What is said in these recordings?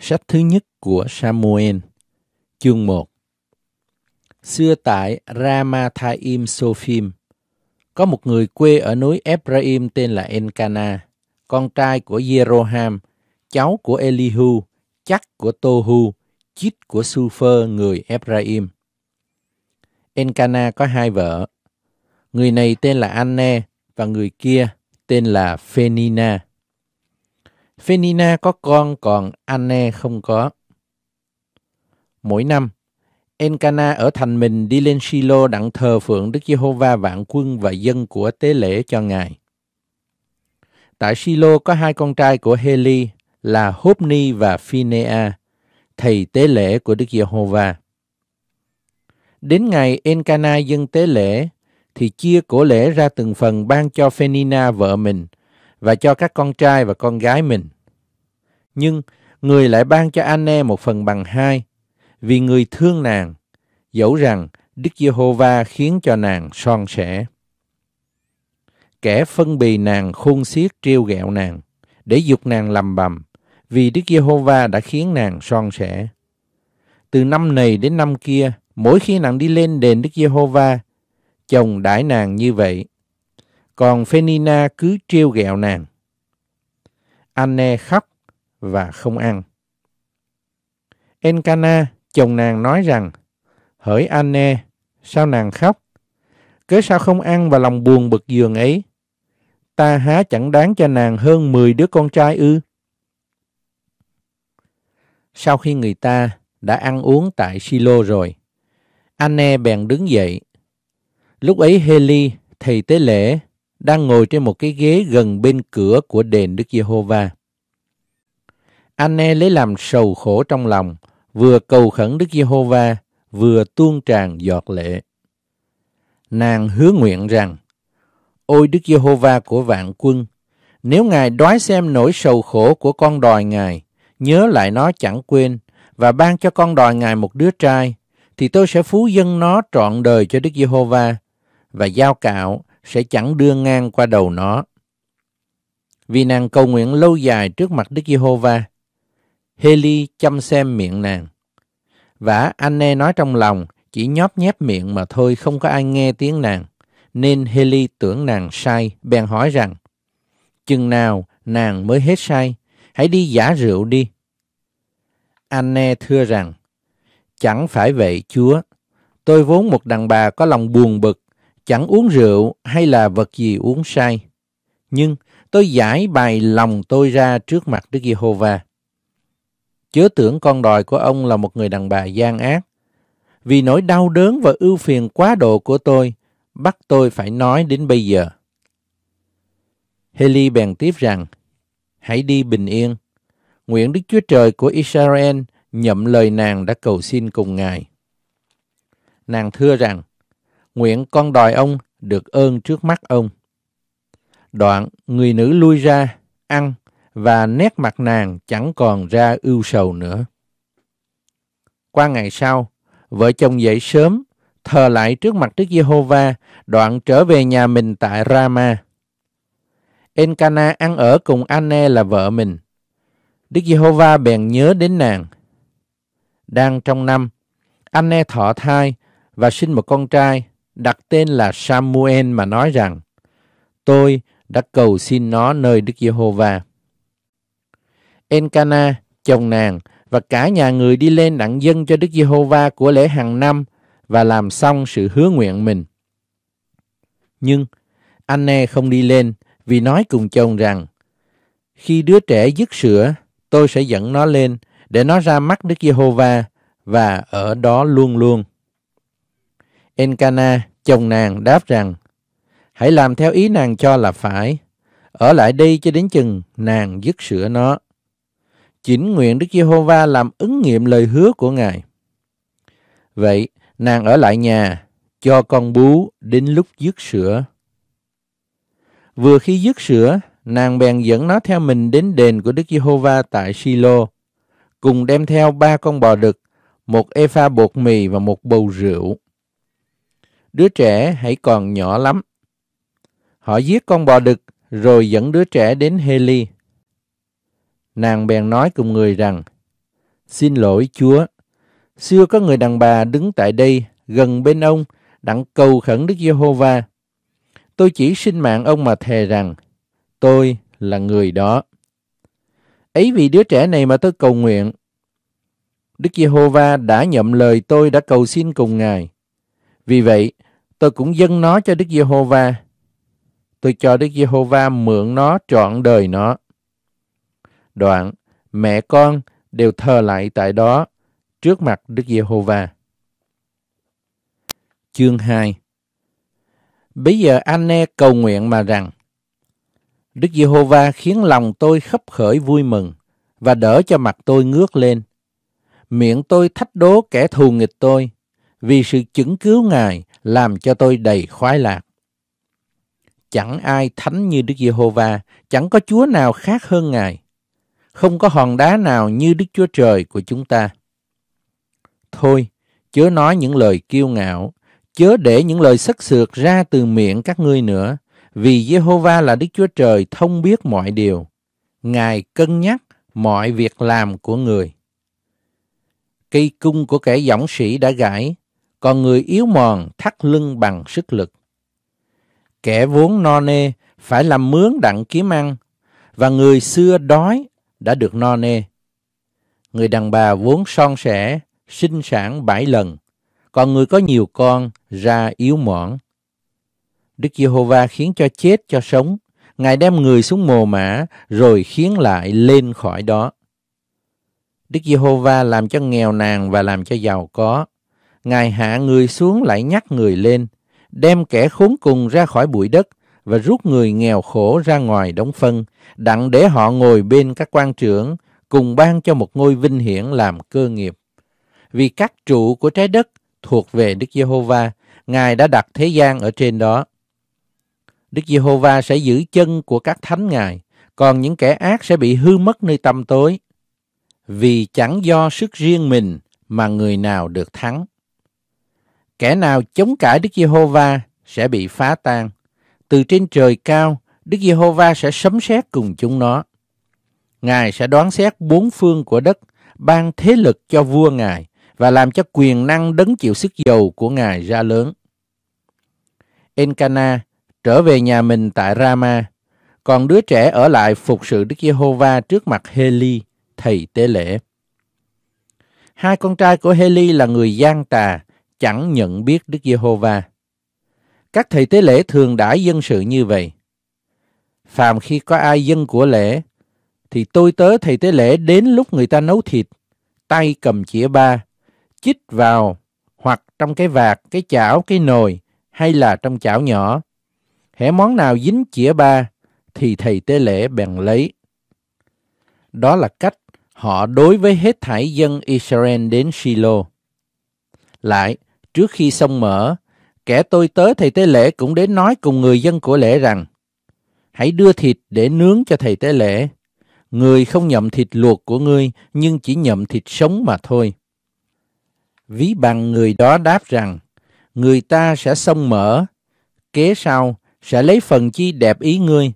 Sách thứ nhất của Samuel, chương 1 Xưa tại Ramathaim Sophim, có một người quê ở núi Ephraim tên là Enkana, con trai của Jeroham, cháu của Elihu, chắc của Tohu, chít của Sufer người Ephraim. Enkana có hai vợ, người này tên là Anne và người kia tên là Phenina. Phenina có con còn Anne không có. Mỗi năm, Encana ở thành mình đi lên Silo đặng thờ phượng Đức Giê-hô-va vạn quân và dân của tế lễ cho Ngài. Tại Silo có hai con trai của Heli là Hopni và Phinea, thầy tế lễ của Đức Giê-hô-va. Đến ngày Encana dân tế lễ, thì chia cổ lễ ra từng phần ban cho Phenina vợ mình – và cho các con trai và con gái mình. Nhưng người lại ban cho anh em một phần bằng hai, vì người thương nàng, dẫu rằng Đức Giê-hô-va khiến cho nàng son sẻ. Kẻ phân bì nàng khôn xiết trêu ghẹo nàng, để dục nàng lầm bầm, vì Đức Giê-hô-va đã khiến nàng son sẻ. Từ năm này đến năm kia, mỗi khi nàng đi lên đền Đức Giê-hô-va, chồng đãi nàng như vậy còn Phenina cứ trêu ghẹo nàng. Anne khóc và không ăn. Encana, chồng nàng nói rằng, Hỡi Anne, sao nàng khóc? Cớ sao không ăn và lòng buồn bực giường ấy? Ta há chẳng đáng cho nàng hơn 10 đứa con trai ư? Sau khi người ta đã ăn uống tại Silo rồi, Anne bèn đứng dậy. Lúc ấy Heli, thầy tế lễ, đang ngồi trên một cái ghế gần bên cửa của đền Đức Giê-hô-va. Anne lấy làm sầu khổ trong lòng, vừa cầu khẩn Đức Giê-hô-va, vừa tuôn tràn giọt lệ. Nàng hứa nguyện rằng, Ôi Đức Giê-hô-va của vạn quân, nếu Ngài đoái xem nỗi sầu khổ của con đòi Ngài, nhớ lại nó chẳng quên, và ban cho con đòi Ngài một đứa trai, thì tôi sẽ phú dân nó trọn đời cho Đức Giê-hô-va, và giao cạo sẽ chẳng đưa ngang qua đầu nó. Vì nàng cầu nguyện lâu dài trước mặt Đức Giê-hô-va, Heli chăm xem miệng nàng. Và Anne nói trong lòng, chỉ nhóp nhép miệng mà thôi không có ai nghe tiếng nàng. Nên Heli tưởng nàng sai, bèn hỏi rằng, Chừng nào nàng mới hết sai, hãy đi giả rượu đi. Anne thưa rằng, Chẳng phải vậy chúa, tôi vốn một đàn bà có lòng buồn bực chẳng uống rượu hay là vật gì uống sai Nhưng tôi giải bài lòng tôi ra trước mặt Đức Giê-hô-va. Chớ tưởng con đòi của ông là một người đàn bà gian ác. Vì nỗi đau đớn và ưu phiền quá độ của tôi, bắt tôi phải nói đến bây giờ. Heli bèn tiếp rằng, hãy đi bình yên. Nguyện Đức Chúa Trời của Israel nhậm lời nàng đã cầu xin cùng Ngài. Nàng thưa rằng, nguyện con đòi ông được ơn trước mắt ông. Đoạn, người nữ lui ra, ăn, và nét mặt nàng chẳng còn ra ưu sầu nữa. Qua ngày sau, vợ chồng dậy sớm, thờ lại trước mặt Đức Giê-hô-va, đoạn trở về nhà mình tại Rama. Encana ăn ở cùng Anne là vợ mình. Đức Giê-hô-va bèn nhớ đến nàng. Đang trong năm, Anne thọ thai và sinh một con trai đặt tên là Samuel mà nói rằng, tôi đã cầu xin nó nơi Đức Giê-hô-va. Encana, chồng nàng, và cả nhà người đi lên đặng dân cho Đức Giê-hô-va của lễ hàng năm và làm xong sự hứa nguyện mình. Nhưng anh Anne không đi lên vì nói cùng chồng rằng khi đứa trẻ dứt sữa, tôi sẽ dẫn nó lên để nó ra mắt Đức Giê-hô-va và ở đó luôn luôn. Encana chồng nàng, đáp rằng, hãy làm theo ý nàng cho là phải, ở lại đây cho đến chừng nàng dứt sửa nó. Chính nguyện Đức Giê-hô-va làm ứng nghiệm lời hứa của Ngài. Vậy, nàng ở lại nhà, cho con bú đến lúc dứt sữa. Vừa khi dứt sữa, nàng bèn dẫn nó theo mình đến đền của Đức Giê-hô-va tại Silo, cùng đem theo ba con bò đực, một epha bột mì và một bầu rượu đứa trẻ hãy còn nhỏ lắm. Họ giết con bò đực rồi dẫn đứa trẻ đến Heli. Nàng bèn nói cùng người rằng, Xin lỗi Chúa, xưa có người đàn bà đứng tại đây gần bên ông đặng cầu khẩn Đức Giê-hô-va. Tôi chỉ xin mạng ông mà thề rằng, tôi là người đó. Ấy vì đứa trẻ này mà tôi cầu nguyện. Đức Giê-hô-va đã nhậm lời tôi đã cầu xin cùng Ngài vì vậy, tôi cũng dâng nó cho Đức Giê-hô-va. Tôi cho Đức Giê-hô-va mượn nó trọn đời nó. Đoạn, mẹ con đều thờ lại tại đó trước mặt Đức Giê-hô-va. Chương 2 Bây giờ Anne cầu nguyện mà rằng Đức Giê-hô-va khiến lòng tôi khấp khởi vui mừng và đỡ cho mặt tôi ngước lên. Miệng tôi thách đố kẻ thù nghịch tôi vì sự chứng cứu Ngài làm cho tôi đầy khoái lạc. Chẳng ai thánh như Đức Giê-hô-va, chẳng có Chúa nào khác hơn Ngài. Không có hòn đá nào như Đức Chúa Trời của chúng ta. Thôi, chớ nói những lời kiêu ngạo, chớ để những lời sắc sược ra từ miệng các ngươi nữa, vì Giê-hô-va là Đức Chúa Trời thông biết mọi điều. Ngài cân nhắc mọi việc làm của người. Cây cung của kẻ giọng sĩ đã gãy, còn người yếu mòn thắt lưng bằng sức lực. Kẻ vốn no nê phải làm mướn đặng kiếm ăn, và người xưa đói đã được no nê. Người đàn bà vốn son sẻ, sinh sản bảy lần, còn người có nhiều con ra yếu mọn. Đức Giê-hô-va khiến cho chết cho sống, Ngài đem người xuống mồ mã rồi khiến lại lên khỏi đó. Đức Giê-hô-va làm cho nghèo nàn và làm cho giàu có, Ngài hạ người xuống lại nhắc người lên, đem kẻ khốn cùng ra khỏi bụi đất và rút người nghèo khổ ra ngoài đống phân, đặng để họ ngồi bên các quan trưởng, cùng ban cho một ngôi vinh hiển làm cơ nghiệp. Vì các trụ của trái đất thuộc về Đức Giê-hô-va, Ngài đã đặt thế gian ở trên đó. Đức Giê-hô-va sẽ giữ chân của các thánh Ngài, còn những kẻ ác sẽ bị hư mất nơi tâm tối. Vì chẳng do sức riêng mình mà người nào được thắng. Kẻ nào chống cãi Đức Giê-hô-va sẽ bị phá tan. Từ trên trời cao, Đức Giê-hô-va sẽ sấm sét cùng chúng nó. Ngài sẽ đoán xét bốn phương của đất, ban thế lực cho vua Ngài và làm cho quyền năng đấng chịu sức dầu của Ngài ra lớn. Enkana trở về nhà mình tại Rama, còn đứa trẻ ở lại phục sự Đức Giê-hô-va trước mặt Heli, thầy tế lễ. Hai con trai của Heli là người gian tà, chẳng nhận biết Đức Giê-hô-va. Các thầy tế lễ thường đã dân sự như vậy. Phàm khi có ai dân của lễ, thì tôi tớ thầy tế lễ đến lúc người ta nấu thịt, tay cầm chĩa ba, chích vào hoặc trong cái vạt, cái chảo, cái nồi hay là trong chảo nhỏ. Hẻ món nào dính chĩa ba thì thầy tế lễ bèn lấy. Đó là cách họ đối với hết thảy dân Israel đến Shiloh. Lại, Trước khi sông mở, kẻ tôi tớ thầy tế lễ cũng đến nói cùng người dân của lễ rằng, hãy đưa thịt để nướng cho thầy tế lễ. Người không nhậm thịt luộc của ngươi, nhưng chỉ nhậm thịt sống mà thôi. Ví bằng người đó đáp rằng, người ta sẽ sông mở, kế sau sẽ lấy phần chi đẹp ý ngươi.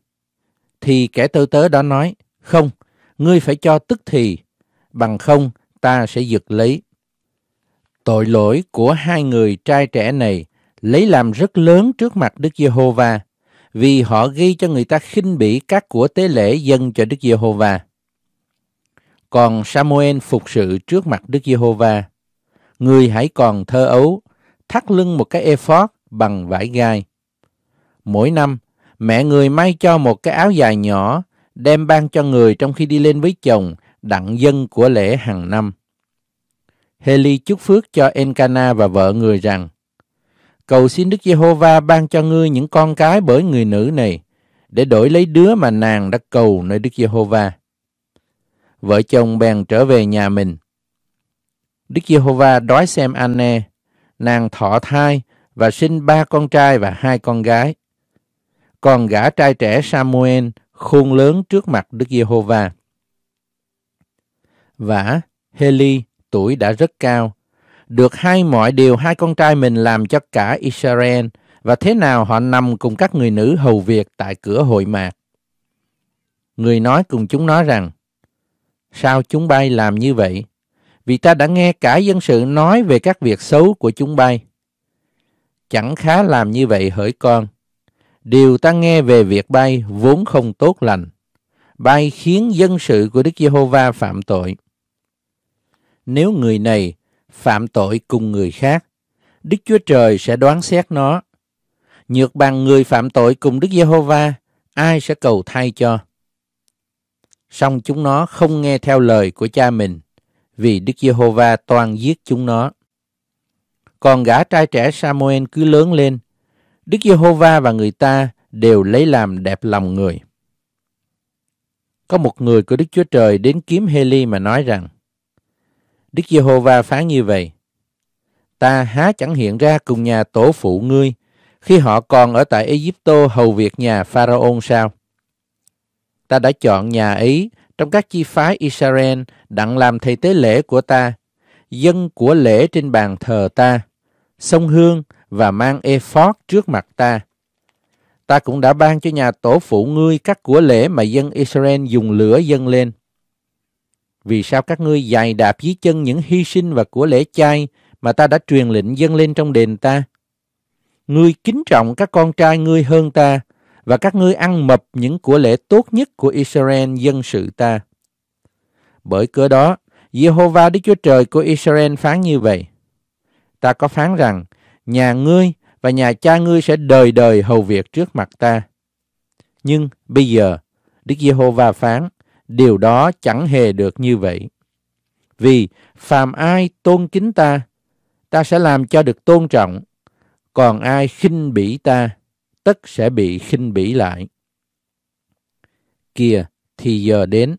Thì kẻ tôi tớ đã nói, không, ngươi phải cho tức thì, bằng không ta sẽ giật lấy. Tội lỗi của hai người trai trẻ này lấy làm rất lớn trước mặt Đức Giê-hô-va, vì họ ghi cho người ta khinh bỉ các của tế lễ dân cho Đức Giê-hô-va. Còn Samuel phục sự trước mặt Đức Giê-hô-va, người hãy còn thơ ấu, thắt lưng một cái ephod bằng vải gai. Mỗi năm, mẹ người may cho một cái áo dài nhỏ đem ban cho người trong khi đi lên với chồng đặng dân của lễ hàng năm. Heli chúc phước cho Encana và vợ người rằng Cầu xin Đức Giê-hô-va ban cho ngươi những con cái bởi người nữ này để đổi lấy đứa mà nàng đã cầu nơi Đức Giê-hô-va. Vợ chồng bèn trở về nhà mình. Đức Giê-hô-va đói xem Anne, nàng thọ thai và sinh ba con trai và hai con gái. Còn gã trai trẻ Samuel khôn lớn trước mặt Đức Giê-hô-va. và Heli tuổi đã rất cao, được hai mọi điều hai con trai mình làm cho cả Israel và thế nào họ nằm cùng các người nữ hầu việc tại cửa hội mạc. Người nói cùng chúng nói rằng, sao chúng bay làm như vậy? Vì ta đã nghe cả dân sự nói về các việc xấu của chúng bay. Chẳng khá làm như vậy hỡi con. Điều ta nghe về việc bay vốn không tốt lành. Bay khiến dân sự của Đức Giê-hô-va phạm tội nếu người này phạm tội cùng người khác, Đức Chúa Trời sẽ đoán xét nó. Nhược bằng người phạm tội cùng Đức Giê-hô-va, ai sẽ cầu thay cho? Song chúng nó không nghe theo lời của cha mình, vì Đức Giê-hô-va toàn giết chúng nó. Còn gã trai trẻ Samuel cứ lớn lên, Đức Giê-hô-va và người ta đều lấy làm đẹp lòng người. Có một người của Đức Chúa Trời đến kiếm Heli mà nói rằng, Đức Giê-hô-va phán như vậy: Ta há chẳng hiện ra cùng nhà tổ phụ ngươi khi họ còn ở tại ai Egypto hầu việc nhà Pharaon sao? Ta đã chọn nhà ấy trong các chi phái Israel đặng làm thầy tế lễ của ta, dân của lễ trên bàn thờ ta, sông hương và mang ephod trước mặt ta. Ta cũng đã ban cho nhà tổ phụ ngươi các của lễ mà dân Israel dùng lửa dâng lên. Vì sao các ngươi dài đạp dưới chân những hy sinh và của lễ chay mà ta đã truyền lệnh dâng lên trong đền ta? Ngươi kính trọng các con trai ngươi hơn ta, và các ngươi ăn mập những của lễ tốt nhất của Israel dân sự ta. Bởi cớ đó, Jehovah Đức Chúa Trời của Israel phán như vậy. Ta có phán rằng, nhà ngươi và nhà cha ngươi sẽ đời đời hầu việc trước mặt ta. Nhưng bây giờ, Đức Giê-hô-va phán, điều đó chẳng hề được như vậy. Vì phàm ai tôn kính ta, ta sẽ làm cho được tôn trọng, còn ai khinh bỉ ta, tất sẽ bị khinh bỉ lại. Kìa, thì giờ đến,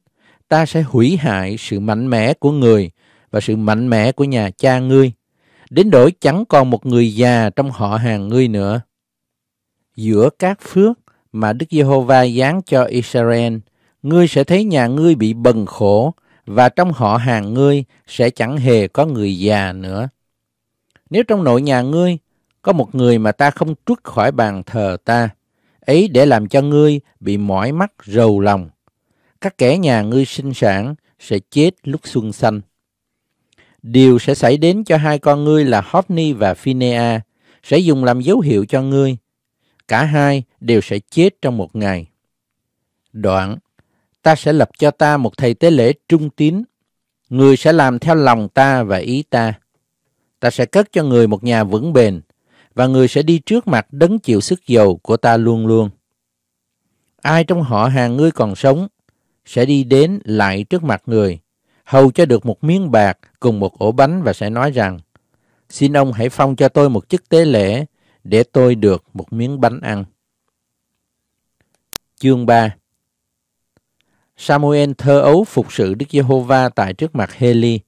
ta sẽ hủy hại sự mạnh mẽ của người và sự mạnh mẽ của nhà cha ngươi, đến đổi chẳng còn một người già trong họ hàng ngươi nữa. Giữa các phước mà Đức Giê-hô-va giáng cho Israel – ngươi sẽ thấy nhà ngươi bị bần khổ và trong họ hàng ngươi sẽ chẳng hề có người già nữa. Nếu trong nội nhà ngươi có một người mà ta không trút khỏi bàn thờ ta, ấy để làm cho ngươi bị mỏi mắt rầu lòng. Các kẻ nhà ngươi sinh sản sẽ chết lúc xuân xanh. Điều sẽ xảy đến cho hai con ngươi là Hofni và Phinea, sẽ dùng làm dấu hiệu cho ngươi. Cả hai đều sẽ chết trong một ngày. Đoạn ta sẽ lập cho ta một thầy tế lễ trung tín. Người sẽ làm theo lòng ta và ý ta. Ta sẽ cất cho người một nhà vững bền, và người sẽ đi trước mặt đấng chịu sức giàu của ta luôn luôn. Ai trong họ hàng ngươi còn sống, sẽ đi đến lại trước mặt người, hầu cho được một miếng bạc cùng một ổ bánh và sẽ nói rằng, xin ông hãy phong cho tôi một chức tế lễ để tôi được một miếng bánh ăn. Chương 3 Samuel thơ ấu phục sự Đức Giê-hô-va tại trước mặt Hê-li.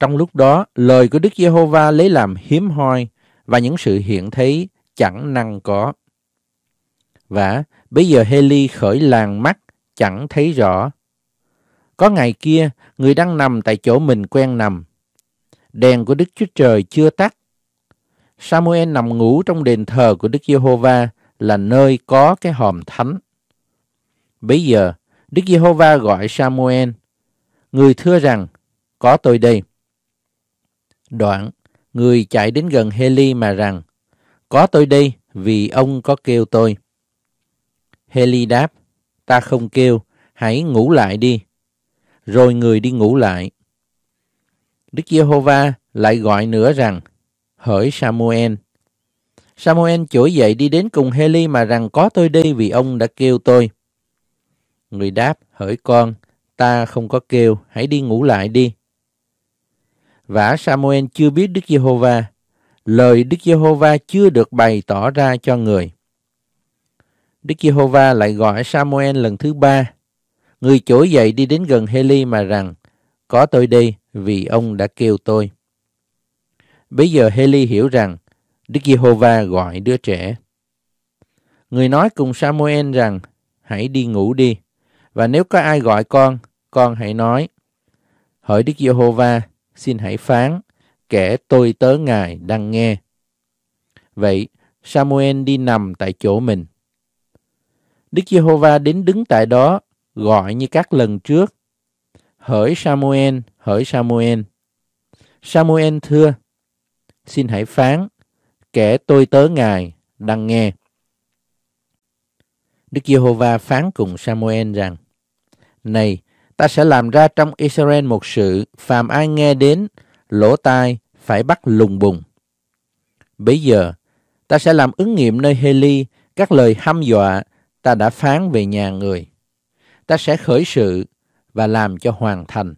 Trong lúc đó, lời của Đức Giê-hô-va lấy làm hiếm hoi và những sự hiện thấy chẳng năng có. Và bây giờ Hê-li khởi làng mắt chẳng thấy rõ. Có ngày kia, người đang nằm tại chỗ mình quen nằm. Đèn của Đức Chúa Trời chưa tắt. Samuel nằm ngủ trong đền thờ của Đức Giê-hô-va là nơi có cái hòm thánh. Bây giờ, Đức Giê-hô-va gọi Samuel, người thưa rằng, có tôi đây. Đoạn, người chạy đến gần Heli mà rằng, có tôi đây vì ông có kêu tôi. Heli đáp, ta không kêu, hãy ngủ lại đi. Rồi người đi ngủ lại. Đức Giê-hô-va lại gọi nữa rằng, hỡi Samuel. Samuel chổi dậy đi đến cùng Heli mà rằng có tôi đi, vì ông đã kêu tôi. Người đáp, hỡi con, ta không có kêu, hãy đi ngủ lại đi. Vả Samuel chưa biết Đức Giê-hô-va, lời Đức Giê-hô-va chưa được bày tỏ ra cho người. Đức Giê-hô-va lại gọi Samuel lần thứ ba. Người trỗi dậy đi đến gần Heli mà rằng, có tôi đây vì ông đã kêu tôi. Bây giờ Heli hiểu rằng Đức Giê-hô-va gọi đứa trẻ. Người nói cùng Samuel rằng, hãy đi ngủ đi. Và nếu có ai gọi con, con hãy nói, hỡi Đức Giê-hô-va, xin hãy phán, kẻ tôi tớ ngài đang nghe. Vậy, Samuel đi nằm tại chỗ mình. Đức Giê-hô-va đến đứng tại đó, gọi như các lần trước. Hỡi Samuel, hỡi Samuel. Samuel thưa, xin hãy phán, kẻ tôi tớ ngài đang nghe. Đức Giê-hô-va phán cùng Samuel rằng: này, ta sẽ làm ra trong Israel một sự, phàm ai nghe đến, lỗ tai phải bắt lùng bùng. Bây giờ, ta sẽ làm ứng nghiệm nơi Heli các lời hăm dọa ta đã phán về nhà người. Ta sẽ khởi sự và làm cho hoàn thành.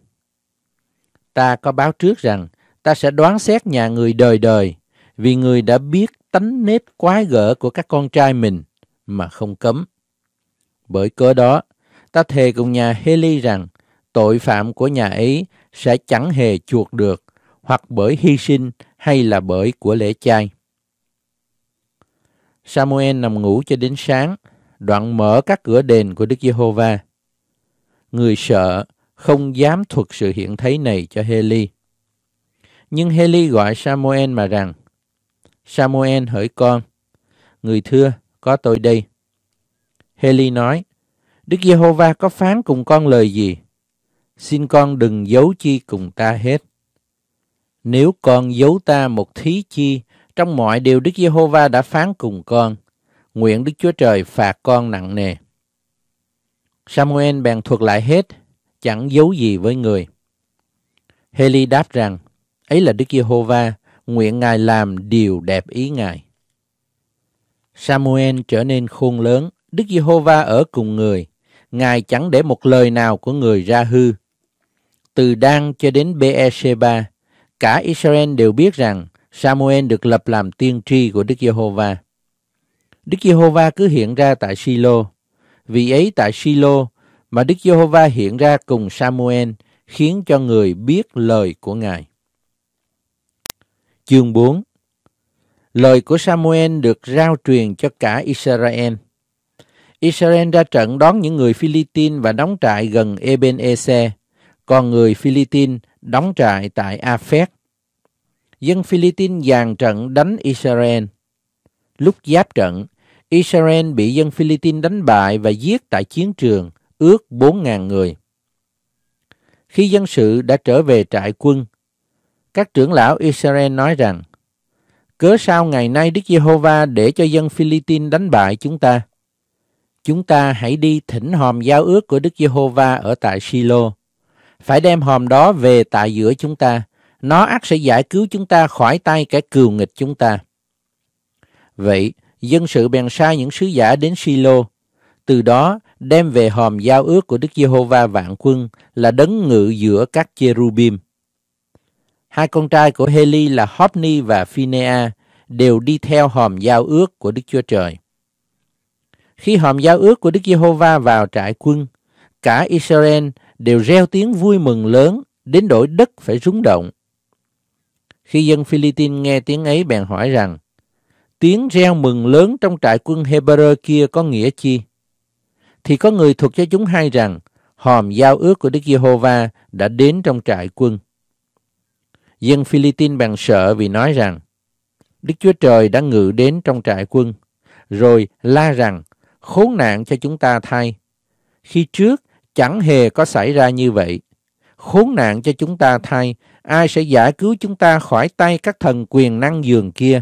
Ta có báo trước rằng ta sẽ đoán xét nhà người đời đời vì người đã biết tánh nết quái gở của các con trai mình mà không cấm. Bởi cớ đó, Ta thề cùng nhà Heli rằng tội phạm của nhà ấy sẽ chẳng hề chuộc được hoặc bởi hy sinh hay là bởi của lễ chay. Samuel nằm ngủ cho đến sáng, đoạn mở các cửa đền của Đức Giê-hô-va. Người sợ không dám thuật sự hiện thấy này cho Heli. Nhưng Heli gọi Samuel mà rằng, Samuel hỡi con, người thưa, có tôi đây. Heli nói, Đức Giê-hô-va có phán cùng con lời gì? Xin con đừng giấu chi cùng ta hết. Nếu con giấu ta một thí chi trong mọi điều Đức Giê-hô-va đã phán cùng con, nguyện Đức Chúa Trời phạt con nặng nề. Samuel bèn thuật lại hết, chẳng giấu gì với người. Heli đáp rằng, ấy là Đức Giê-hô-va, nguyện Ngài làm điều đẹp ý Ngài. Samuel trở nên khôn lớn, Đức Giê-hô-va ở cùng người, Ngài chẳng để một lời nào của người ra hư. Từ đan cho đến BEC3, cả Israel đều biết rằng Samuel được lập làm tiên tri của Đức Giê-hô-va. Đức Giê-hô-va cứ hiện ra tại Silo. Vì ấy tại Silo mà Đức Giê-hô-va hiện ra cùng Samuel khiến cho người biết lời của Ngài. Chương 4 Lời của Samuel được rao truyền cho cả Israel. Israel ra trận đón những người Philippines và đóng trại gần Ebenezer, còn người Philippines đóng trại tại Afek. Dân Philippines dàn trận đánh Israel. Lúc giáp trận, Israel bị dân Philippines đánh bại và giết tại chiến trường, ước 4.000 người. Khi dân sự đã trở về trại quân, các trưởng lão Israel nói rằng, Cớ sao ngày nay Đức Giê-hô-va để cho dân Philippines đánh bại chúng ta? chúng ta hãy đi thỉnh hòm giao ước của Đức Giê-hô-va ở tại Silo. Phải đem hòm đó về tại giữa chúng ta. Nó ắt sẽ giải cứu chúng ta khỏi tay kẻ cừu nghịch chúng ta. Vậy, dân sự bèn sai những sứ giả đến Silo. Từ đó, đem về hòm giao ước của Đức Giê-hô-va vạn quân là đấng ngự giữa các cherubim. Hai con trai của Heli là Hophni và Phinea đều đi theo hòm giao ước của Đức Chúa Trời. Khi hòm giao ước của Đức Giê-hô-va vào trại quân, cả Israel đều reo tiếng vui mừng lớn đến đổi đất phải rúng động. Khi dân Philippines nghe tiếng ấy bèn hỏi rằng, tiếng reo mừng lớn trong trại quân Hebrew kia có nghĩa chi? Thì có người thuật cho chúng hay rằng, hòm giao ước của Đức Giê-hô-va đã đến trong trại quân. Dân Philippines bèn sợ vì nói rằng, Đức Chúa Trời đã ngự đến trong trại quân, rồi la rằng, khốn nạn cho chúng ta thay. Khi trước chẳng hề có xảy ra như vậy. Khốn nạn cho chúng ta thay, ai sẽ giải cứu chúng ta khỏi tay các thần quyền năng giường kia.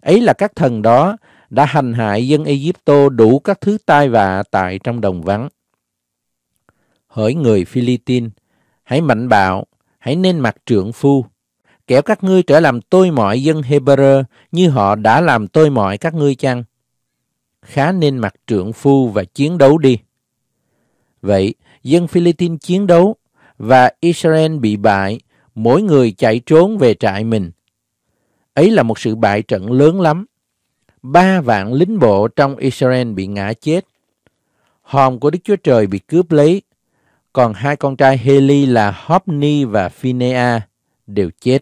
Ấy là các thần đó đã hành hại dân Egypto đủ các thứ tai vạ tại trong đồng vắng. Hỡi người Philippines, hãy mạnh bạo, hãy nên mặt trượng phu. Kẻo các ngươi trở làm tôi mọi dân Hebrew như họ đã làm tôi mọi các ngươi chăng? khá nên mặc trượng phu và chiến đấu đi. Vậy, dân Philippines chiến đấu và Israel bị bại, mỗi người chạy trốn về trại mình. Ấy là một sự bại trận lớn lắm. Ba vạn lính bộ trong Israel bị ngã chết. Hòm của Đức Chúa Trời bị cướp lấy, còn hai con trai Heli là Hopni và Phinea đều chết.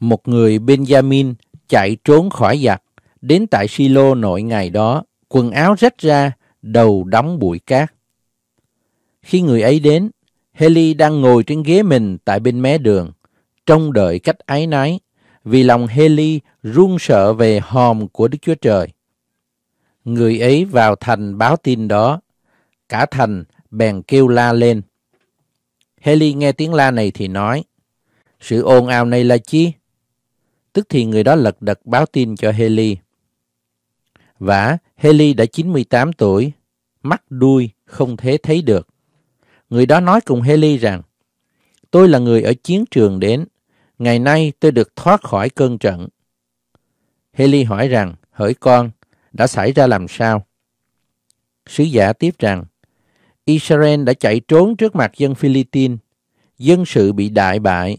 Một người Benjamin chạy trốn khỏi giặc đến tại Silo nội ngày đó, quần áo rách ra, đầu đóng bụi cát. Khi người ấy đến, Heli đang ngồi trên ghế mình tại bên mé đường, trông đợi cách ái nái vì lòng Heli run sợ về hòm của Đức Chúa Trời. Người ấy vào thành báo tin đó, cả thành bèn kêu la lên. Heli nghe tiếng la này thì nói, sự ồn ào này là chi? Tức thì người đó lật đật báo tin cho Heli và Haley đã 98 tuổi, mắt đuôi không thể thấy được. Người đó nói cùng Haley rằng, tôi là người ở chiến trường đến, ngày nay tôi được thoát khỏi cơn trận. Haley hỏi rằng, hỡi con, đã xảy ra làm sao? Sứ giả tiếp rằng, Israel đã chạy trốn trước mặt dân Philippines, dân sự bị đại bại.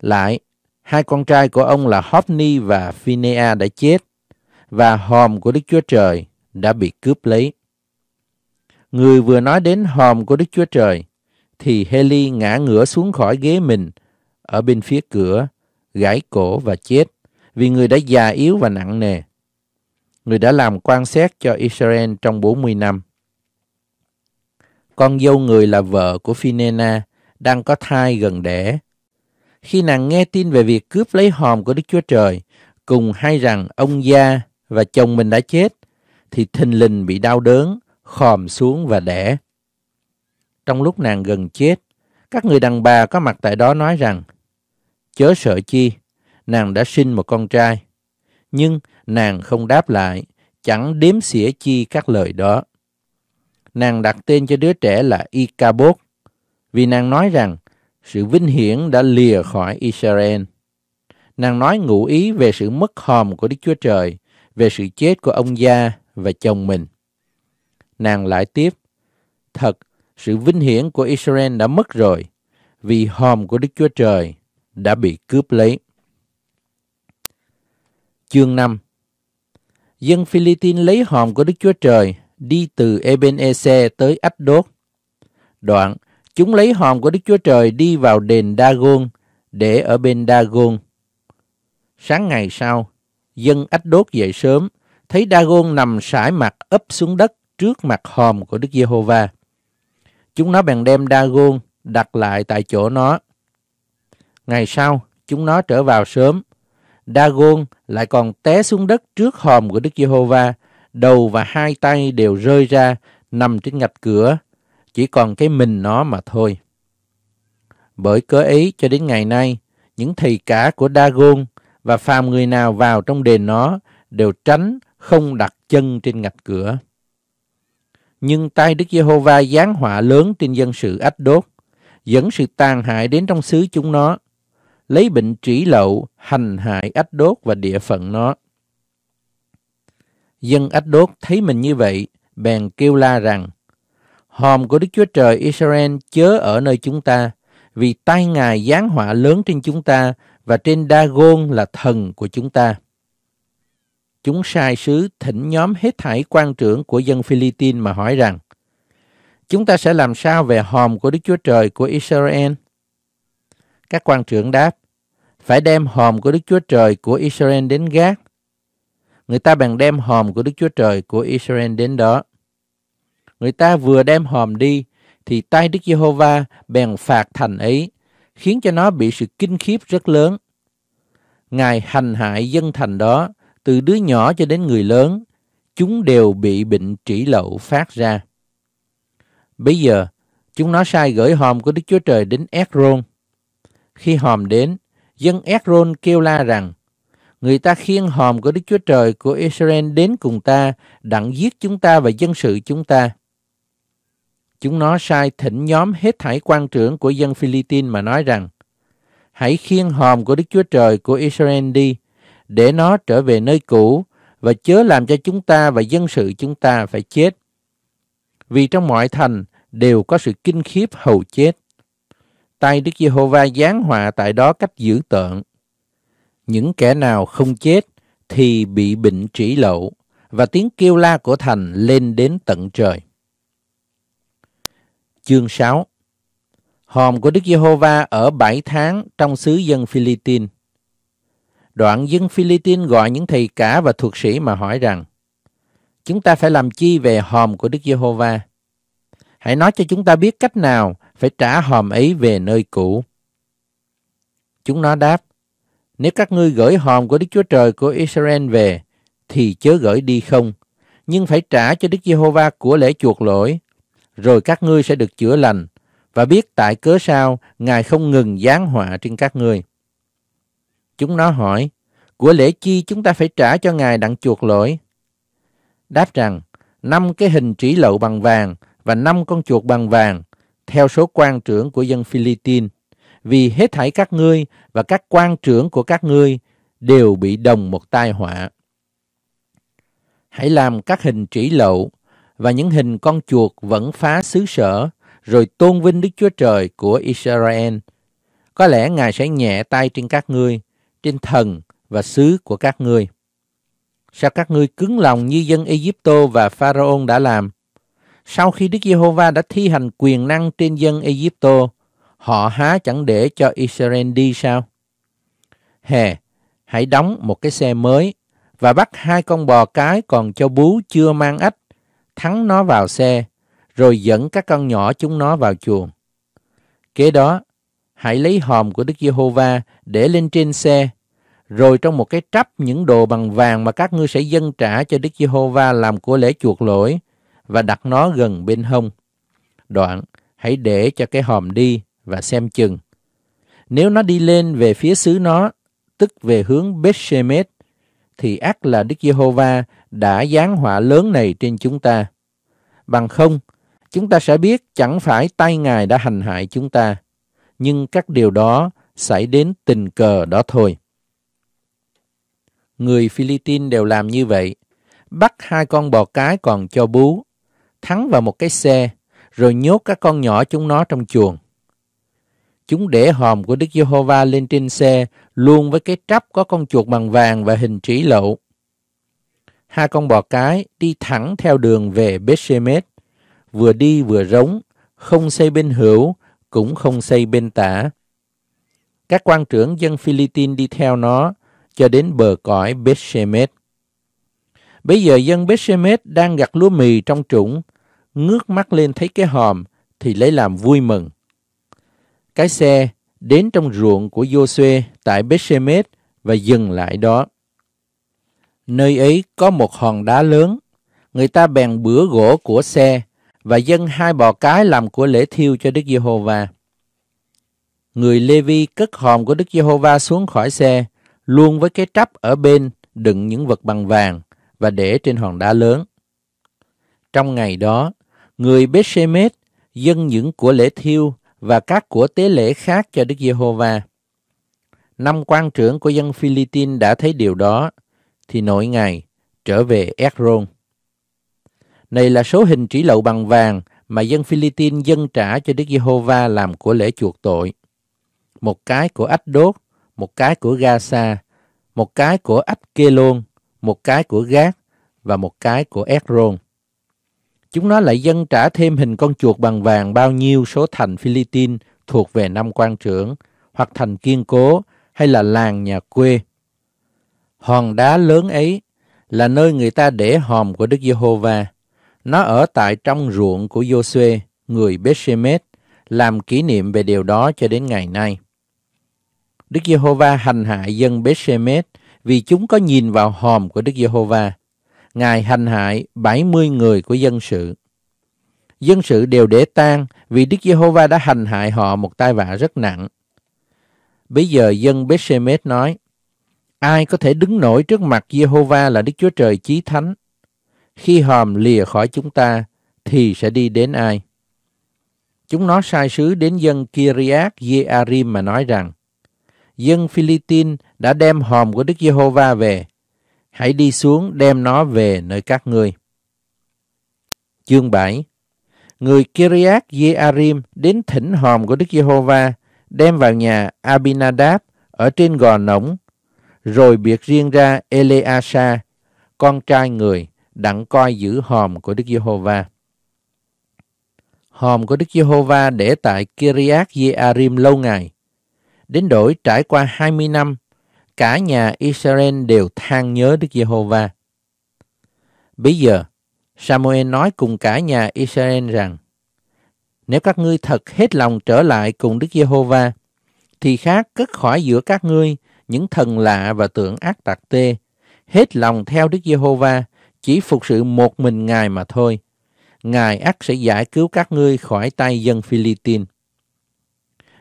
Lại, hai con trai của ông là Hophni và Phinea đã chết và hòm của Đức Chúa Trời đã bị cướp lấy. Người vừa nói đến hòm của Đức Chúa Trời thì Heli ngã ngửa xuống khỏi ghế mình ở bên phía cửa, gãy cổ và chết vì người đã già yếu và nặng nề. Người đã làm quan xét cho Israel trong 40 năm. Con dâu người là vợ của Phinena đang có thai gần đẻ. Khi nàng nghe tin về việc cướp lấy hòm của Đức Chúa Trời, cùng hay rằng ông gia và chồng mình đã chết, thì thình lình bị đau đớn, khòm xuống và đẻ. Trong lúc nàng gần chết, các người đàn bà có mặt tại đó nói rằng, chớ sợ chi, nàng đã sinh một con trai. Nhưng nàng không đáp lại, chẳng đếm xỉa chi các lời đó. Nàng đặt tên cho đứa trẻ là Icabod, vì nàng nói rằng sự vinh hiển đã lìa khỏi Israel. Nàng nói ngụ ý về sự mất hòm của Đức Chúa Trời về sự chết của ông gia và chồng mình. Nàng lại tiếp, thật, sự vinh hiển của Israel đã mất rồi, vì hòm của Đức Chúa Trời đã bị cướp lấy. Chương 5 Dân Philippines lấy hòm của Đức Chúa Trời đi từ Ebenezer tới Ách-đốt. Đoạn, chúng lấy hòm của Đức Chúa Trời đi vào đền Dagon để ở bên Dagon. Sáng ngày sau, dân ách đốt dậy sớm, thấy Dagon nằm sải mặt ấp xuống đất trước mặt hòm của Đức Giê-hô-va. Chúng nó bèn đem Dagon đặt lại tại chỗ nó. Ngày sau, chúng nó trở vào sớm. Dagon lại còn té xuống đất trước hòm của Đức Giê-hô-va, đầu và hai tay đều rơi ra, nằm trên ngạch cửa, chỉ còn cái mình nó mà thôi. Bởi cớ ấy cho đến ngày nay, những thầy cả của Dagon và phàm người nào vào trong đền nó đều tránh không đặt chân trên ngạch cửa. Nhưng tay Đức Giê-hô-va giáng họa lớn trên dân sự ách đốt, dẫn sự tàn hại đến trong xứ chúng nó, lấy bệnh trĩ lậu, hành hại ách đốt và địa phận nó. Dân ách đốt thấy mình như vậy, bèn kêu la rằng, Hòm của Đức Chúa Trời Israel chớ ở nơi chúng ta, vì tai Ngài giáng họa lớn trên chúng ta và trên Da-gôn là thần của chúng ta. Chúng sai sứ thỉnh nhóm hết thảy quan trưởng của dân Philippines mà hỏi rằng, chúng ta sẽ làm sao về hòm của Đức Chúa Trời của Israel? Các quan trưởng đáp, phải đem hòm của Đức Chúa Trời của Israel đến gác. Người ta bèn đem hòm của Đức Chúa Trời của Israel đến đó. Người ta vừa đem hòm đi, thì tay Đức Giê-hô-va bèn phạt thành ấy khiến cho nó bị sự kinh khiếp rất lớn. Ngài hành hại dân thành đó, từ đứa nhỏ cho đến người lớn, chúng đều bị bệnh trĩ lậu phát ra. Bây giờ, chúng nó sai gửi hòm của Đức Chúa Trời đến Ekron. Khi hòm đến, dân Ekron kêu la rằng, người ta khiêng hòm của Đức Chúa Trời của Israel đến cùng ta, đặng giết chúng ta và dân sự chúng ta. Chúng nó sai thỉnh nhóm hết thảy quan trưởng của dân Philippines mà nói rằng, hãy khiêng hòm của Đức Chúa Trời của Israel đi, để nó trở về nơi cũ, và chớ làm cho chúng ta và dân sự chúng ta phải chết. Vì trong mọi thành đều có sự kinh khiếp hầu chết. Tay Đức Giê-hô-va giáng họa tại đó cách dữ tợn. Những kẻ nào không chết thì bị bệnh trĩ lậu, và tiếng kêu la của thành lên đến tận trời chương 6 Hòm của Đức Giê-hô-va ở 7 tháng trong xứ dân Philippines. Đoạn dân Philippines gọi những thầy cả và thuật sĩ mà hỏi rằng Chúng ta phải làm chi về hòm của Đức Giê-hô-va? Hãy nói cho chúng ta biết cách nào phải trả hòm ấy về nơi cũ. Chúng nó đáp Nếu các ngươi gửi hòm của Đức Chúa Trời của Israel về thì chớ gửi đi không, nhưng phải trả cho Đức Giê-hô-va của lễ chuộc lỗi rồi các ngươi sẽ được chữa lành và biết tại cớ sao Ngài không ngừng giáng họa trên các ngươi. Chúng nó hỏi, của lễ chi chúng ta phải trả cho Ngài đặng chuộc lỗi? Đáp rằng, năm cái hình trĩ lậu bằng vàng và năm con chuột bằng vàng, theo số quan trưởng của dân Philippines, vì hết thảy các ngươi và các quan trưởng của các ngươi đều bị đồng một tai họa. Hãy làm các hình trĩ lậu và những hình con chuột vẫn phá xứ sở, rồi tôn vinh Đức Chúa Trời của Israel. Có lẽ Ngài sẽ nhẹ tay trên các ngươi, trên thần và xứ của các ngươi. Sao các ngươi cứng lòng như dân Egypto và Pharaon đã làm? Sau khi Đức Giê-hô-va đã thi hành quyền năng trên dân Egypto, họ há chẳng để cho Israel đi sao? Hè, hãy đóng một cái xe mới và bắt hai con bò cái còn cho bú chưa mang ách thắng nó vào xe, rồi dẫn các con nhỏ chúng nó vào chuồng. Kế đó, hãy lấy hòm của Đức Giê-hô-va để lên trên xe, rồi trong một cái trắp những đồ bằng vàng mà các ngươi sẽ dâng trả cho Đức Giê-hô-va làm của lễ chuộc lỗi và đặt nó gần bên hông. Đoạn, hãy để cho cái hòm đi và xem chừng. Nếu nó đi lên về phía xứ nó, tức về hướng Bethshemet, thì ác là Đức Giê-hô-va đã giáng họa lớn này trên chúng ta. Bằng không, chúng ta sẽ biết chẳng phải tay Ngài đã hành hại chúng ta, nhưng các điều đó xảy đến tình cờ đó thôi. Người Philippines đều làm như vậy, bắt hai con bò cái còn cho bú, thắng vào một cái xe, rồi nhốt các con nhỏ chúng nó trong chuồng. Chúng để hòm của Đức Giê-hô-va lên trên xe, luôn với cái trắp có con chuột bằng vàng và hình trĩ lậu hai con bò cái đi thẳng theo đường về Bethshemet, vừa đi vừa rống, không xây bên hữu, cũng không xây bên tả. Các quan trưởng dân Philippines đi theo nó, cho đến bờ cõi Bethshemet. Bây giờ dân Bethshemet đang gặt lúa mì trong trũng, ngước mắt lên thấy cái hòm thì lấy làm vui mừng. Cái xe đến trong ruộng của Josué tại Bethshemet và dừng lại đó. Nơi ấy có một hòn đá lớn, người ta bèn bữa gỗ của xe và dâng hai bò cái làm của lễ thiêu cho Đức Giê-hô-va. Người Lê-vi cất hòm của Đức Giê-hô-va xuống khỏi xe, luôn với cái trắp ở bên đựng những vật bằng vàng và để trên hòn đá lớn. Trong ngày đó, người Bê-sê-mết dâng những của lễ thiêu và các của tế lễ khác cho Đức Giê-hô-va. Năm quan trưởng của dân Philippines đã thấy điều đó thì nội ngài trở về Ekron. Này là số hình trĩ lậu bằng vàng mà dân Philippines dân trả cho Đức Giê-hô-va làm của lễ chuộc tội. Một cái của ách đốt, một cái của Gaza, một cái của ách kê lôn, một cái của gác và một cái của Ekron. Chúng nó lại dân trả thêm hình con chuột bằng vàng bao nhiêu số thành Philippines thuộc về năm quan trưởng, hoặc thành kiên cố hay là làng nhà quê hòn đá lớn ấy là nơi người ta để hòm của Đức Giê-hô-va. Nó ở tại trong ruộng của Giô-suê, người Bê-sê-mết làm kỷ niệm về điều đó cho đến ngày nay. Đức Giê-hô-va hành hại dân Bê-sê-mết vì chúng có nhìn vào hòm của Đức Giê-hô-va. Ngài hành hại 70 người của dân sự. Dân sự đều để tan vì Đức Giê-hô-va đã hành hại họ một tai vạ rất nặng. Bây giờ dân Bê-sê-mết nói: Ai có thể đứng nổi trước mặt Jehovah là Đức Chúa Trời Chí Thánh? Khi hòm lìa khỏi chúng ta, thì sẽ đi đến ai? Chúng nó sai sứ đến dân Kiriath Jearim mà nói rằng, dân Philippines đã đem hòm của Đức Jehovah về. Hãy đi xuống đem nó về nơi các ngươi. Chương 7 Người Kiriath Jearim đến thỉnh hòm của Đức Giê-hô-va đem vào nhà Abinadab ở trên gò nổng rồi biệt riêng ra Eleasa, con trai người, đặng coi giữ hòm của Đức Giê-hô-va. Hòm của Đức Giê-hô-va để tại Kiriath Jearim lâu ngày. Đến đổi trải qua 20 năm, cả nhà Israel đều than nhớ Đức Giê-hô-va. Bây giờ, Samuel nói cùng cả nhà Israel rằng, nếu các ngươi thật hết lòng trở lại cùng Đức Giê-hô-va, thì khác cất khỏi giữa các ngươi những thần lạ và tượng ác tặc tê, hết lòng theo Đức Giê-hô-va, chỉ phục sự một mình Ngài mà thôi. Ngài ác sẽ giải cứu các ngươi khỏi tay dân Philippines.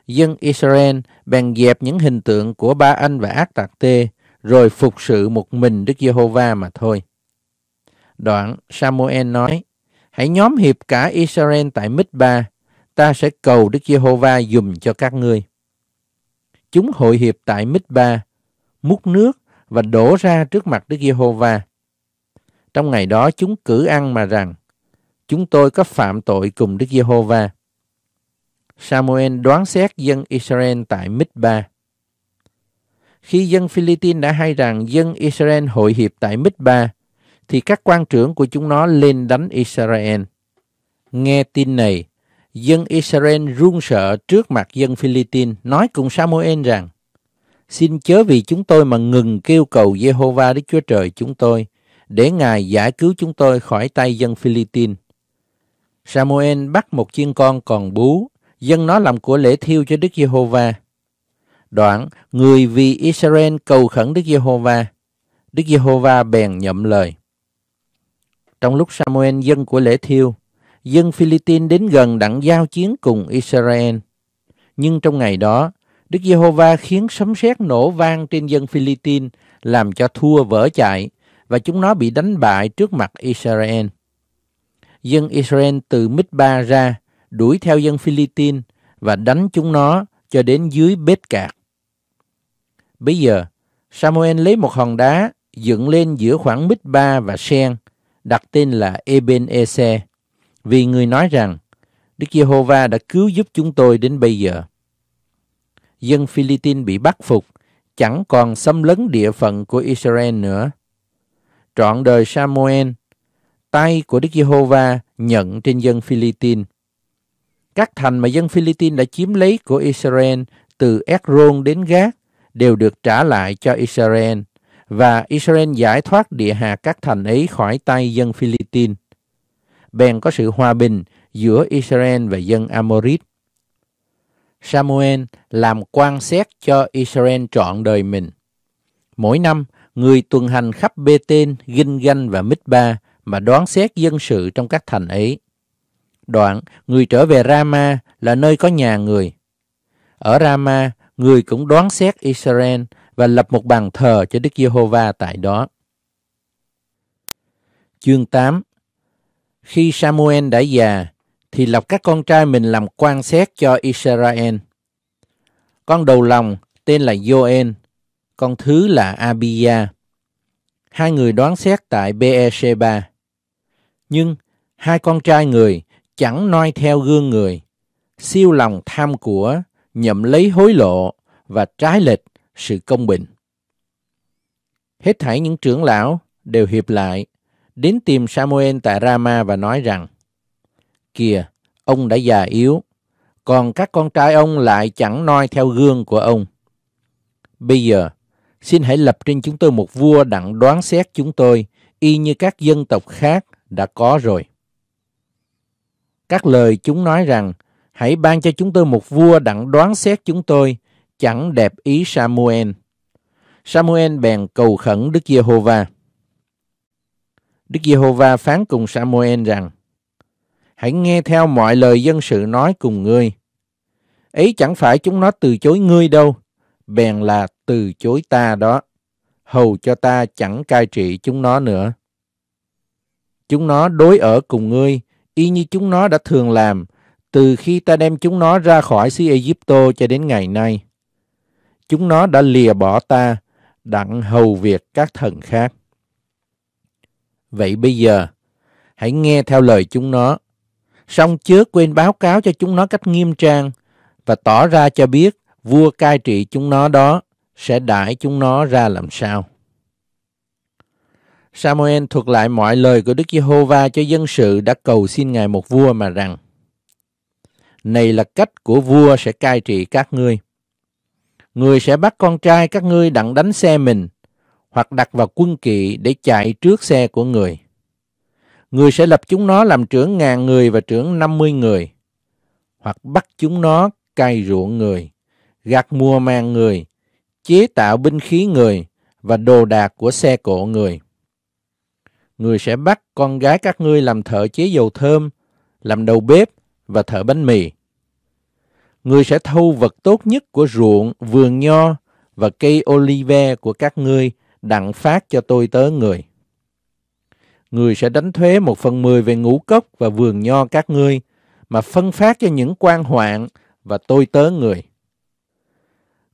Dân Israel bèn dẹp những hình tượng của ba anh và ác tặc tê, rồi phục sự một mình Đức Giê-hô-va mà thôi. Đoạn Samuel nói, Hãy nhóm hiệp cả Israel tại Mít-ba, ta sẽ cầu Đức Giê-hô-va dùm cho các ngươi. Chúng hội hiệp tại Mít-ba, múc nước và đổ ra trước mặt Đức Giê-hô-va. Trong ngày đó chúng cử ăn mà rằng, chúng tôi có phạm tội cùng Đức Giê-hô-va. Samuel đoán xét dân Israel tại Mít-ba. Khi dân Philippines đã hay rằng dân Israel hội hiệp tại Mít-ba, thì các quan trưởng của chúng nó lên đánh Israel. Nghe tin này, dân Israel run sợ trước mặt dân Philippines, nói cùng Samuel rằng, Xin chớ vì chúng tôi mà ngừng kêu cầu Jehovah Đức Chúa Trời chúng tôi, để Ngài giải cứu chúng tôi khỏi tay dân Philippines. Samuel bắt một chiên con còn bú, dân nó làm của lễ thiêu cho Đức Jehovah Đoạn, người vì Israel cầu khẩn Đức Jehovah Đức Jehovah bèn nhậm lời. Trong lúc Samuel dân của lễ thiêu, dân Philippines đến gần đặng giao chiến cùng Israel. Nhưng trong ngày đó, Đức Giê-hô-va khiến sấm sét nổ vang trên dân Philippines, làm cho thua vỡ chạy và chúng nó bị đánh bại trước mặt Israel. Dân Israel từ Mít-ba ra, đuổi theo dân Philippines và đánh chúng nó cho đến dưới bếp cạc. Bây giờ, Samuel lấy một hòn đá dựng lên giữa khoảng Mít-ba và Sen, đặt tên là Eben-ese vì người nói rằng Đức Giê-hô-va đã cứu giúp chúng tôi đến bây giờ. Dân Philippines bị bắt phục, chẳng còn xâm lấn địa phận của Israel nữa. Trọn đời Samuel, tay của Đức Giê-hô-va nhận trên dân Philippines. Các thành mà dân Philippines đã chiếm lấy của Israel từ Ekron đến Gác đều được trả lại cho Israel và Israel giải thoát địa hạt các thành ấy khỏi tay dân Philippines bèn có sự hòa bình giữa Israel và dân Amorit. Samuel làm quan xét cho Israel trọn đời mình. Mỗi năm, người tuần hành khắp bê tên ginh ganh và mít ba mà đoán xét dân sự trong các thành ấy đoạn người trở về rama là nơi có nhà người ở rama người cũng đoán xét israel và lập một bàn thờ cho đức giê-hô-va tại đó chương 8 khi Samuel đã già, thì lập các con trai mình làm quan xét cho Israel. Con đầu lòng tên là Joel, con thứ là Abia. Hai người đoán xét tại Beersheba. Nhưng hai con trai người chẳng noi theo gương người, siêu lòng tham của, nhậm lấy hối lộ và trái lệch sự công bình. Hết thảy những trưởng lão đều hiệp lại đến tìm Samuel tại Rama và nói rằng, Kìa, ông đã già yếu, còn các con trai ông lại chẳng noi theo gương của ông. Bây giờ, xin hãy lập trên chúng tôi một vua đặng đoán xét chúng tôi, y như các dân tộc khác đã có rồi. Các lời chúng nói rằng, hãy ban cho chúng tôi một vua đặng đoán xét chúng tôi, chẳng đẹp ý Samuel. Samuel bèn cầu khẩn Đức Giê-hô-va. Đức Giê-hô-va phán cùng Samuel rằng, Hãy nghe theo mọi lời dân sự nói cùng ngươi. Ấy chẳng phải chúng nó từ chối ngươi đâu, bèn là từ chối ta đó, hầu cho ta chẳng cai trị chúng nó nữa. Chúng nó đối ở cùng ngươi, y như chúng nó đã thường làm, từ khi ta đem chúng nó ra khỏi xứ Egypto cho đến ngày nay. Chúng nó đã lìa bỏ ta, đặng hầu việc các thần khác. Vậy bây giờ, hãy nghe theo lời chúng nó. Xong chớ quên báo cáo cho chúng nó cách nghiêm trang và tỏ ra cho biết vua cai trị chúng nó đó sẽ đãi chúng nó ra làm sao. Samuel thuật lại mọi lời của Đức Giê-hô-va cho dân sự đã cầu xin Ngài một vua mà rằng Này là cách của vua sẽ cai trị các ngươi. Người sẽ bắt con trai các ngươi đặng đánh xe mình hoặc đặt vào quân kỵ để chạy trước xe của người. Người sẽ lập chúng nó làm trưởng ngàn người và trưởng năm mươi người, hoặc bắt chúng nó cày ruộng người, gạt mùa màng người, chế tạo binh khí người và đồ đạc của xe cộ người. Người sẽ bắt con gái các ngươi làm thợ chế dầu thơm, làm đầu bếp và thợ bánh mì. Người sẽ thu vật tốt nhất của ruộng, vườn nho và cây olive của các ngươi đặng phát cho tôi tớ người. Người sẽ đánh thuế một phần mười về ngũ cốc và vườn nho các ngươi, mà phân phát cho những quan hoạn và tôi tớ người.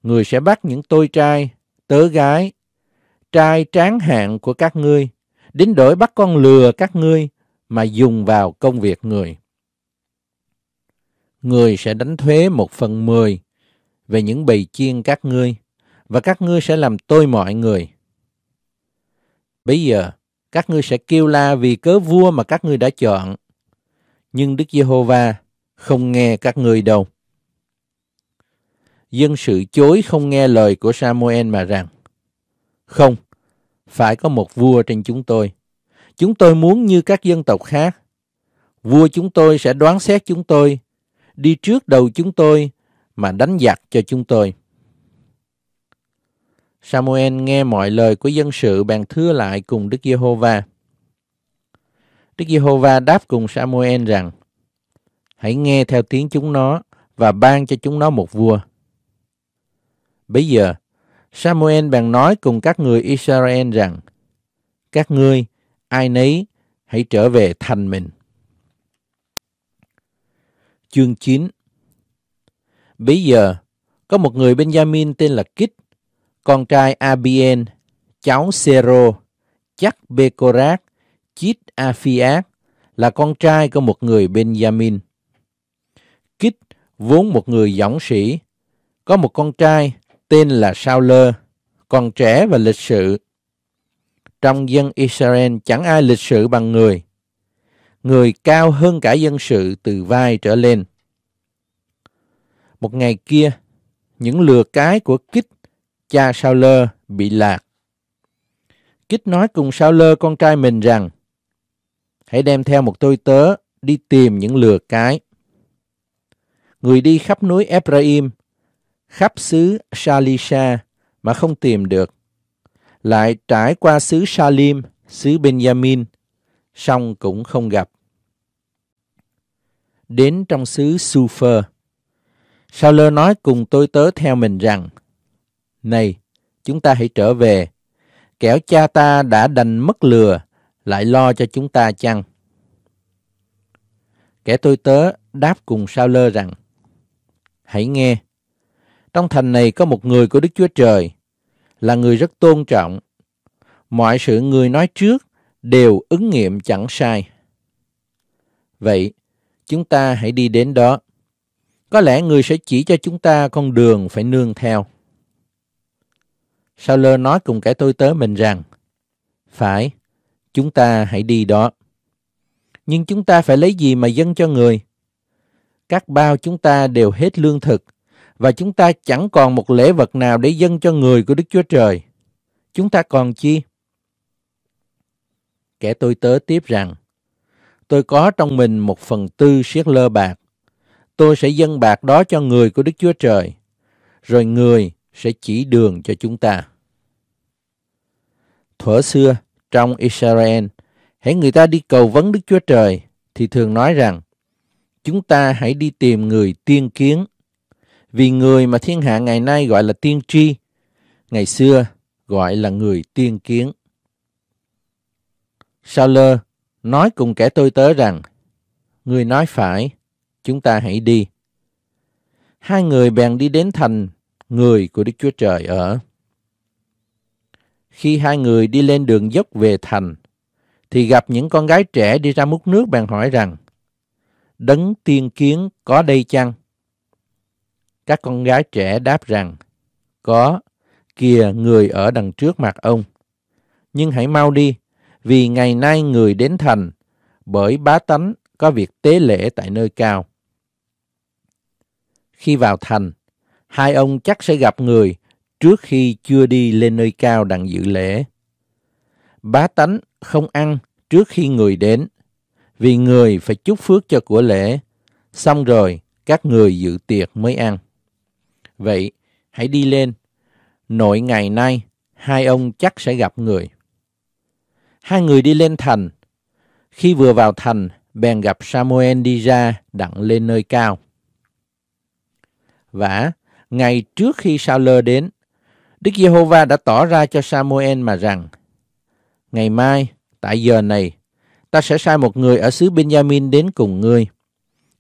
Người sẽ bắt những tôi trai, tớ gái, trai tráng hạn của các ngươi, đến đổi bắt con lừa các ngươi mà dùng vào công việc người. Người sẽ đánh thuế một phần mười về những bầy chiên các ngươi, và các ngươi sẽ làm tôi mọi người. Bây giờ, các ngươi sẽ kêu la vì cớ vua mà các ngươi đã chọn. Nhưng Đức Giê-hô-va không nghe các ngươi đâu. Dân sự chối không nghe lời của Samuel mà rằng, Không, phải có một vua trên chúng tôi. Chúng tôi muốn như các dân tộc khác. Vua chúng tôi sẽ đoán xét chúng tôi, đi trước đầu chúng tôi mà đánh giặc cho chúng tôi. Samuel nghe mọi lời của dân sự bàn thưa lại cùng Đức Giê-hô-va. Đức Giê-hô-va đáp cùng Samuel rằng: Hãy nghe theo tiếng chúng nó và ban cho chúng nó một vua. Bây giờ, Samuel bèn nói cùng các người Israel rằng: Các ngươi ai nấy hãy trở về thành mình. Chương 9 Bây giờ, có một người Benjamin tên là Kít con trai Abien, cháu Sero, chắc Bekorat, Chit Afiat là con trai của một người Benjamin. Kít vốn một người dõng sĩ, có một con trai tên là Sauler, còn trẻ và lịch sự. Trong dân Israel chẳng ai lịch sự bằng người. Người cao hơn cả dân sự từ vai trở lên. Một ngày kia, những lừa cái của Kích cha Sao Lơ bị lạc. Kích nói cùng Sao Lơ con trai mình rằng, hãy đem theo một tôi tớ đi tìm những lừa cái. Người đi khắp núi Ephraim, khắp xứ Shalisha mà không tìm được. Lại trải qua xứ Salim, xứ Benjamin, song cũng không gặp. Đến trong xứ Sufer, Sao lơ nói cùng tôi tớ theo mình rằng, này, chúng ta hãy trở về. Kẻo cha ta đã đành mất lừa, lại lo cho chúng ta chăng? Kẻ tôi tớ đáp cùng sao lơ rằng, Hãy nghe, trong thành này có một người của Đức Chúa Trời, là người rất tôn trọng. Mọi sự người nói trước đều ứng nghiệm chẳng sai. Vậy, chúng ta hãy đi đến đó. Có lẽ người sẽ chỉ cho chúng ta con đường phải nương theo sao lơ nói cùng kẻ tôi tớ mình rằng, Phải, chúng ta hãy đi đó. Nhưng chúng ta phải lấy gì mà dâng cho người? Các bao chúng ta đều hết lương thực, và chúng ta chẳng còn một lễ vật nào để dâng cho người của Đức Chúa Trời. Chúng ta còn chi? Kẻ tôi tớ tiếp rằng, tôi có trong mình một phần tư siết lơ bạc. Tôi sẽ dâng bạc đó cho người của Đức Chúa Trời. Rồi người sẽ chỉ đường cho chúng ta. Thuở xưa, trong Israel, hãy người ta đi cầu vấn Đức Chúa Trời thì thường nói rằng chúng ta hãy đi tìm người tiên kiến vì người mà thiên hạ ngày nay gọi là tiên tri ngày xưa gọi là người tiên kiến sao lơ nói cùng kẻ tôi tớ rằng người nói phải chúng ta hãy đi hai người bèn đi đến thành người của Đức Chúa Trời ở. Khi hai người đi lên đường dốc về thành, thì gặp những con gái trẻ đi ra múc nước bèn hỏi rằng, Đấng tiên kiến có đây chăng? Các con gái trẻ đáp rằng, Có, kìa người ở đằng trước mặt ông. Nhưng hãy mau đi, vì ngày nay người đến thành, bởi bá tánh có việc tế lễ tại nơi cao. Khi vào thành, hai ông chắc sẽ gặp người trước khi chưa đi lên nơi cao đặng dự lễ. Bá tánh không ăn trước khi người đến, vì người phải chúc phước cho của lễ, xong rồi các người dự tiệc mới ăn. Vậy, hãy đi lên, nội ngày nay hai ông chắc sẽ gặp người. Hai người đi lên thành, khi vừa vào thành bèn gặp Samuel đi ra đặng lên nơi cao. Vả, Ngày trước khi sao lơ đến, Đức Giê-hô-va đã tỏ ra cho Samuel mà rằng, Ngày mai, tại giờ này, ta sẽ sai một người ở xứ Benjamin đến cùng ngươi.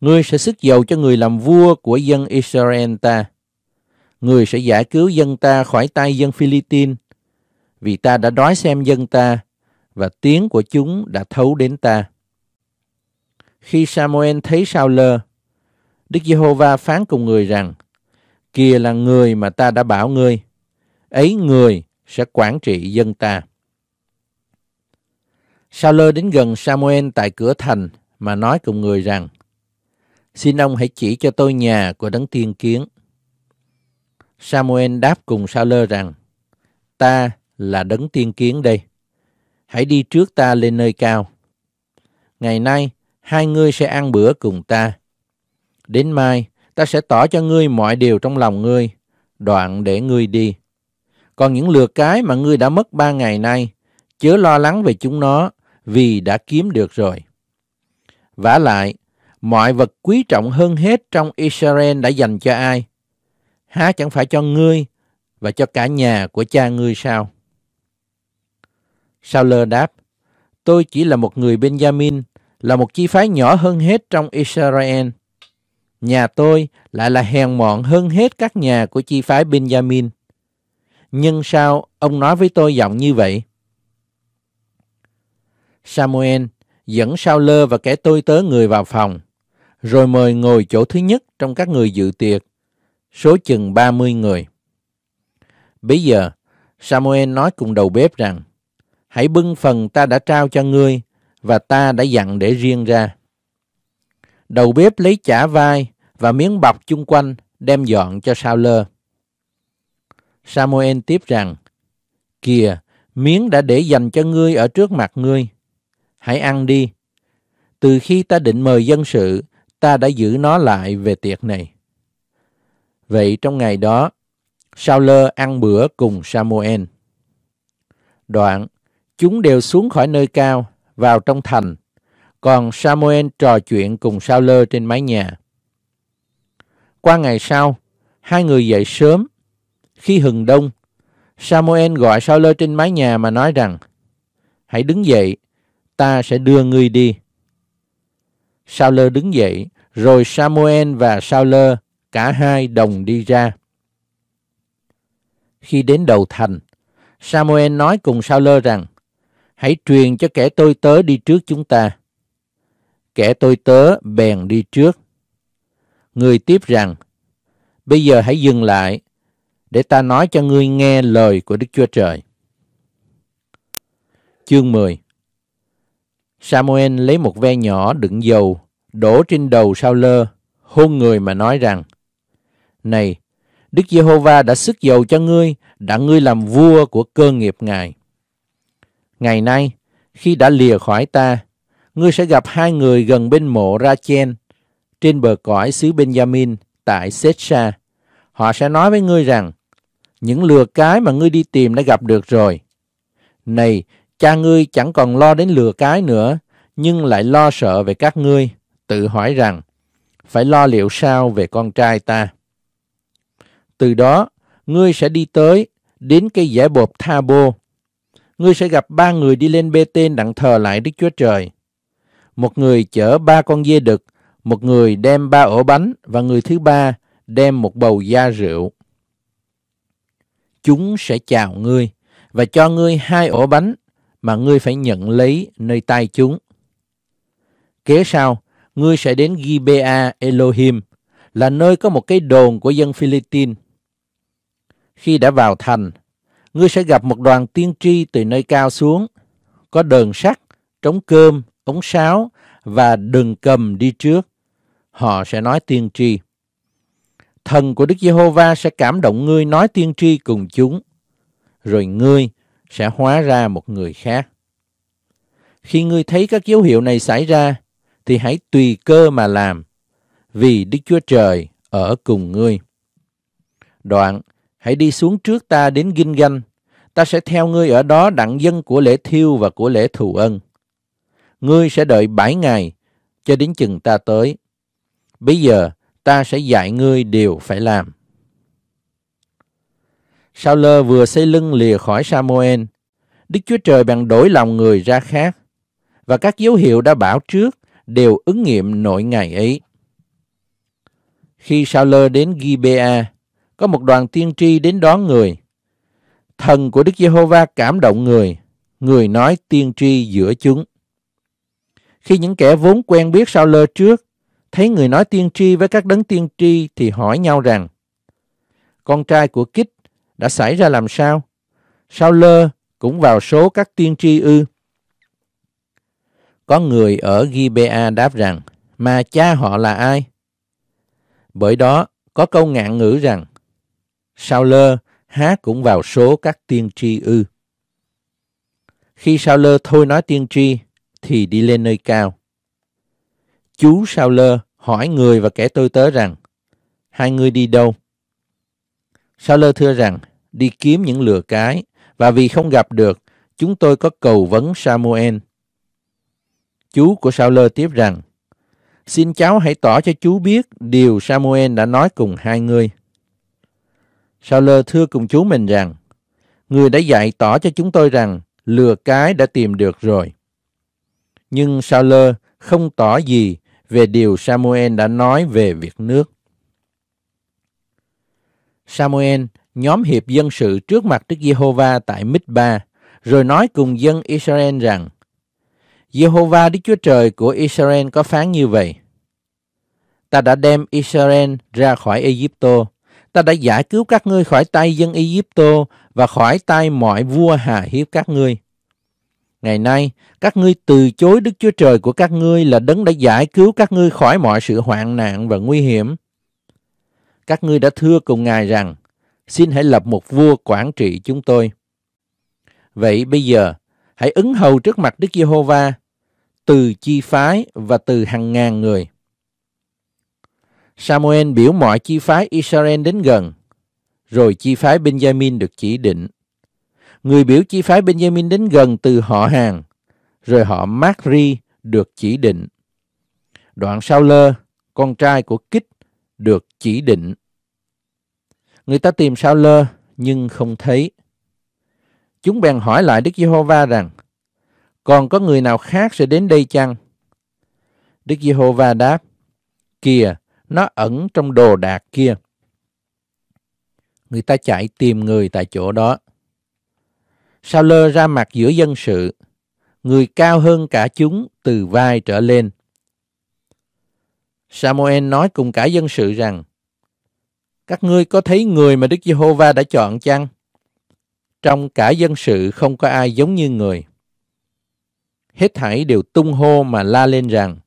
Ngươi sẽ sức dầu cho người làm vua của dân Israel ta. Ngươi sẽ giải cứu dân ta khỏi tay dân Philippines, vì ta đã đói xem dân ta, và tiếng của chúng đã thấu đến ta. Khi Samuel thấy Sao-lơ, Đức Giê-hô-va phán cùng người rằng, kia là người mà ta đã bảo ngươi. Ấy người sẽ quản trị dân ta. Sao lơ đến gần Samuel tại cửa thành mà nói cùng người rằng, Xin ông hãy chỉ cho tôi nhà của đấng tiên kiến. Samuel đáp cùng Sao lơ rằng, Ta là đấng tiên kiến đây. Hãy đi trước ta lên nơi cao. Ngày nay, hai ngươi sẽ ăn bữa cùng ta. Đến mai, ta sẽ tỏ cho ngươi mọi điều trong lòng ngươi, đoạn để ngươi đi. Còn những lừa cái mà ngươi đã mất ba ngày nay, chớ lo lắng về chúng nó, vì đã kiếm được rồi. vả lại, mọi vật quý trọng hơn hết trong Israel đã dành cho ai? Há chẳng phải cho ngươi và cho cả nhà của cha ngươi sao? Sao lơ đáp, tôi chỉ là một người Benjamin, là một chi phái nhỏ hơn hết trong Israel. Nhà tôi lại là hèn mọn hơn hết các nhà của chi phái Benjamin. Nhưng sao ông nói với tôi giọng như vậy? Samuel dẫn sao lơ và kẻ tôi tớ người vào phòng, rồi mời ngồi chỗ thứ nhất trong các người dự tiệc, số chừng 30 người. Bây giờ, Samuel nói cùng đầu bếp rằng, hãy bưng phần ta đã trao cho ngươi và ta đã dặn để riêng ra. Đầu bếp lấy chả vai và miếng bọc chung quanh đem dọn cho sao lơ. Samuel tiếp rằng, Kìa, miếng đã để dành cho ngươi ở trước mặt ngươi. Hãy ăn đi. Từ khi ta định mời dân sự, ta đã giữ nó lại về tiệc này. Vậy trong ngày đó, sao lơ ăn bữa cùng Samuel. Đoạn, chúng đều xuống khỏi nơi cao, vào trong thành còn Samuel trò chuyện cùng sao lơ trên mái nhà. Qua ngày sau, hai người dậy sớm. Khi hừng đông, Samuel gọi sao lơ trên mái nhà mà nói rằng, Hãy đứng dậy, ta sẽ đưa ngươi đi. Sao lơ đứng dậy, rồi Samuel và sao lơ cả hai đồng đi ra. Khi đến đầu thành, Samuel nói cùng sao lơ rằng, Hãy truyền cho kẻ tôi tớ đi trước chúng ta Kẻ tôi tớ bèn đi trước. Người tiếp rằng, bây giờ hãy dừng lại để ta nói cho ngươi nghe lời của Đức Chúa Trời. Chương 10 Samuel lấy một ve nhỏ đựng dầu, đổ trên đầu sao lơ, hôn người mà nói rằng, Này, Đức Giê-hô-va đã sức dầu cho ngươi, đã ngươi làm vua của cơ nghiệp Ngài. Ngày nay, khi đã lìa khỏi ta, ngươi sẽ gặp hai người gần bên mộ Rachen, trên bờ cõi xứ Benjamin tại Setsa. Họ sẽ nói với ngươi rằng, những lừa cái mà ngươi đi tìm đã gặp được rồi. Này, cha ngươi chẳng còn lo đến lừa cái nữa, nhưng lại lo sợ về các ngươi, tự hỏi rằng, phải lo liệu sao về con trai ta. Từ đó, ngươi sẽ đi tới, đến cây giải bột Tha Bô. Ngươi sẽ gặp ba người đi lên bê tên đặng thờ lại Đức Chúa Trời một người chở ba con dê đực, một người đem ba ổ bánh và người thứ ba đem một bầu da rượu. Chúng sẽ chào ngươi và cho ngươi hai ổ bánh mà ngươi phải nhận lấy nơi tay chúng. Kế sau, ngươi sẽ đến Gibea Elohim, là nơi có một cái đồn của dân Philippines. Khi đã vào thành, ngươi sẽ gặp một đoàn tiên tri từ nơi cao xuống, có đờn sắt, trống cơm ống sáo và đừng cầm đi trước. Họ sẽ nói tiên tri. Thần của Đức Giê-hô-va sẽ cảm động ngươi nói tiên tri cùng chúng, rồi ngươi sẽ hóa ra một người khác. Khi ngươi thấy các dấu hiệu này xảy ra, thì hãy tùy cơ mà làm, vì Đức Chúa Trời ở cùng ngươi. Đoạn, hãy đi xuống trước ta đến Ginh Ganh, ta sẽ theo ngươi ở đó đặng dân của lễ thiêu và của lễ thù ân ngươi sẽ đợi bảy ngày, cho đến chừng ta tới. Bây giờ, ta sẽ dạy ngươi điều phải làm. Sao lơ vừa xây lưng lìa khỏi Samuel, Đức Chúa Trời bằng đổi lòng người ra khác, và các dấu hiệu đã bảo trước đều ứng nghiệm nội ngày ấy. Khi Sao lơ đến Gibea, có một đoàn tiên tri đến đón người. Thần của Đức Giê-hô-va cảm động người, người nói tiên tri giữa chúng. Khi những kẻ vốn quen biết sao lơ trước, thấy người nói tiên tri với các đấng tiên tri thì hỏi nhau rằng, con trai của Kích đã xảy ra làm sao? Sao lơ cũng vào số các tiên tri ư? Có người ở Gibea đáp rằng, mà cha họ là ai? Bởi đó, có câu ngạn ngữ rằng, sao lơ há cũng vào số các tiên tri ư? Khi sao lơ thôi nói tiên tri, khi đi lên nơi cao. Chú Sao Lơ hỏi người và kẻ tôi tớ rằng, hai người đi đâu? Sao Lơ thưa rằng, đi kiếm những lừa cái, và vì không gặp được, chúng tôi có cầu vấn Samuel. Chú của Sao Lơ tiếp rằng, xin cháu hãy tỏ cho chú biết điều Samuel đã nói cùng hai người. Sao Lơ thưa cùng chú mình rằng, người đã dạy tỏ cho chúng tôi rằng lừa cái đã tìm được rồi nhưng Sauler không tỏ gì về điều Samuel đã nói về việc nước. Samuel nhóm hiệp dân sự trước mặt Đức Giê-hô-va tại Mít-ba, rồi nói cùng dân Israel rằng, Giê-hô-va Đức Chúa Trời của Israel có phán như vậy. Ta đã đem Israel ra khỏi Egypto, ta đã giải cứu các ngươi khỏi tay dân Egypto và khỏi tay mọi vua hà hiếp các ngươi. Ngày nay, các ngươi từ chối Đức Chúa Trời của các ngươi là đấng đã giải cứu các ngươi khỏi mọi sự hoạn nạn và nguy hiểm. Các ngươi đã thưa cùng Ngài rằng, xin hãy lập một vua quản trị chúng tôi. Vậy bây giờ, hãy ứng hầu trước mặt Đức Giê-hô-va từ chi phái và từ hàng ngàn người. Samuel biểu mọi chi phái Israel đến gần, rồi chi phái Benjamin được chỉ định người biểu chi phái Benjamin đến gần từ họ hàng, rồi họ Macri được chỉ định. Đoạn sau lơ, con trai của Kích được chỉ định. Người ta tìm sao lơ nhưng không thấy. Chúng bèn hỏi lại Đức Giê-hô-va rằng, còn có người nào khác sẽ đến đây chăng? Đức Giê-hô-va đáp, kìa, nó ẩn trong đồ đạc kia. Người ta chạy tìm người tại chỗ đó. Sao lơ ra mặt giữa dân sự, người cao hơn cả chúng từ vai trở lên. Samuel nói cùng cả dân sự rằng, Các ngươi có thấy người mà Đức Giê-hô-va đã chọn chăng? Trong cả dân sự không có ai giống như người. Hết thảy đều tung hô mà la lên rằng,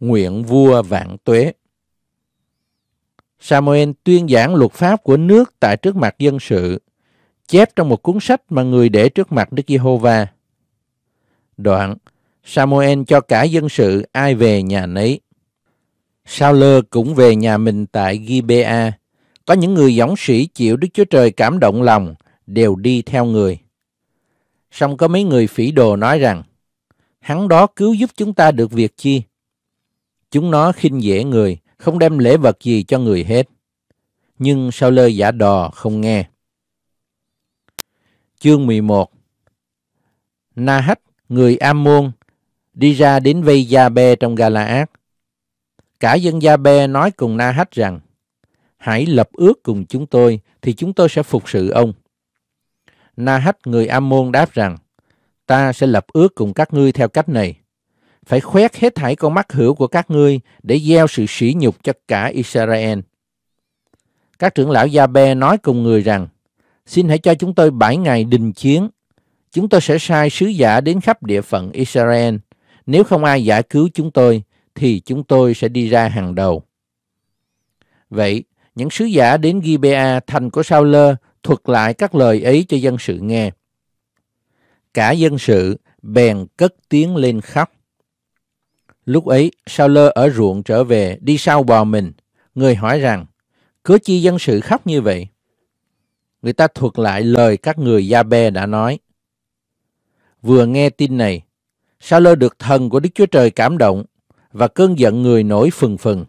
Nguyện vua vạn tuế. Samuel tuyên giảng luật pháp của nước tại trước mặt dân sự chép trong một cuốn sách mà người để trước mặt Đức Giê-hô-va. Đoạn, Samuel cho cả dân sự ai về nhà nấy. Sao lơ cũng về nhà mình tại Gibea. Có những người dõng sĩ chịu Đức Chúa Trời cảm động lòng, đều đi theo người. Xong có mấy người phỉ đồ nói rằng, hắn đó cứu giúp chúng ta được việc chi? Chúng nó khinh dễ người, không đem lễ vật gì cho người hết. Nhưng sao lơ giả đò không nghe chương 11 Nahat, người Ammon, đi ra đến vây Gia-bê trong Galaad. Cả dân Gia-bê nói cùng Nahat rằng, hãy lập ước cùng chúng tôi, thì chúng tôi sẽ phục sự ông. Nahat, người Ammon đáp rằng, ta sẽ lập ước cùng các ngươi theo cách này. Phải khoét hết thảy con mắt hữu của các ngươi để gieo sự sỉ nhục cho cả Israel. Các trưởng lão Gia-bê nói cùng người rằng, xin hãy cho chúng tôi bảy ngày đình chiến. Chúng tôi sẽ sai sứ giả đến khắp địa phận Israel. Nếu không ai giải cứu chúng tôi, thì chúng tôi sẽ đi ra hàng đầu. Vậy, những sứ giả đến Gibea thành của Sao Lơ thuật lại các lời ấy cho dân sự nghe. Cả dân sự bèn cất tiếng lên khóc. Lúc ấy, Sao Lơ ở ruộng trở về, đi sau bò mình. Người hỏi rằng, cớ chi dân sự khóc như vậy? người ta thuật lại lời các người Gia Bê đã nói. Vừa nghe tin này, Sa Lơ được thần của Đức Chúa Trời cảm động và cơn giận người nổi phừng phừng.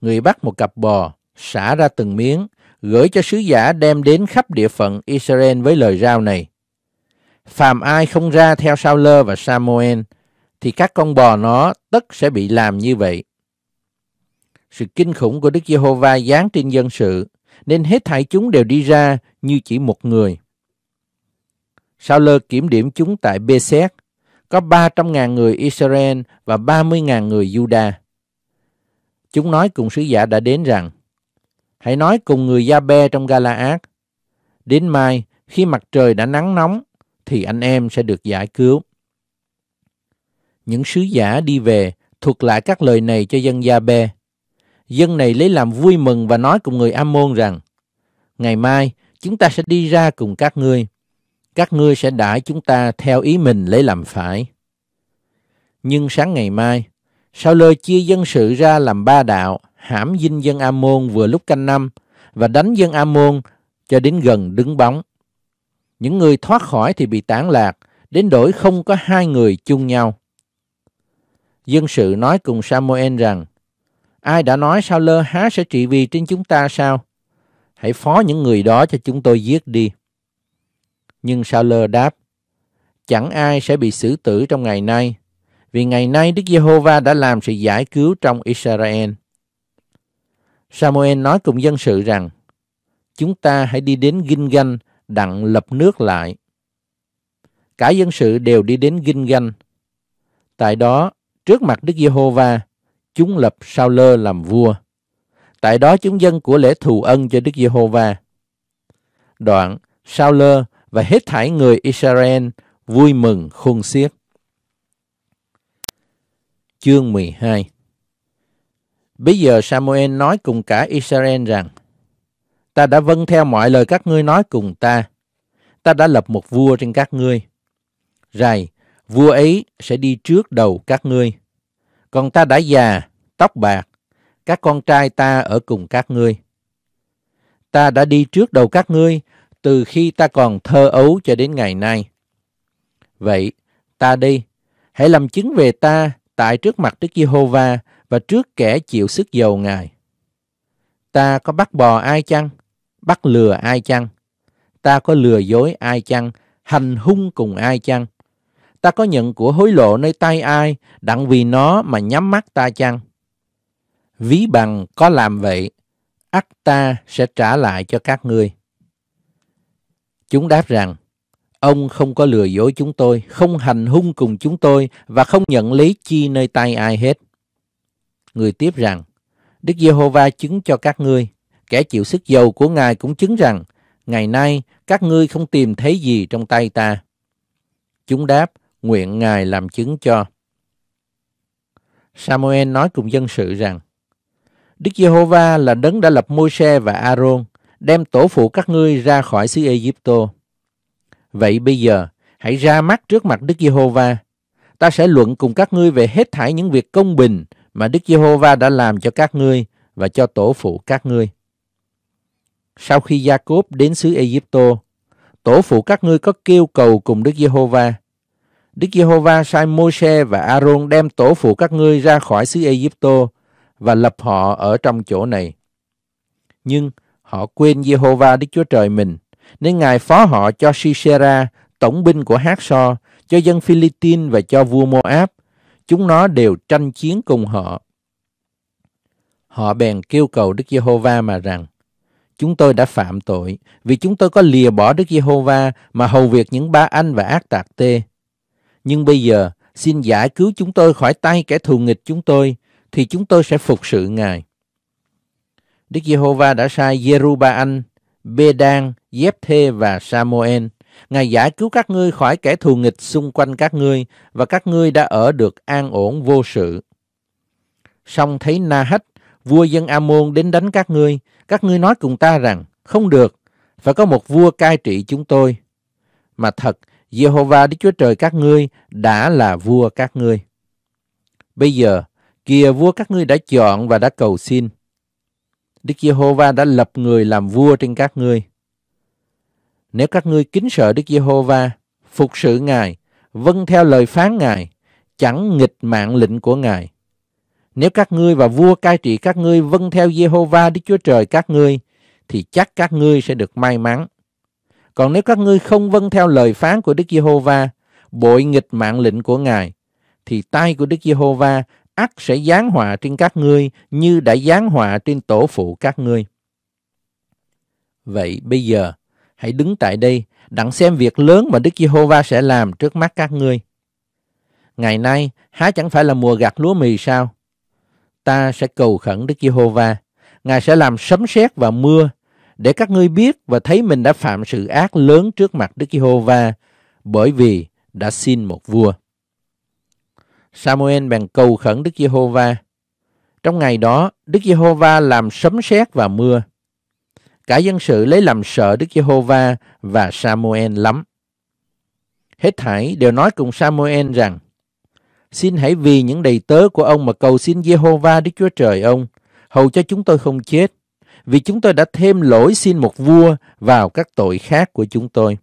Người bắt một cặp bò, xả ra từng miếng, gửi cho sứ giả đem đến khắp địa phận Israel với lời rao này. Phàm ai không ra theo Sao Lơ và Samuel, thì các con bò nó tất sẽ bị làm như vậy. Sự kinh khủng của Đức Giê-hô-va giáng trên dân sự nên hết thảy chúng đều đi ra như chỉ một người. Sau lơ kiểm điểm chúng tại Beset, có 300.000 người Israel và 30.000 người Juda. Chúng nói cùng sứ giả đã đến rằng, hãy nói cùng người Gia Bê trong gala Galaad, đến mai khi mặt trời đã nắng nóng thì anh em sẽ được giải cứu. Những sứ giả đi về thuật lại các lời này cho dân Gia Bê dân này lấy làm vui mừng và nói cùng người Ammon rằng, Ngày mai, chúng ta sẽ đi ra cùng các ngươi. Các ngươi sẽ đãi chúng ta theo ý mình lấy làm phải. Nhưng sáng ngày mai, sau lời chia dân sự ra làm ba đạo, hãm dinh dân Ammon vừa lúc canh năm và đánh dân Ammon cho đến gần đứng bóng. Những người thoát khỏi thì bị tán lạc, đến đổi không có hai người chung nhau. Dân sự nói cùng Samuel rằng, Ai đã nói sao lơ há sẽ trị vì trên chúng ta sao? Hãy phó những người đó cho chúng tôi giết đi. Nhưng sao lơ đáp, chẳng ai sẽ bị xử tử trong ngày nay, vì ngày nay Đức Giê-hô-va đã làm sự giải cứu trong Israel. Samuel nói cùng dân sự rằng, chúng ta hãy đi đến Ginh-ganh đặng lập nước lại. Cả dân sự đều đi đến Ginh-ganh. Tại đó, trước mặt Đức Giê-hô-va, chúng lập Sao Lơ làm vua. Tại đó chúng dân của lễ thù ân cho Đức Giê-hô-va. Đoạn, Sao Lơ và hết thảy người Israel vui mừng khôn xiết. Chương 12 Bây giờ Samuel nói cùng cả Israel rằng, Ta đã vâng theo mọi lời các ngươi nói cùng ta. Ta đã lập một vua trên các ngươi. Rày, vua ấy sẽ đi trước đầu các ngươi còn ta đã già, tóc bạc, các con trai ta ở cùng các ngươi. Ta đã đi trước đầu các ngươi từ khi ta còn thơ ấu cho đến ngày nay. Vậy, ta đi, hãy làm chứng về ta tại trước mặt Đức Giê-hô-va và trước kẻ chịu sức dầu Ngài. Ta có bắt bò ai chăng? Bắt lừa ai chăng? Ta có lừa dối ai chăng? Hành hung cùng ai chăng? ta có nhận của hối lộ nơi tay ai, đặng vì nó mà nhắm mắt ta chăng? Ví bằng có làm vậy, ắt ta sẽ trả lại cho các ngươi. Chúng đáp rằng, ông không có lừa dối chúng tôi, không hành hung cùng chúng tôi và không nhận lấy chi nơi tay ai hết. Người tiếp rằng, Đức Giê-hô-va chứng cho các ngươi, kẻ chịu sức dầu của Ngài cũng chứng rằng, ngày nay các ngươi không tìm thấy gì trong tay ta. Chúng đáp, nguyện Ngài làm chứng cho. Samuel nói cùng dân sự rằng, Đức Giê-hô-va là đấng đã lập Môi-se và A-rôn, đem tổ phụ các ngươi ra khỏi xứ Ai Cập. Vậy bây giờ, hãy ra mắt trước mặt Đức Giê-hô-va. Ta sẽ luận cùng các ngươi về hết thảy những việc công bình mà Đức Giê-hô-va đã làm cho các ngươi và cho tổ phụ các ngươi. Sau khi Gia-cốp đến xứ Ai Cập, tổ phụ các ngươi có kêu cầu cùng Đức Giê-hô-va Đức Giê-hô-va sai Môi-se và A-rôn đem tổ phụ các ngươi ra khỏi xứ Ai-díp-tô và lập họ ở trong chỗ này. Nhưng họ quên Giê-hô-va Đức Chúa Trời mình, nên Ngài phó họ cho Sisera, tổng binh của hát so cho dân Philippines và cho vua Moab. Chúng nó đều tranh chiến cùng họ. Họ bèn kêu cầu Đức Giê-hô-va mà rằng, Chúng tôi đã phạm tội, vì chúng tôi có lìa bỏ Đức Giê-hô-va mà hầu việc những ba anh và ác tạc tê. Nhưng bây giờ, xin giải cứu chúng tôi khỏi tay kẻ thù nghịch chúng tôi, thì chúng tôi sẽ phục sự Ngài. Đức Giê-hô-va đã sai Giê-ru-ba-ên, Jerubbaal, Bê-đan, Dép-thê và Sa-mô-en Ngài giải cứu các ngươi khỏi kẻ thù nghịch xung quanh các ngươi và các ngươi đã ở được an ổn vô sự. Xong thấy Na-hách, vua dân Amôn đến đánh các ngươi, các ngươi nói cùng ta rằng, không được, phải có một vua cai trị chúng tôi. Mà thật, Jehovah Đức Chúa Trời các ngươi đã là vua các ngươi. Bây giờ, kìa vua các ngươi đã chọn và đã cầu xin. Đức Giê-hô-va đã lập người làm vua trên các ngươi. Nếu các ngươi kính sợ Đức Giê-hô-va, phục sự Ngài, vâng theo lời phán Ngài, chẳng nghịch mạng lệnh của Ngài. Nếu các ngươi và vua cai trị các ngươi vâng theo Giê-hô-va Đức Chúa Trời các ngươi, thì chắc các ngươi sẽ được may mắn. Còn nếu các ngươi không vâng theo lời phán của Đức Giê-hô-va, bội nghịch mạng lệnh của Ngài, thì tay của Đức Giê-hô-va ắt sẽ giáng họa trên các ngươi như đã giáng họa trên tổ phụ các ngươi. Vậy bây giờ, hãy đứng tại đây, đặng xem việc lớn mà Đức Giê-hô-va sẽ làm trước mắt các ngươi. Ngày nay, há chẳng phải là mùa gặt lúa mì sao? Ta sẽ cầu khẩn Đức Giê-hô-va, Ngài sẽ làm sấm sét và mưa để các ngươi biết và thấy mình đã phạm sự ác lớn trước mặt Đức Giê-hô-va bởi vì đã xin một vua. Samuel bèn cầu khẩn Đức Giê-hô-va. Trong ngày đó, Đức Giê-hô-va làm sấm sét và mưa. Cả dân sự lấy làm sợ Đức Giê-hô-va và Samuel lắm. Hết thảy đều nói cùng Samuel rằng, Xin hãy vì những đầy tớ của ông mà cầu xin Giê-hô-va Đức Chúa Trời ông, hầu cho chúng tôi không chết vì chúng tôi đã thêm lỗi xin một vua vào các tội khác của chúng tôi.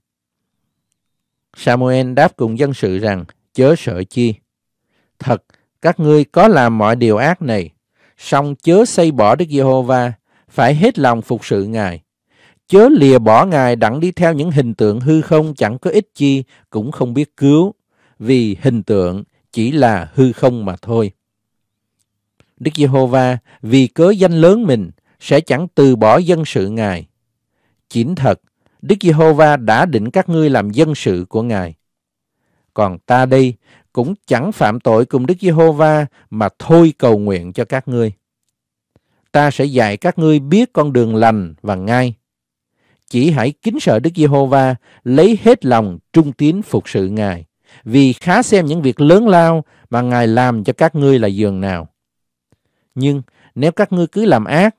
Samuel đáp cùng dân sự rằng, chớ sợ chi. Thật, các ngươi có làm mọi điều ác này, song chớ xây bỏ Đức Giê-hô-va, phải hết lòng phục sự Ngài. Chớ lìa bỏ Ngài đặng đi theo những hình tượng hư không chẳng có ích chi, cũng không biết cứu, vì hình tượng chỉ là hư không mà thôi. Đức Giê-hô-va vì cớ danh lớn mình sẽ chẳng từ bỏ dân sự Ngài. Chính thật, Đức Giê-hô-va đã định các ngươi làm dân sự của Ngài. Còn ta đây cũng chẳng phạm tội cùng Đức Giê-hô-va mà thôi cầu nguyện cho các ngươi. Ta sẽ dạy các ngươi biết con đường lành và ngay. Chỉ hãy kính sợ Đức Giê-hô-va, lấy hết lòng trung tín phục sự Ngài, vì khá xem những việc lớn lao mà Ngài làm cho các ngươi là giường nào. Nhưng nếu các ngươi cứ làm ác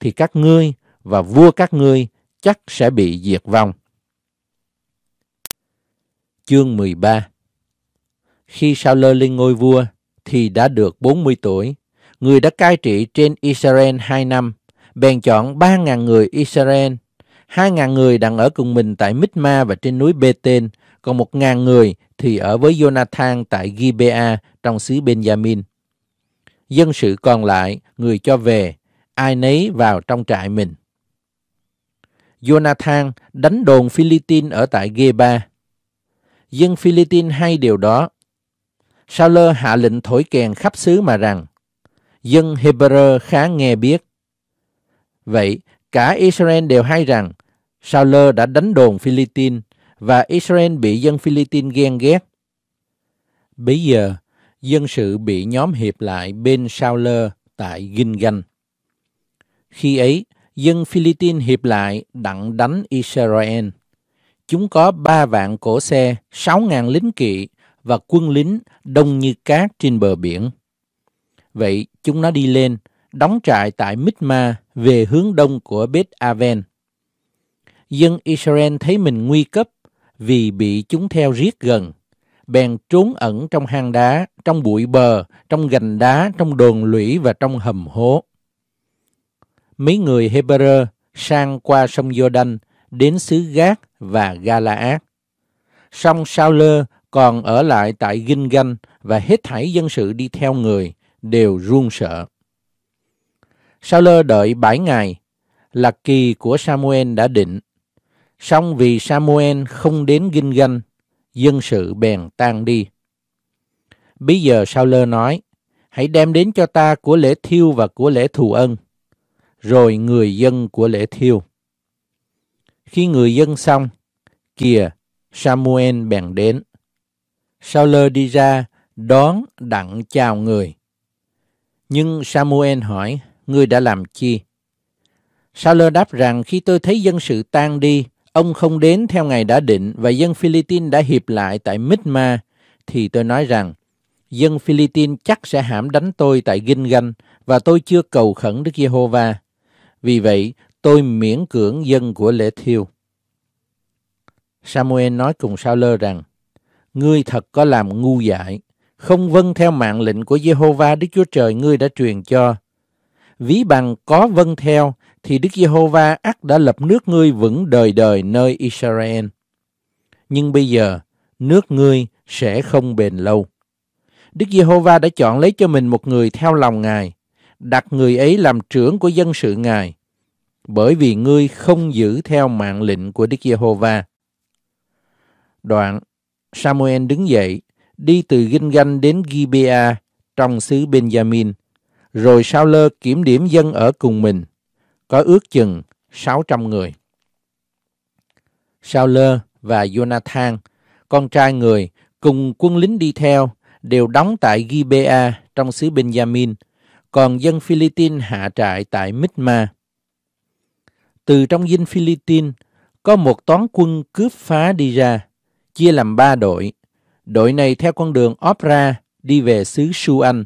thì các ngươi và vua các ngươi chắc sẽ bị diệt vong. Chương 13 Khi sao lơ lên ngôi vua thì đã được 40 tuổi, người đã cai trị trên Israel 2 năm, bèn chọn 3.000 người Israel, 2.000 người đang ở cùng mình tại Mithma và trên núi Bê-tên, còn 1.000 người thì ở với Jonathan tại Gibea trong xứ Benjamin. Dân sự còn lại, người cho về, ai nấy vào trong trại mình. Jonathan đánh đồn Philippines ở tại Geba. Dân Philippines hay điều đó. Sao hạ lệnh thổi kèn khắp xứ mà rằng, dân Hebrew khá nghe biết. Vậy, cả Israel đều hay rằng, Sao đã đánh đồn Philippines và Israel bị dân Philippines ghen ghét. Bây giờ, dân sự bị nhóm hiệp lại bên Sao tại Ginh Ganh. Khi ấy, dân Philippines hiệp lại đặng đánh Israel. Chúng có ba vạn cổ xe, sáu ngàn lính kỵ và quân lính đông như cát trên bờ biển. Vậy chúng nó đi lên, đóng trại tại Mitma về hướng đông của Beth Aven. Dân Israel thấy mình nguy cấp vì bị chúng theo riết gần, bèn trốn ẩn trong hang đá, trong bụi bờ, trong gành đá, trong đồn lũy và trong hầm hố mấy người Hebrew sang qua sông Jordan đến xứ Gác và Galaad. Song Saul còn ở lại tại Gilgal và hết thảy dân sự đi theo người đều run sợ. Saul đợi bảy ngày là kỳ của Samuel đã định. Song vì Samuel không đến Ginh-ganh, dân sự bèn tan đi. Bây giờ Saul nói: Hãy đem đến cho ta của lễ thiêu và của lễ thù ân rồi người dân của lễ thiêu. Khi người dân xong, kìa, Samuel bèn đến. Sao đi ra, đón đặng chào người. Nhưng Samuel hỏi, người đã làm chi? Sao đáp rằng khi tôi thấy dân sự tan đi, ông không đến theo ngày đã định và dân Philippines đã hiệp lại tại Mitma, thì tôi nói rằng, dân Philippines chắc sẽ hãm đánh tôi tại Ginh Ganh và tôi chưa cầu khẩn Đức Giê-hô-va. Vì vậy, tôi miễn cưỡng dân của lễ thiêu. Samuel nói cùng Sao Lơ rằng, Ngươi thật có làm ngu dại, không vâng theo mạng lệnh của Jehovah Đức Chúa Trời ngươi đã truyền cho. Ví bằng có vâng theo, thì Đức Giê-hô-va ắt đã lập nước ngươi vững đời đời nơi Israel. Nhưng bây giờ, nước ngươi sẽ không bền lâu. Đức Giê-hô-va đã chọn lấy cho mình một người theo lòng Ngài, đặt người ấy làm trưởng của dân sự Ngài, bởi vì ngươi không giữ theo mạng lệnh của Đức Giê-hô-va. Đoạn, Samuel đứng dậy, đi từ Ginh-ganh đến Gibea trong xứ Benjamin, rồi sao lơ kiểm điểm dân ở cùng mình, có ước chừng 600 người. Sao lơ và Jonathan, con trai người, cùng quân lính đi theo, đều đóng tại Gibea trong xứ Benjamin – còn dân Philippines hạ trại tại Mitma. Từ trong dinh Philippines, có một toán quân cướp phá đi ra, chia làm ba đội. Đội này theo con đường Opra đi về xứ Su Anh,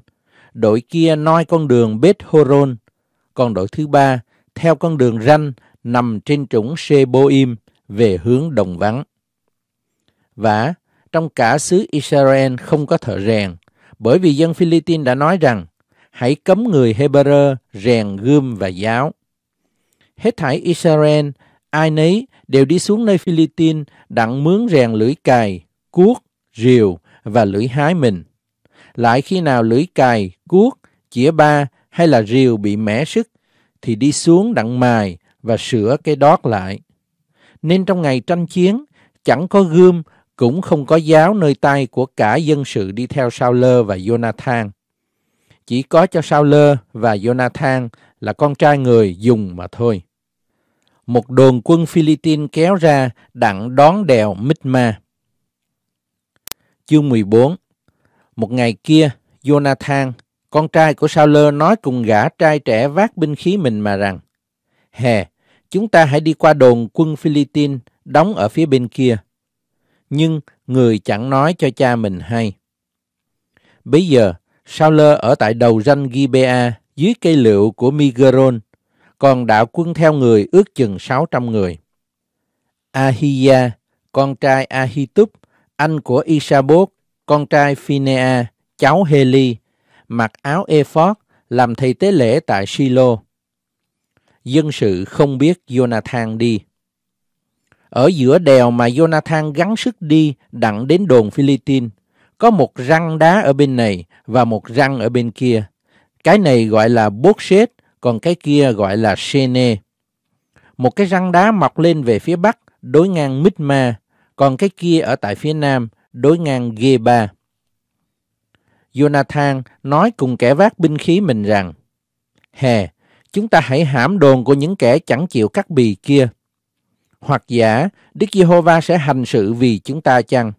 đội kia noi con đường Beth Horon, còn đội thứ ba theo con đường ranh nằm trên trũng Seboim về hướng đồng vắng. Và trong cả xứ Israel không có thợ rèn, bởi vì dân Philippines đã nói rằng hãy cấm người Hebrew rèn gươm và giáo. Hết thảy Israel, ai nấy đều đi xuống nơi Philippines đặng mướn rèn lưỡi cài, cuốc, rìu và lưỡi hái mình. Lại khi nào lưỡi cài, cuốc, chĩa ba hay là rìu bị mẻ sức, thì đi xuống đặng mài và sửa cái đót lại. Nên trong ngày tranh chiến, chẳng có gươm, cũng không có giáo nơi tay của cả dân sự đi theo Sao-lơ và Jonathan chỉ có cho Sauler và Jonathan là con trai người dùng mà thôi. Một đồn quân Philippines kéo ra đặng đón đèo Mitma. Chương 14 Một ngày kia, Jonathan, con trai của Sauler nói cùng gã trai trẻ vác binh khí mình mà rằng Hè, chúng ta hãy đi qua đồn quân Philippines đóng ở phía bên kia. Nhưng người chẳng nói cho cha mình hay. Bây giờ, Sauler ở tại đầu ranh Gibea dưới cây liệu của Migeron, còn đạo quân theo người ước chừng 600 người. Ahia, con trai Ahitub, anh của Isabot, con trai Phinea, cháu Heli, mặc áo ephod làm thầy tế lễ tại Silo. Dân sự không biết Jonathan đi. Ở giữa đèo mà Jonathan gắng sức đi đặng đến đồn Philippines, có một răng đá ở bên này và một răng ở bên kia. Cái này gọi là Bokshet, còn cái kia gọi là Sene. Một cái răng đá mọc lên về phía bắc, đối ngang Mitma, còn cái kia ở tại phía nam, đối ngang Geba. Jonathan nói cùng kẻ vác binh khí mình rằng, Hè, chúng ta hãy hãm đồn của những kẻ chẳng chịu cắt bì kia. Hoặc giả, Đức Giê-hô-va sẽ hành sự vì chúng ta chăng?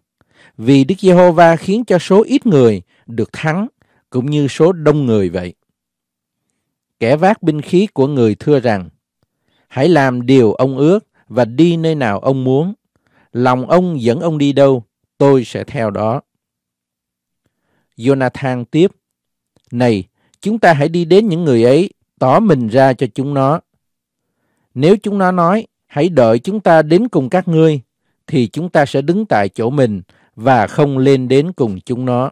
vì Đức Giê-hô-va khiến cho số ít người được thắng cũng như số đông người vậy. Kẻ vác binh khí của người thưa rằng, hãy làm điều ông ước và đi nơi nào ông muốn. Lòng ông dẫn ông đi đâu, tôi sẽ theo đó. Jonathan tiếp, Này, chúng ta hãy đi đến những người ấy, tỏ mình ra cho chúng nó. Nếu chúng nó nói, hãy đợi chúng ta đến cùng các ngươi, thì chúng ta sẽ đứng tại chỗ mình và không lên đến cùng chúng nó.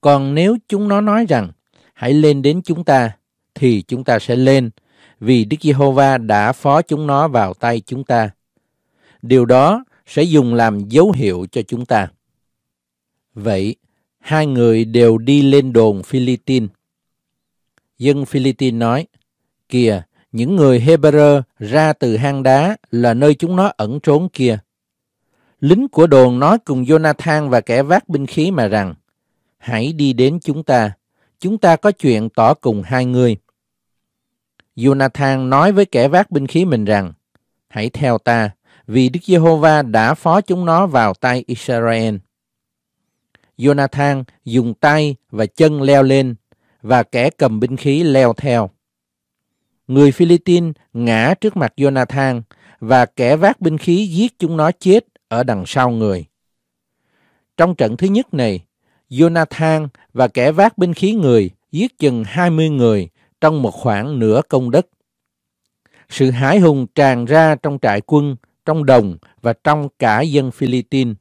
Còn nếu chúng nó nói rằng hãy lên đến chúng ta thì chúng ta sẽ lên vì Đức Giê-hô-va đã phó chúng nó vào tay chúng ta. Điều đó sẽ dùng làm dấu hiệu cho chúng ta. Vậy, hai người đều đi lên đồn Philippines. Dân Philippines nói, kìa, những người Hebrew ra từ hang đá là nơi chúng nó ẩn trốn kia. Lính của đồn nói cùng Jonathan và kẻ vác binh khí mà rằng, hãy đi đến chúng ta, chúng ta có chuyện tỏ cùng hai người. Jonathan nói với kẻ vác binh khí mình rằng, hãy theo ta, vì Đức Giê-hô-va đã phó chúng nó vào tay Israel. Jonathan dùng tay và chân leo lên, và kẻ cầm binh khí leo theo. Người Philippines ngã trước mặt Jonathan, và kẻ vác binh khí giết chúng nó chết ở đằng sau người. Trong trận thứ nhất này, Jonathan và kẻ vác binh khí người giết chừng 20 người trong một khoảng nửa công đất. Sự hãi hùng tràn ra trong trại quân, trong đồng và trong cả dân Philippines.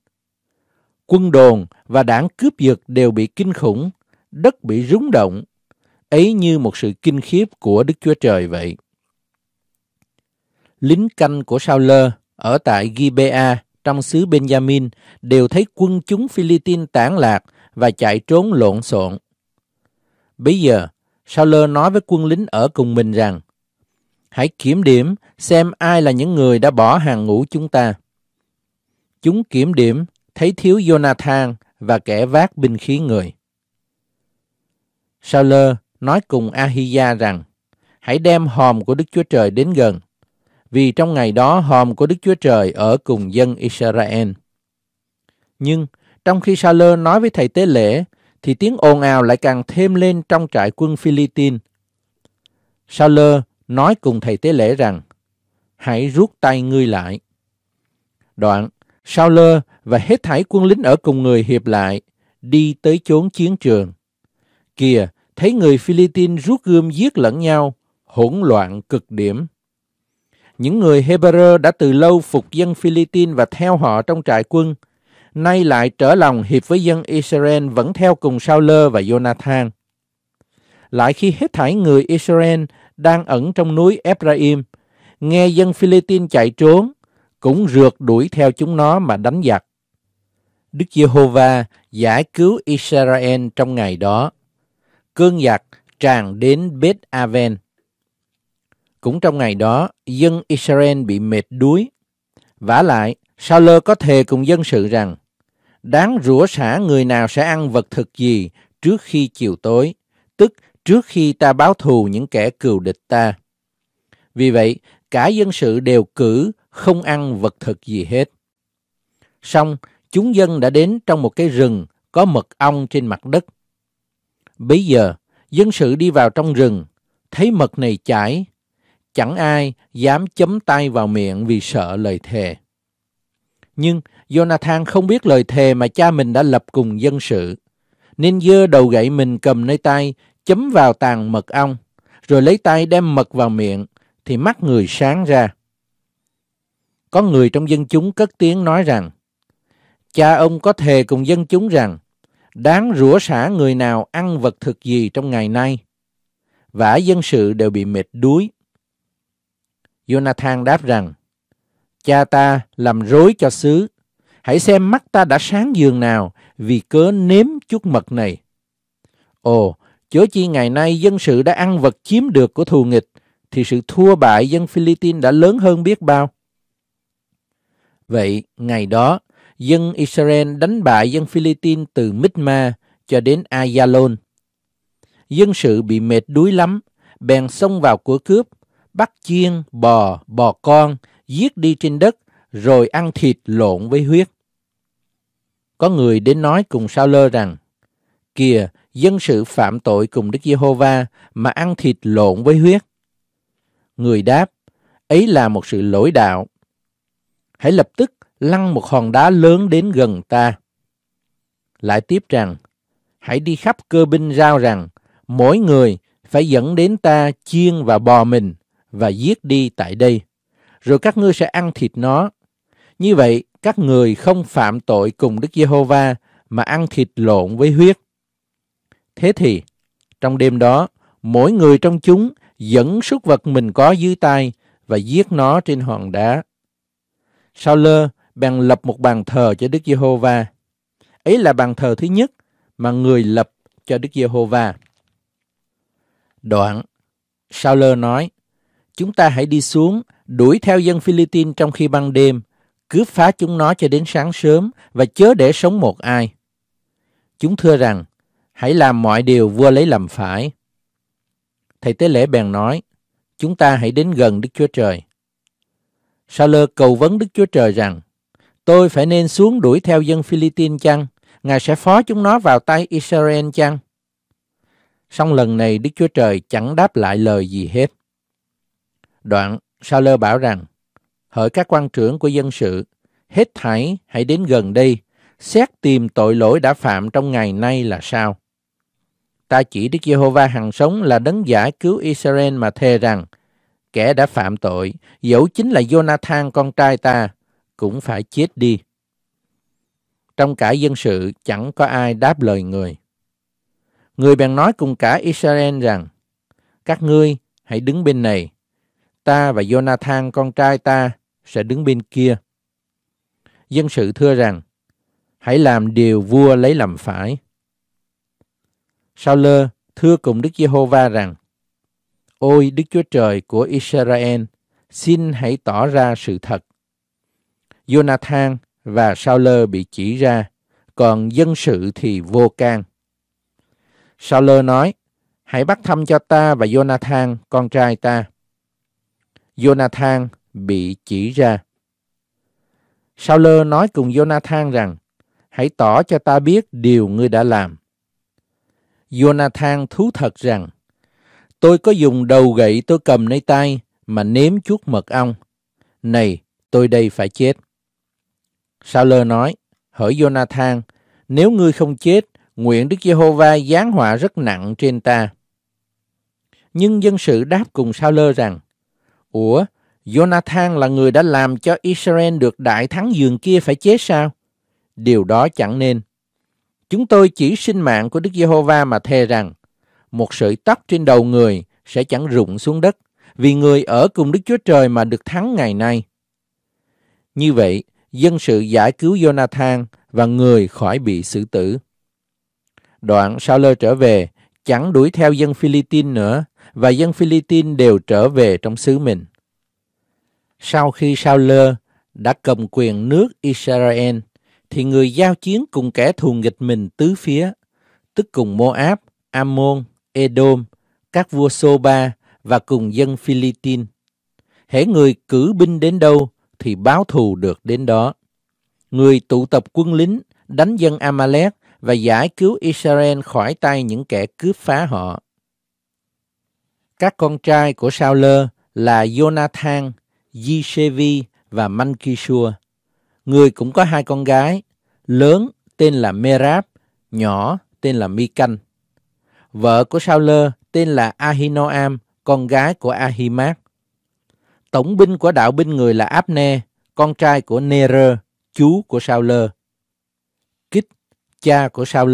Quân đồn và đảng cướp giật đều bị kinh khủng, đất bị rúng động, ấy như một sự kinh khiếp của Đức Chúa Trời vậy. Lính canh của Sao Lơ ở tại Gibea trong xứ Benjamin đều thấy quân chúng Philippines tản lạc và chạy trốn lộn xộn. Bây giờ, Sauler nói với quân lính ở cùng mình rằng, hãy kiểm điểm xem ai là những người đã bỏ hàng ngũ chúng ta. Chúng kiểm điểm thấy thiếu Jonathan và kẻ vác binh khí người. Sauler nói cùng Ahia rằng, hãy đem hòm của Đức Chúa Trời đến gần vì trong ngày đó hòm của Đức Chúa Trời ở cùng dân Israel. Nhưng trong khi Sa-lơ nói với thầy tế lễ, thì tiếng ồn ào lại càng thêm lên trong trại quân Philippines. Sa-lơ nói cùng thầy tế lễ rằng, hãy rút tay ngươi lại. Đoạn, Sa-lơ và hết thảy quân lính ở cùng người hiệp lại, đi tới chốn chiến trường. Kìa, thấy người Philippines rút gươm giết lẫn nhau, hỗn loạn cực điểm. Những người Hebrew đã từ lâu phục dân Philippines và theo họ trong trại quân, nay lại trở lòng hiệp với dân Israel vẫn theo cùng Sauler và Jonathan. Lại khi hết thảy người Israel đang ẩn trong núi Ephraim, nghe dân Philippines chạy trốn, cũng rượt đuổi theo chúng nó mà đánh giặc. Đức Giê-hô-va giải cứu Israel trong ngày đó. Cơn giặc tràn đến Bết Aven. Cũng trong ngày đó, dân Israel bị mệt đuối. Vả lại, Sao có thề cùng dân sự rằng, đáng rủa xả người nào sẽ ăn vật thực gì trước khi chiều tối, tức trước khi ta báo thù những kẻ cừu địch ta. Vì vậy, cả dân sự đều cử không ăn vật thực gì hết. Xong, chúng dân đã đến trong một cái rừng có mật ong trên mặt đất. Bây giờ, dân sự đi vào trong rừng, thấy mật này chảy, chẳng ai dám chấm tay vào miệng vì sợ lời thề. Nhưng Jonathan không biết lời thề mà cha mình đã lập cùng dân sự, nên dơ đầu gậy mình cầm nơi tay, chấm vào tàn mật ong, rồi lấy tay đem mật vào miệng, thì mắt người sáng ra. Có người trong dân chúng cất tiếng nói rằng, cha ông có thề cùng dân chúng rằng, đáng rủa xả người nào ăn vật thực gì trong ngày nay. Vả dân sự đều bị mệt đuối Jonathan đáp rằng, Cha ta làm rối cho xứ, hãy xem mắt ta đã sáng giường nào vì cớ nếm chút mật này. Ồ, chớ chi ngày nay dân sự đã ăn vật chiếm được của thù nghịch, thì sự thua bại dân Philippines đã lớn hơn biết bao. Vậy, ngày đó, dân Israel đánh bại dân Philippines từ Mitma cho đến Ayalon. Dân sự bị mệt đuối lắm, bèn xông vào của cướp bắt chiên, bò, bò con, giết đi trên đất, rồi ăn thịt lộn với huyết. Có người đến nói cùng Sao Lơ rằng, Kìa, dân sự phạm tội cùng Đức Giê-hô-va mà ăn thịt lộn với huyết. Người đáp, ấy là một sự lỗi đạo. Hãy lập tức lăn một hòn đá lớn đến gần ta. Lại tiếp rằng, hãy đi khắp cơ binh rao rằng, mỗi người phải dẫn đến ta chiên và bò mình và giết đi tại đây, rồi các ngươi sẽ ăn thịt nó. Như vậy, các người không phạm tội cùng Đức Giê-hô-va mà ăn thịt lộn với huyết. Thế thì, trong đêm đó, mỗi người trong chúng dẫn súc vật mình có dưới tay và giết nó trên hòn đá. Sau lơ, bèn lập một bàn thờ cho Đức Giê-hô-va. Ấy là bàn thờ thứ nhất mà người lập cho Đức Giê-hô-va. Đoạn, Sao lơ nói, chúng ta hãy đi xuống, đuổi theo dân Philippines trong khi ban đêm, cướp phá chúng nó cho đến sáng sớm và chớ để sống một ai. Chúng thưa rằng, hãy làm mọi điều vua lấy làm phải. Thầy tế lễ bèn nói, chúng ta hãy đến gần Đức Chúa Trời. Sa lơ cầu vấn Đức Chúa Trời rằng, tôi phải nên xuống đuổi theo dân Philippines chăng? Ngài sẽ phó chúng nó vào tay Israel chăng? Song lần này Đức Chúa Trời chẳng đáp lại lời gì hết. Đoạn, Sao Lơ bảo rằng, hỡi các quan trưởng của dân sự, hết thảy hãy đến gần đây, xét tìm tội lỗi đã phạm trong ngày nay là sao. Ta chỉ Đức Giê-hô-va hằng sống là đấng giải cứu Israel mà thề rằng, kẻ đã phạm tội, dẫu chính là Jonathan con trai ta, cũng phải chết đi. Trong cả dân sự chẳng có ai đáp lời người. Người bèn nói cùng cả Israel rằng, các ngươi hãy đứng bên này, ta và Jonathan con trai ta sẽ đứng bên kia. Dân sự thưa rằng, hãy làm điều vua lấy làm phải. Sao lơ thưa cùng Đức Giê-hô-va rằng, Ôi Đức Chúa Trời của Israel, xin hãy tỏ ra sự thật. Jonathan và Sao lơ bị chỉ ra, còn dân sự thì vô can. Sao lơ nói, hãy bắt thăm cho ta và Jonathan, con trai ta. Jonathan bị chỉ ra. Sauler nói cùng Jonathan rằng, hãy tỏ cho ta biết điều ngươi đã làm. Jonathan thú thật rằng, tôi có dùng đầu gậy tôi cầm nơi tay mà nếm chút mật ong. Này, tôi đây phải chết. Sauler nói, hỡi Jonathan, nếu ngươi không chết, nguyện Đức Giê-hô-va giáng họa rất nặng trên ta. Nhưng dân sự đáp cùng Sauler rằng, Ủa, Jonathan là người đã làm cho Israel được đại thắng giường kia phải chết sao? Điều đó chẳng nên. Chúng tôi chỉ sinh mạng của Đức Giê-hô-va mà thề rằng, một sợi tóc trên đầu người sẽ chẳng rụng xuống đất, vì người ở cùng Đức Chúa Trời mà được thắng ngày nay. Như vậy, dân sự giải cứu Jonathan và người khỏi bị xử tử. Đoạn Sa-lơ trở về, chẳng đuổi theo dân Philippines nữa, và dân Philippines đều trở về trong xứ mình. Sau khi Sao đã cầm quyền nước Israel, thì người giao chiến cùng kẻ thù nghịch mình tứ phía, tức cùng Moab, Ammon, Edom, các vua Soba và cùng dân Philippines. Hễ người cử binh đến đâu thì báo thù được đến đó. Người tụ tập quân lính đánh dân Amalek và giải cứu Israel khỏi tay những kẻ cướp phá họ. Các con trai của Sao là Jonathan, Yishevi và Mankishua. Người cũng có hai con gái, lớn tên là Merab, nhỏ tên là Mikan. Vợ của Sao tên là Ahinoam, con gái của Ahimaat. Tổng binh của đạo binh người là Abne, con trai của Nerơ, chú của Sao Lơ. Kích, cha của Sao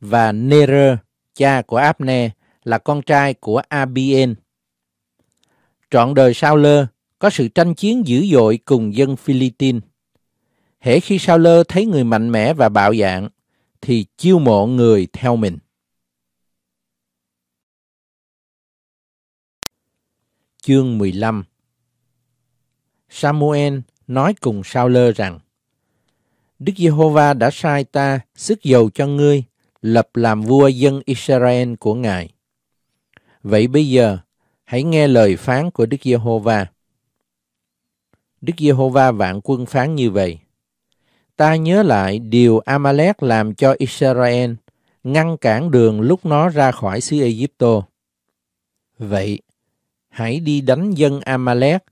và Nerơ, cha của Abne, là con trai của ABN. Trọn đời Sao Lơ có sự tranh chiến dữ dội cùng dân Philippines. Hễ khi Sao Lơ thấy người mạnh mẽ và bạo dạn, thì chiêu mộ người theo mình. Chương 15 Samuel nói cùng Sao Lơ rằng Đức Giê-hô-va đã sai ta sức dầu cho ngươi, lập làm vua dân Israel của Ngài. Vậy bây giờ, hãy nghe lời phán của Đức Giê-hô-va. Đức Giê-hô-va vạn quân phán như vậy. Ta nhớ lại điều Amalek làm cho Israel, ngăn cản đường lúc nó ra khỏi xứ ai cập. Vậy, hãy đi đánh dân Amalek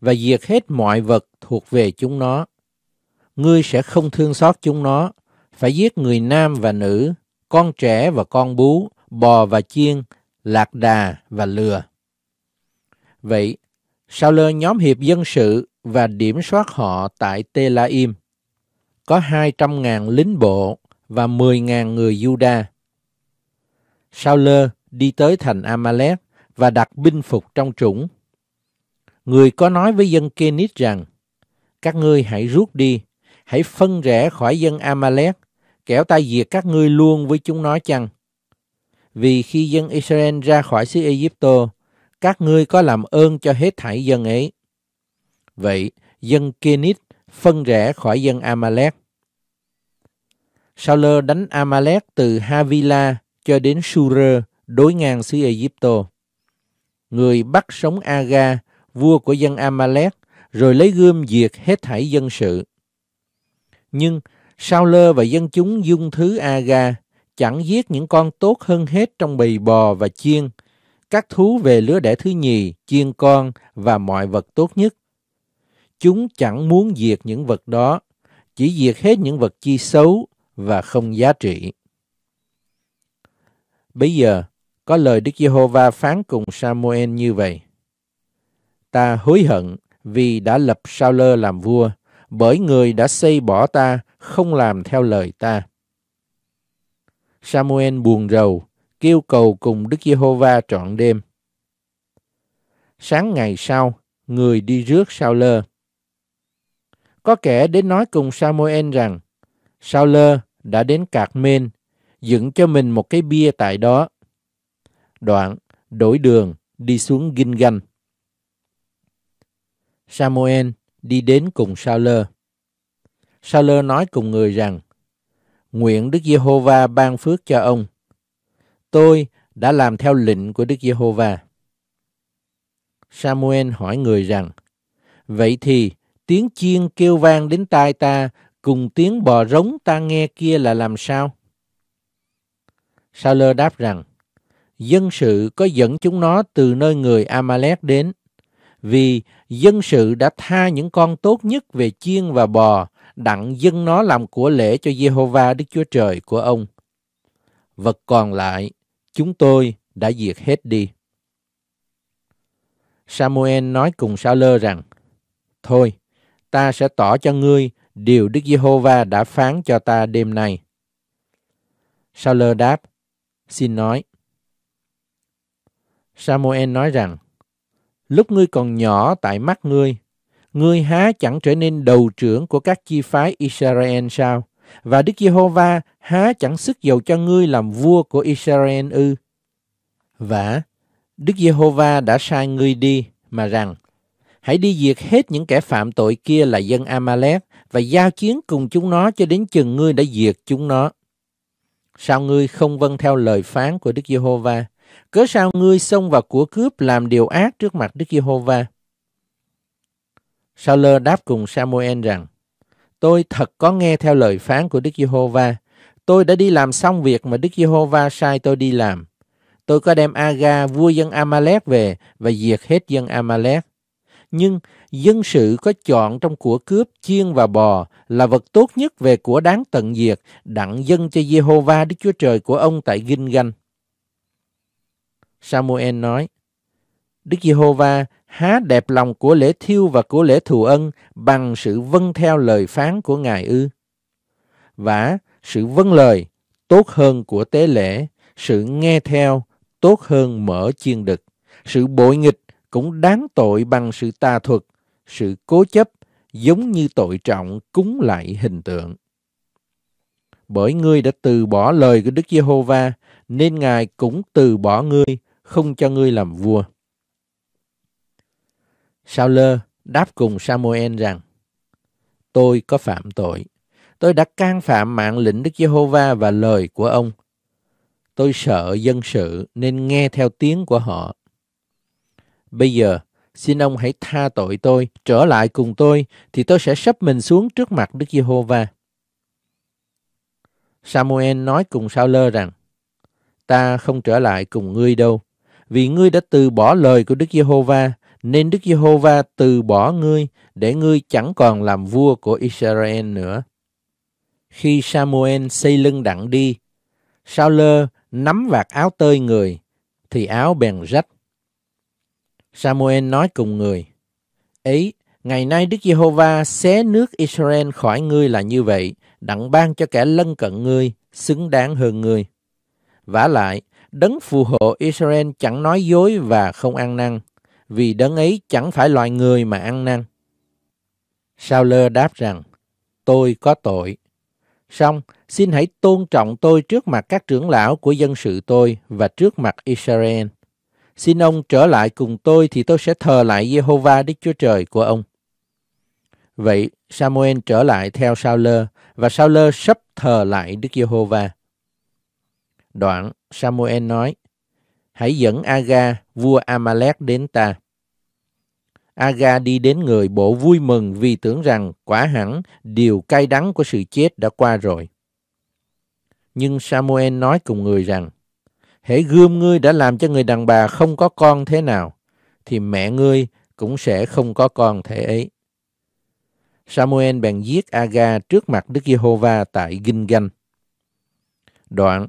và diệt hết mọi vật thuộc về chúng nó. Ngươi sẽ không thương xót chúng nó, phải giết người nam và nữ, con trẻ và con bú, bò và chiên, lạc đà và lừa. Vậy, sao lơ nhóm hiệp dân sự và điểm soát họ tại Te-la-im, Có 200.000 lính bộ và 10.000 người Juda. Sao lơ đi tới thành Amalek và đặt binh phục trong trũng. Người có nói với dân Kenit rằng, các ngươi hãy rút đi, hãy phân rẽ khỏi dân Amalek, kẻo ta diệt các ngươi luôn với chúng nó chăng? Vì khi dân Israel ra khỏi xứ Egypto, các ngươi có làm ơn cho hết thảy dân ấy. Vậy, dân Kenit phân rẽ khỏi dân Amalek. Sauler đánh Amalek từ Havila cho đến Surer, đối ngang xứ Egypto. Người bắt sống Aga, vua của dân Amalek, rồi lấy gươm diệt hết thảy dân sự. Nhưng Sauler và dân chúng dung thứ Aga chẳng giết những con tốt hơn hết trong bầy bò và chiên, các thú về lứa đẻ thứ nhì, chiên con và mọi vật tốt nhất. Chúng chẳng muốn diệt những vật đó, chỉ diệt hết những vật chi xấu và không giá trị. Bây giờ, có lời Đức Giê-hô-va phán cùng Samuel như vậy. Ta hối hận vì đã lập Sao-lơ làm vua, bởi người đã xây bỏ ta, không làm theo lời ta. Samuel buồn rầu, kêu cầu cùng Đức Giê-hô-va trọn đêm. Sáng ngày sau, người đi rước Sao Lơ. Có kẻ đến nói cùng Samuel rằng, Sao Lơ đã đến Cạc Mên, dựng cho mình một cái bia tại đó. Đoạn, đổi đường, đi xuống Ginh Ganh. Samuel đi đến cùng Sao Lơ. Sao Lơ nói cùng người rằng, nguyện Đức Giê-hô-va ban phước cho ông. Tôi đã làm theo lệnh của Đức Giê-hô-va. Samuel hỏi người rằng, Vậy thì tiếng chiên kêu vang đến tai ta cùng tiếng bò rống ta nghe kia là làm sao? Sao lơ đáp rằng, dân sự có dẫn chúng nó từ nơi người Amalek đến, vì dân sự đã tha những con tốt nhất về chiên và bò đặng dâng nó làm của lễ cho Jehovah Đức Chúa Trời của ông. Vật còn lại, chúng tôi đã diệt hết đi. Samuel nói cùng Sao Lơ rằng, Thôi, ta sẽ tỏ cho ngươi điều Đức Giê-hô-va đã phán cho ta đêm nay. Sao Lơ đáp, xin nói. Samuel nói rằng, lúc ngươi còn nhỏ tại mắt ngươi, ngươi há chẳng trở nên đầu trưởng của các chi phái Israel sao? Và Đức Giê-hô-va há chẳng sức dầu cho ngươi làm vua của Israel ư? Vả, Đức Giê-hô-va đã sai ngươi đi mà rằng, hãy đi diệt hết những kẻ phạm tội kia là dân Amalek và giao chiến cùng chúng nó cho đến chừng ngươi đã diệt chúng nó. Sao ngươi không vâng theo lời phán của Đức Giê-hô-va? Cớ sao ngươi xông vào của cướp làm điều ác trước mặt Đức Giê-hô-va? Saul đáp cùng Samuel rằng, Tôi thật có nghe theo lời phán của Đức Giê-hô-va. Tôi đã đi làm xong việc mà Đức Giê-hô-va sai tôi đi làm. Tôi có đem Aga vua dân Amalek về và diệt hết dân Amalek. Nhưng dân sự có chọn trong của cướp chiên và bò là vật tốt nhất về của đáng tận diệt, đặng dân cho Giê-hô-va Đức Chúa Trời của ông tại Ginh Ganh. Samuel nói, Đức Giê-hô-va há đẹp lòng của lễ thiêu và của lễ thù ân bằng sự vâng theo lời phán của Ngài ư. Và sự vâng lời tốt hơn của tế lễ, sự nghe theo tốt hơn mở chiên đực. Sự bội nghịch cũng đáng tội bằng sự tà thuật, sự cố chấp giống như tội trọng cúng lại hình tượng. Bởi ngươi đã từ bỏ lời của Đức Giê-hô-va, nên Ngài cũng từ bỏ ngươi, không cho ngươi làm vua. Sao lơ đáp cùng Samuel rằng, Tôi có phạm tội. Tôi đã can phạm mạng lệnh Đức Giê-hô-va và lời của ông. Tôi sợ dân sự nên nghe theo tiếng của họ. Bây giờ, xin ông hãy tha tội tôi, trở lại cùng tôi, thì tôi sẽ sắp mình xuống trước mặt Đức Giê-hô-va. Samuel nói cùng Sao Lơ rằng, Ta không trở lại cùng ngươi đâu, vì ngươi đã từ bỏ lời của Đức Giê-hô-va nên Đức Giê-hô-va từ bỏ ngươi để ngươi chẳng còn làm vua của Israel nữa. Khi Samuel xây lưng đặng đi, Sao lơ nắm vạt áo tơi người, thì áo bèn rách. Samuel nói cùng người, Ấy, ngày nay Đức Giê-hô-va xé nước Israel khỏi ngươi là như vậy, đặng ban cho kẻ lân cận ngươi, xứng đáng hơn ngươi. Vả lại, đấng phù hộ Israel chẳng nói dối và không ăn năn vì đấng ấy chẳng phải loài người mà ăn năn. Sao lơ đáp rằng, tôi có tội. Xong, xin hãy tôn trọng tôi trước mặt các trưởng lão của dân sự tôi và trước mặt Israel. Xin ông trở lại cùng tôi thì tôi sẽ thờ lại Jehovah Đức Chúa Trời của ông. Vậy Samuel trở lại theo Sao Lơ và Sao Lơ sắp thờ lại Đức Giê-hô-va. Đoạn Samuel nói, hãy dẫn Aga, vua Amalek đến ta. Aga đi đến người bộ vui mừng vì tưởng rằng quả hẳn điều cay đắng của sự chết đã qua rồi. Nhưng Samuel nói cùng người rằng, hễ gươm ngươi đã làm cho người đàn bà không có con thế nào, thì mẹ ngươi cũng sẽ không có con thế ấy. Samuel bèn giết Aga trước mặt Đức Giê-hô-va tại Ginh Ganh. Đoạn,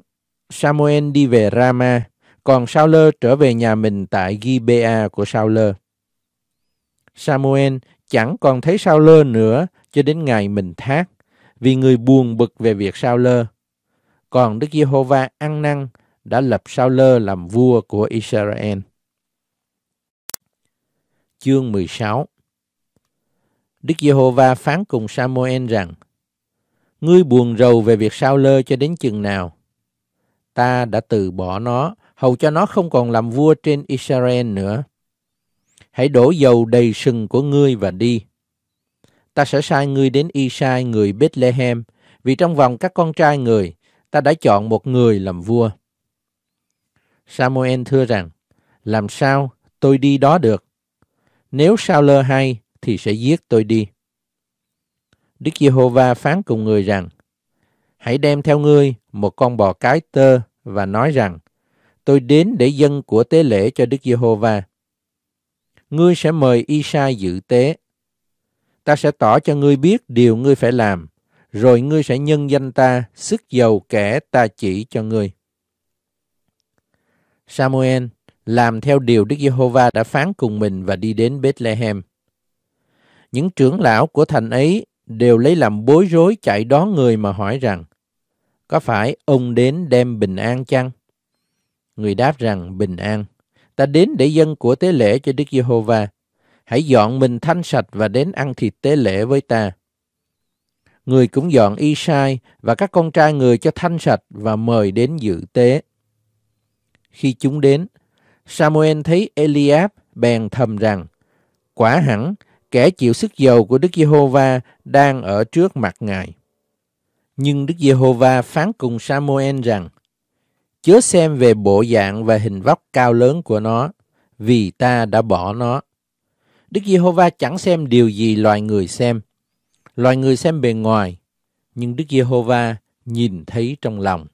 Samuel đi về Rama, còn Sao Lơ trở về nhà mình tại Gibea của Sao Lơ. Samuel chẳng còn thấy Sao Lơ nữa cho đến ngày mình thác, vì người buồn bực về việc Sao Lơ. Còn Đức Giê-hô-va ăn năn đã lập Sao Lơ làm vua của Israel. Chương 16 Đức Giê-hô-va phán cùng Samuel rằng: Ngươi buồn rầu về việc Sao Lơ cho đến chừng nào? Ta đã từ bỏ nó hầu cho nó không còn làm vua trên Israel nữa. Hãy đổ dầu đầy sừng của ngươi và đi. Ta sẽ sai ngươi đến Isai người Bethlehem, vì trong vòng các con trai người, ta đã chọn một người làm vua. Samuel thưa rằng, làm sao tôi đi đó được? Nếu sao lơ hay, thì sẽ giết tôi đi. Đức Giê-hô-va phán cùng người rằng, hãy đem theo ngươi một con bò cái tơ và nói rằng, tôi đến để dân của tế lễ cho Đức Giê-hô-va. Ngươi sẽ mời Isa dự tế. Ta sẽ tỏ cho ngươi biết điều ngươi phải làm, rồi ngươi sẽ nhân danh ta, sức giàu kẻ ta chỉ cho ngươi. Samuel làm theo điều Đức Giê-hô-va đã phán cùng mình và đi đến Bethlehem. Những trưởng lão của thành ấy đều lấy làm bối rối chạy đón người mà hỏi rằng, có phải ông đến đem bình an chăng? Người đáp rằng bình an. Ta đến để dân của tế lễ cho Đức Giê-hô-va. Hãy dọn mình thanh sạch và đến ăn thịt tế lễ với ta. Người cũng dọn y sai và các con trai người cho thanh sạch và mời đến dự tế. Khi chúng đến, Samuel thấy Eliab bèn thầm rằng, quả hẳn kẻ chịu sức dầu của Đức Giê-hô-va đang ở trước mặt Ngài. Nhưng Đức Giê-hô-va phán cùng Samuel rằng, chớ xem về bộ dạng và hình vóc cao lớn của nó, vì ta đã bỏ nó. Đức Giê-hô-va chẳng xem điều gì loài người xem. Loài người xem bề ngoài, nhưng Đức Giê-hô-va nhìn thấy trong lòng.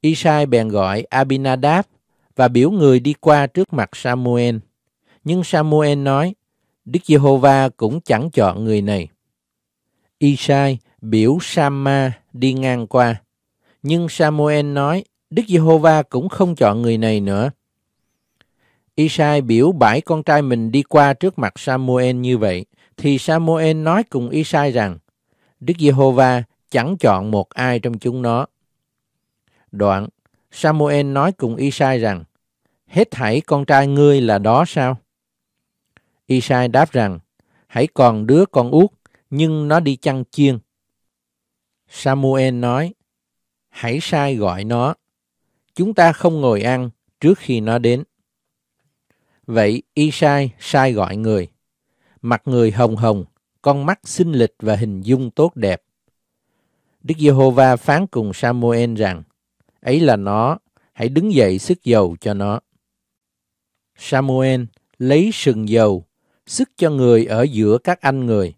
Y-sai bèn gọi Abinadab và biểu người đi qua trước mặt Samuel. Nhưng Samuel nói, Đức Giê-hô-va cũng chẳng chọn người này. Y-sai biểu Sama đi ngang qua. Nhưng Samuel nói, Đức Giê-hô-va cũng không chọn người này nữa. Isai biểu bãi con trai mình đi qua trước mặt Samuel như vậy, thì Samuel nói cùng Isai rằng, Đức Giê-hô-va chẳng chọn một ai trong chúng nó. Đoạn, Samuel nói cùng Isai rằng, hết thảy con trai ngươi là đó sao? Isai đáp rằng, hãy còn đứa con út, nhưng nó đi chăn chiên. Samuel nói, hãy sai gọi nó. Chúng ta không ngồi ăn trước khi nó đến. Vậy y sai sai gọi người. Mặt người hồng hồng, con mắt xinh lịch và hình dung tốt đẹp. Đức Giê-hô-va phán cùng Samuel rằng, ấy là nó, hãy đứng dậy sức dầu cho nó. Samuel lấy sừng dầu, sức cho người ở giữa các anh người.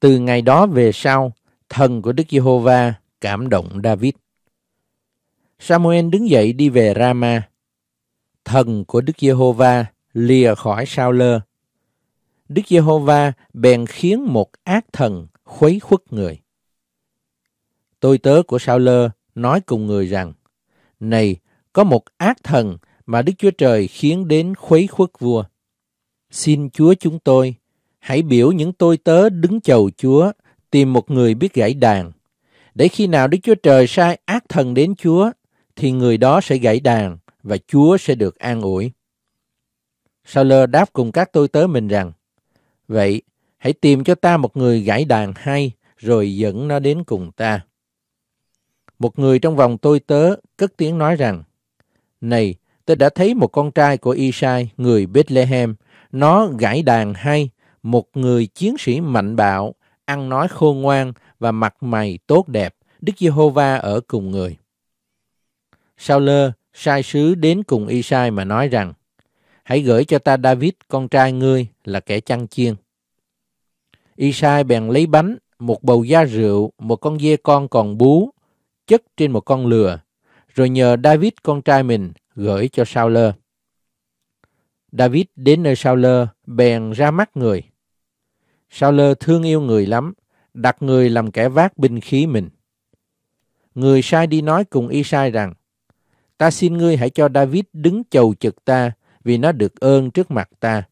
Từ ngày đó về sau, thần của Đức Giê-hô-va cảm động David. Samuel đứng dậy đi về Rama. Thần của Đức Giê-hô-va lìa khỏi sao lơ. Đức Giê-hô-va bèn khiến một ác thần khuấy khuất người. Tôi tớ của sao lơ nói cùng người rằng, Này, có một ác thần mà Đức Chúa Trời khiến đến khuấy khuất vua. Xin Chúa chúng tôi, hãy biểu những tôi tớ đứng chầu Chúa tìm một người biết gãy đàn để khi nào Đức Chúa Trời sai ác thần đến Chúa, thì người đó sẽ gãy đàn và Chúa sẽ được an ủi. Sauler đáp cùng các tôi tớ mình rằng, Vậy, hãy tìm cho ta một người gãy đàn hay, rồi dẫn nó đến cùng ta. Một người trong vòng tôi tớ cất tiếng nói rằng, Này, tôi đã thấy một con trai của Isai, người Bethlehem, nó gãy đàn hay, một người chiến sĩ mạnh bạo, ăn nói khôn ngoan, và mặt mày tốt đẹp, Đức Giê-hô-va ở cùng người. Sau lơ, sai sứ đến cùng Y-sai mà nói rằng, hãy gửi cho ta David, con trai ngươi, là kẻ chăn chiên. Y-sai bèn lấy bánh, một bầu da rượu, một con dê con còn bú, chất trên một con lừa, rồi nhờ David con trai mình gửi cho Sao Lơ. David đến nơi Sao Lơ, bèn ra mắt người. Sao Lơ thương yêu người lắm, đặt người làm kẻ vác binh khí mình. Người sai đi nói cùng y sai rằng, ta xin ngươi hãy cho David đứng chầu trực ta vì nó được ơn trước mặt ta.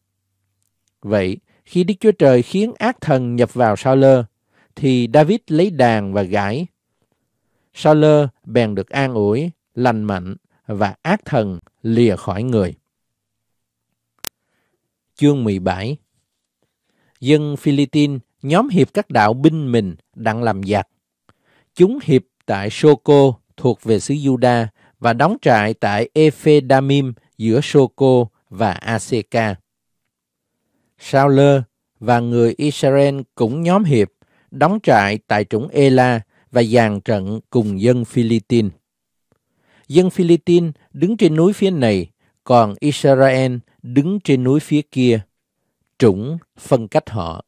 Vậy, khi Đức Chúa Trời khiến ác thần nhập vào sao lơ, thì David lấy đàn và gãi. Sao lơ bèn được an ủi, lành mạnh và ác thần lìa khỏi người. Chương 17 Dân Philippines nhóm hiệp các đạo binh mình đặng làm giặc. Chúng hiệp tại Soko thuộc về xứ Juda và đóng trại tại Ephedamim giữa Soko và Aseka. Sauler và người Israel cũng nhóm hiệp, đóng trại tại trũng Ela và dàn trận cùng dân Philippines. Dân Philippines đứng trên núi phía này, còn Israel đứng trên núi phía kia. Trũng phân cách họ.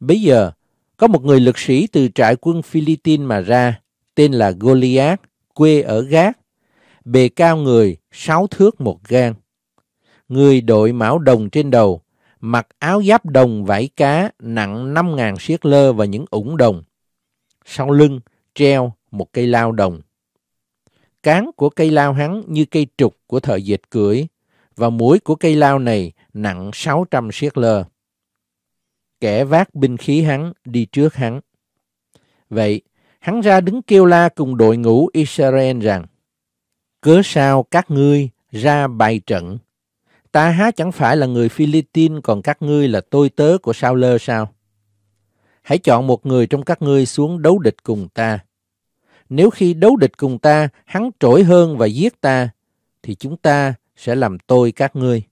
Bây giờ, có một người lực sĩ từ trại quân Philippines mà ra, tên là Goliath, quê ở Gác, bề cao người sáu thước một gan. Người đội mão đồng trên đầu, mặc áo giáp đồng vải cá nặng 5.000 siết lơ và những ủng đồng. Sau lưng treo một cây lao đồng. Cán của cây lao hắn như cây trục của thợ dệt cưỡi và mũi của cây lao này nặng 600 siết lơ kẻ vác binh khí hắn đi trước hắn. Vậy, hắn ra đứng kêu la cùng đội ngũ Israel rằng, Cớ sao các ngươi ra bài trận? Ta há chẳng phải là người Philippines còn các ngươi là tôi tớ của sao lơ sao? Hãy chọn một người trong các ngươi xuống đấu địch cùng ta. Nếu khi đấu địch cùng ta, hắn trỗi hơn và giết ta, thì chúng ta sẽ làm tôi các ngươi.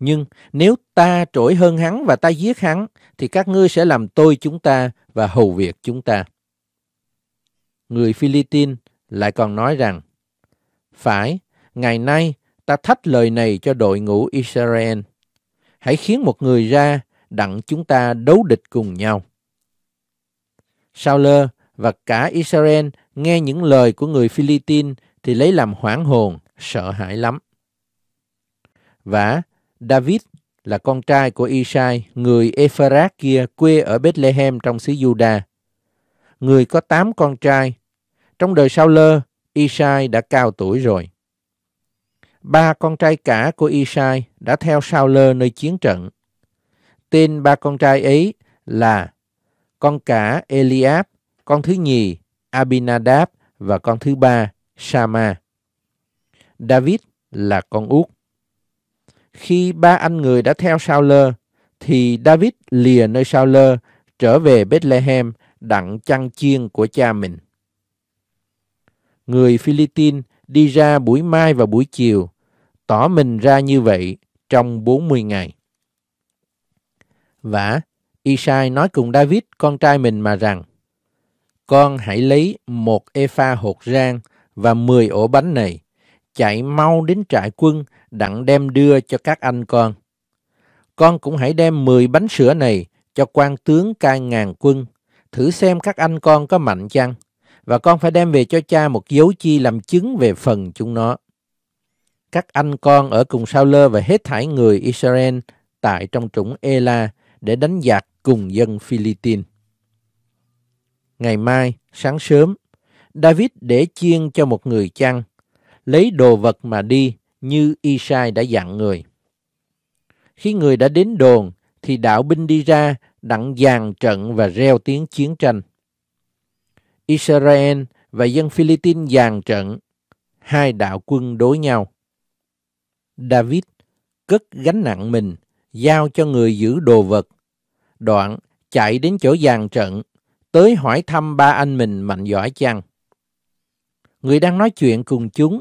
Nhưng nếu ta trỗi hơn hắn và ta giết hắn, thì các ngươi sẽ làm tôi chúng ta và hầu việc chúng ta. Người Philippines lại còn nói rằng, Phải, ngày nay ta thách lời này cho đội ngũ Israel. Hãy khiến một người ra đặng chúng ta đấu địch cùng nhau. Saul và cả Israel nghe những lời của người Philippines thì lấy làm hoảng hồn, sợ hãi lắm. Và David là con trai của Isai, người Ephrat kia quê ở Bethlehem trong xứ Juda. Người có tám con trai. Trong đời sau lơ, Isai đã cao tuổi rồi. Ba con trai cả của Isai đã theo sao lơ nơi chiến trận. Tên ba con trai ấy là con cả Eliab, con thứ nhì Abinadab và con thứ ba Shama. David là con út. Khi ba anh người đã theo sao lơ, thì David lìa nơi sao lơ, trở về Bethlehem đặng chăn chiên của cha mình. Người Philippines đi ra buổi mai và buổi chiều, tỏ mình ra như vậy trong 40 ngày. Vả, Isai nói cùng David, con trai mình mà rằng, con hãy lấy một epha hột rang và 10 ổ bánh này, chạy mau đến trại quân đặng đem đưa cho các anh con. Con cũng hãy đem 10 bánh sữa này cho quan tướng cai ngàn quân, thử xem các anh con có mạnh chăng, và con phải đem về cho cha một dấu chi làm chứng về phần chúng nó. Các anh con ở cùng Sao Lơ và hết thảy người Israel tại trong trũng Ela để đánh giặc cùng dân Philippines. Ngày mai, sáng sớm, David để chiên cho một người chăn, lấy đồ vật mà đi như y sai đã dặn người. Khi người đã đến đồn, thì đạo binh đi ra, đặng dàn trận và reo tiếng chiến tranh. Israel và dân Philippines dàn trận, hai đạo quân đối nhau. David cất gánh nặng mình, giao cho người giữ đồ vật. Đoạn chạy đến chỗ dàn trận, tới hỏi thăm ba anh mình mạnh giỏi chăng. Người đang nói chuyện cùng chúng,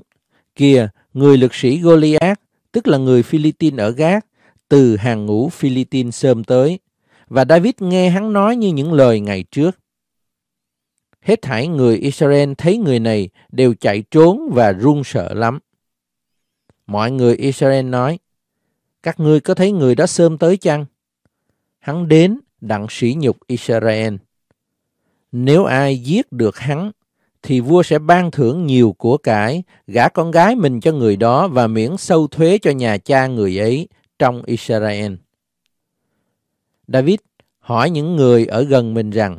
kìa người lực sĩ Goliath, tức là người Philippines ở Gác, từ hàng ngũ Philippines sớm tới, và David nghe hắn nói như những lời ngày trước. Hết thảy người Israel thấy người này đều chạy trốn và run sợ lắm. Mọi người Israel nói, các ngươi có thấy người đó sớm tới chăng? Hắn đến đặng sĩ nhục Israel. Nếu ai giết được hắn thì vua sẽ ban thưởng nhiều của cải, gả con gái mình cho người đó và miễn sâu thuế cho nhà cha người ấy trong Israel. David hỏi những người ở gần mình rằng,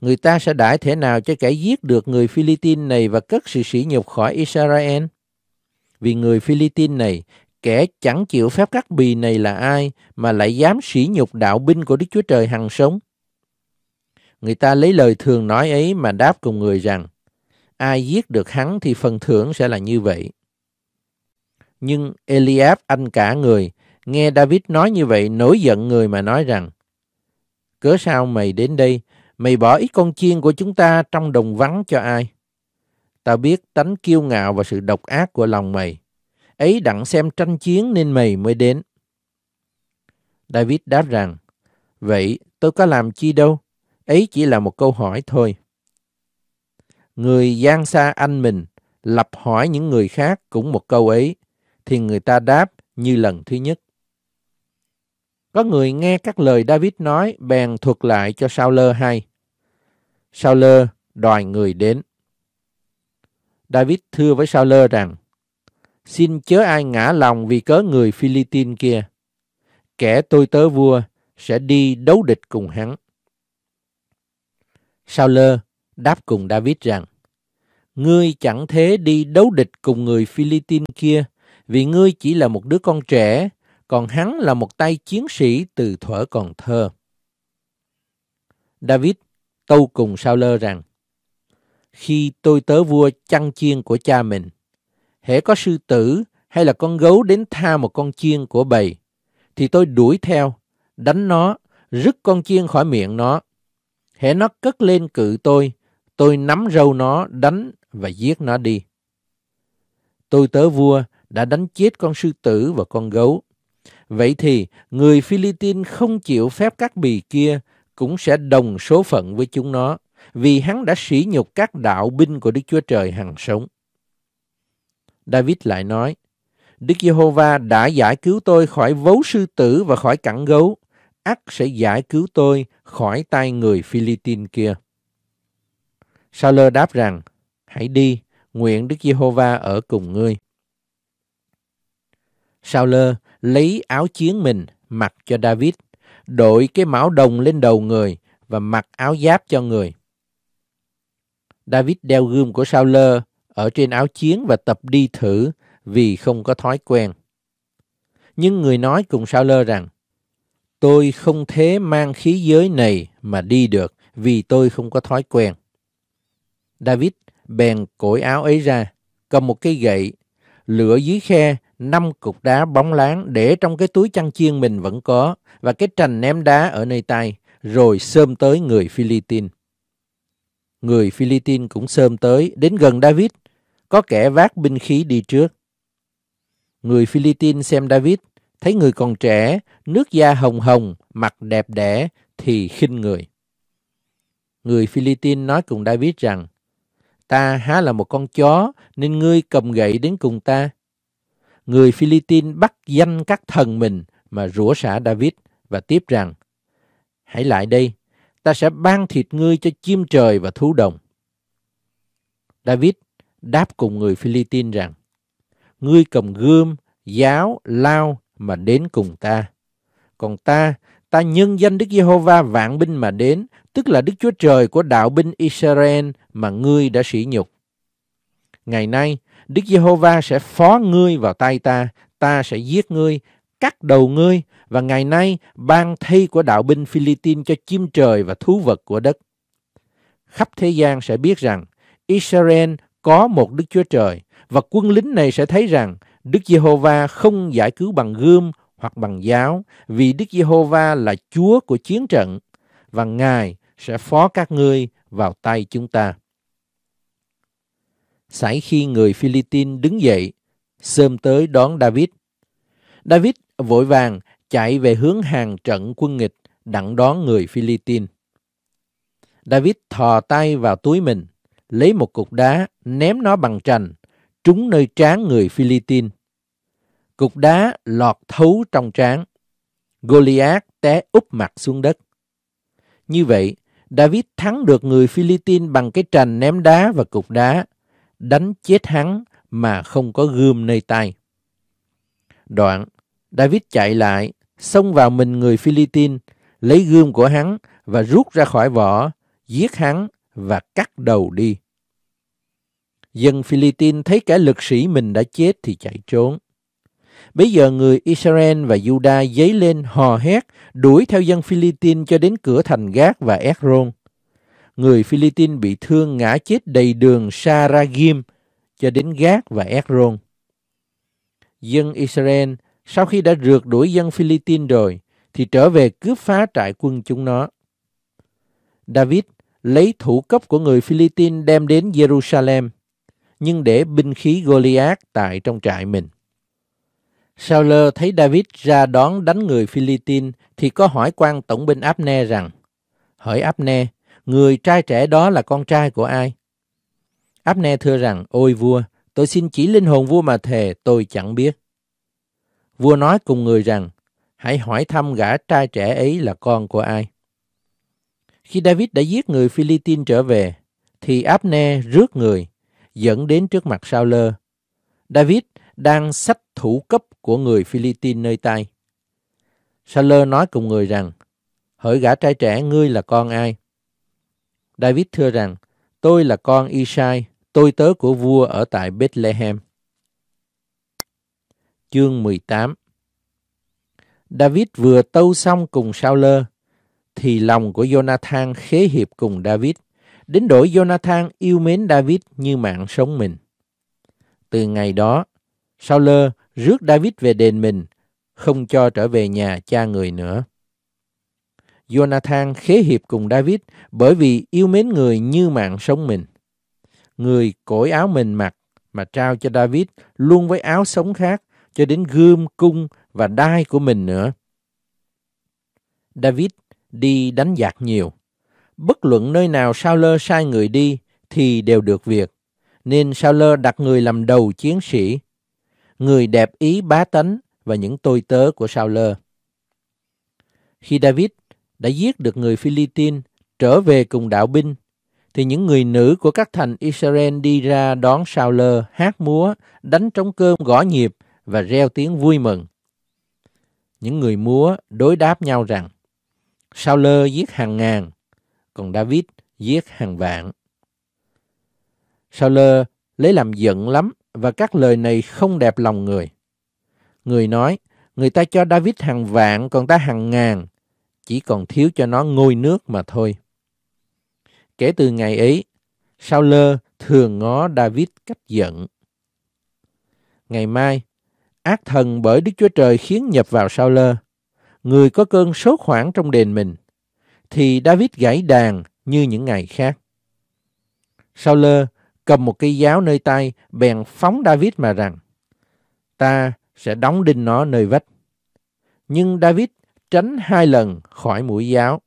người ta sẽ đãi thế nào cho kẻ giết được người Philippines này và cất sự sỉ nhục khỏi Israel? Vì người Philippines này, kẻ chẳng chịu phép cắt bì này là ai mà lại dám sỉ nhục đạo binh của Đức Chúa Trời hằng sống? Người ta lấy lời thường nói ấy mà đáp cùng người rằng, ai giết được hắn thì phần thưởng sẽ là như vậy. Nhưng Eliab anh cả người, nghe David nói như vậy nổi giận người mà nói rằng, Cớ sao mày đến đây, mày bỏ ít con chiên của chúng ta trong đồng vắng cho ai? Tao biết tánh kiêu ngạo và sự độc ác của lòng mày. Ấy đặng xem tranh chiến nên mày mới đến. David đáp rằng, Vậy tôi có làm chi đâu? Ấy chỉ là một câu hỏi thôi. Người gian xa anh mình, lập hỏi những người khác cũng một câu ấy, thì người ta đáp như lần thứ nhất. Có người nghe các lời David nói bèn thuật lại cho Sao Lơ hay. Sao Lơ đòi người đến. David thưa với Sao Lơ rằng, Xin chớ ai ngã lòng vì cớ người Philippines kia. Kẻ tôi tớ vua sẽ đi đấu địch cùng hắn. Sauler đáp cùng David rằng, Ngươi chẳng thế đi đấu địch cùng người Philippines kia, vì ngươi chỉ là một đứa con trẻ, còn hắn là một tay chiến sĩ từ thuở còn thơ. David tâu cùng Sauler rằng, Khi tôi tớ vua chăn chiên của cha mình, hễ có sư tử hay là con gấu đến tha một con chiên của bầy, thì tôi đuổi theo, đánh nó, rứt con chiên khỏi miệng nó, Hễ nó cất lên cự tôi, tôi nắm râu nó, đánh và giết nó đi. Tôi tớ vua đã đánh chết con sư tử và con gấu. Vậy thì, người Philippines không chịu phép các bì kia cũng sẽ đồng số phận với chúng nó, vì hắn đã sỉ nhục các đạo binh của Đức Chúa Trời hằng sống. David lại nói, Đức Giê-hô-va đã giải cứu tôi khỏi vấu sư tử và khỏi cẳng gấu ắt sẽ giải cứu tôi khỏi tay người Philippines kia. Sauler đáp rằng, hãy đi, nguyện Đức Giê-hô-va ở cùng ngươi. Sauler lấy áo chiến mình mặc cho David, đội cái mão đồng lên đầu người và mặc áo giáp cho người. David đeo gươm của Sauler ở trên áo chiến và tập đi thử vì không có thói quen. Nhưng người nói cùng Sauler rằng, tôi không thế mang khí giới này mà đi được vì tôi không có thói quen. David bèn cởi áo ấy ra, cầm một cây gậy, lửa dưới khe, năm cục đá bóng láng để trong cái túi chăn chiên mình vẫn có và cái trành ném đá ở nơi tay, rồi sơm tới người Philippines. Người Philippines cũng sơm tới, đến gần David, có kẻ vác binh khí đi trước. Người Philippines xem David thấy người còn trẻ, nước da hồng hồng, mặt đẹp đẽ thì khinh người. Người Philippines nói cùng David rằng, ta há là một con chó nên ngươi cầm gậy đến cùng ta. Người Philippines bắt danh các thần mình mà rủa xả David và tiếp rằng, hãy lại đây, ta sẽ ban thịt ngươi cho chim trời và thú đồng. David đáp cùng người Philippines rằng, ngươi cầm gươm, giáo, lao mà đến cùng ta. Còn ta, ta nhân danh Đức Giê-hô-va vạn binh mà đến, tức là Đức Chúa Trời của đạo binh Israel mà ngươi đã sỉ nhục. Ngày nay, Đức Giê-hô-va sẽ phó ngươi vào tay ta, ta sẽ giết ngươi, cắt đầu ngươi và ngày nay ban thay của đạo binh Philippines cho chim trời và thú vật của đất. Khắp thế gian sẽ biết rằng Israel có một Đức Chúa Trời và quân lính này sẽ thấy rằng Đức Giê-hô-va không giải cứu bằng gươm hoặc bằng giáo, vì Đức Giê-hô-va là Chúa của chiến trận và Ngài sẽ phó các ngươi vào tay chúng ta. Sải khi người Philippines đứng dậy, sơm tới đón David. David vội vàng chạy về hướng hàng trận quân nghịch đặng đón người Philippines. David thò tay vào túi mình, lấy một cục đá, ném nó bằng trành trúng nơi trán người Philippines. Cục đá lọt thấu trong trán. Goliath té úp mặt xuống đất. Như vậy, David thắng được người Philippines bằng cái trành ném đá và cục đá, đánh chết hắn mà không có gươm nơi tay. Đoạn, David chạy lại, xông vào mình người Philippines, lấy gươm của hắn và rút ra khỏi vỏ, giết hắn và cắt đầu đi. Dân Philippines thấy cả lực sĩ mình đã chết thì chạy trốn. Bây giờ người Israel và Judah dấy lên hò hét, đuổi theo dân Philippines cho đến cửa thành Gác và Ekron. Người Philippines bị thương ngã chết đầy đường Saragim cho đến Gác và Ekron. Dân Israel sau khi đã rượt đuổi dân Philippines rồi thì trở về cướp phá trại quân chúng nó. David lấy thủ cấp của người Philippines đem đến Jerusalem – nhưng để binh khí Goliath tại trong trại mình. Saul thấy David ra đón đánh người Philippines thì có hỏi quan tổng binh Abner rằng, hỏi Abner, người trai trẻ đó là con trai của ai? Abner thưa rằng, ôi vua, tôi xin chỉ linh hồn vua mà thề, tôi chẳng biết. Vua nói cùng người rằng, hãy hỏi thăm gã trai trẻ ấy là con của ai. Khi David đã giết người Philippines trở về, thì Abner rước người, dẫn đến trước mặt Sao Lơ. David đang sách thủ cấp của người Philippines nơi tay. Sao Lơ nói cùng người rằng, hỡi gã trai trẻ ngươi là con ai? David thưa rằng, tôi là con Isai, tôi tớ của vua ở tại Bethlehem. Chương 18 David vừa tâu xong cùng Sao Lơ, thì lòng của Jonathan khế hiệp cùng David đến đổi Jonathan yêu mến David như mạng sống mình. Từ ngày đó, Saul rước David về đền mình, không cho trở về nhà cha người nữa. Jonathan khế hiệp cùng David bởi vì yêu mến người như mạng sống mình. Người cởi áo mình mặc mà trao cho David luôn với áo sống khác cho đến gươm, cung và đai của mình nữa. David đi đánh giặc nhiều bất luận nơi nào sao lơ sai người đi thì đều được việc, nên sao lơ đặt người làm đầu chiến sĩ, người đẹp ý bá tánh và những tôi tớ của sao lơ. Khi David đã giết được người Philippines trở về cùng đạo binh, thì những người nữ của các thành Israel đi ra đón sao lơ, hát múa, đánh trống cơm, gõ nhịp và reo tiếng vui mừng. Những người múa đối đáp nhau rằng, sao lơ giết hàng ngàn, còn David giết hàng vạn. Saul lấy làm giận lắm và các lời này không đẹp lòng người. Người nói, người ta cho David hàng vạn còn ta hàng ngàn, chỉ còn thiếu cho nó ngôi nước mà thôi. Kể từ ngày ấy, Saul thường ngó David cách giận. Ngày mai, ác thần bởi Đức Chúa Trời khiến nhập vào Saul. Người có cơn sốt khoảng trong đền mình thì David gãy đàn như những ngày khác. Sau cầm một cây giáo nơi tay bèn phóng David mà rằng ta sẽ đóng đinh nó nơi vách. Nhưng David tránh hai lần khỏi mũi giáo.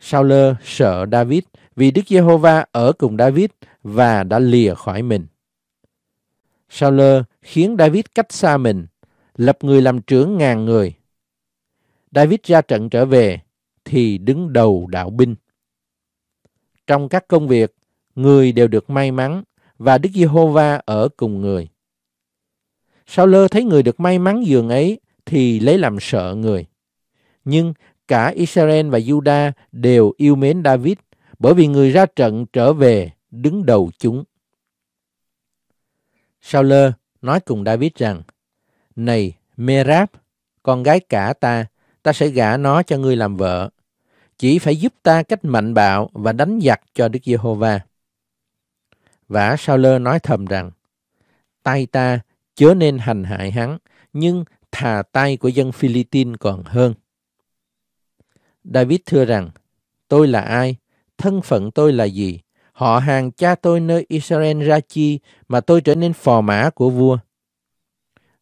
Sau sợ David vì Đức Giê-hô-va ở cùng David và đã lìa khỏi mình. Sau khiến David cách xa mình, lập người làm trưởng ngàn người. David ra trận trở về, thì đứng đầu đạo binh. Trong các công việc, người đều được may mắn và Đức Giê-hô-va ở cùng người. Sao lơ thấy người được may mắn giường ấy thì lấy làm sợ người. Nhưng cả Israel và Juda đều yêu mến David bởi vì người ra trận trở về đứng đầu chúng. Sao lơ nói cùng David rằng, Này Merab, con gái cả ta, ta sẽ gả nó cho ngươi làm vợ chỉ phải giúp ta cách mạnh bạo và đánh giặc cho Đức Giê-hô-va. Vả Sao Lơ nói thầm rằng, tay ta chớ nên hành hại hắn, nhưng thà tay của dân Philippines còn hơn. David thưa rằng, tôi là ai? Thân phận tôi là gì? Họ hàng cha tôi nơi Israel ra chi mà tôi trở nên phò mã của vua.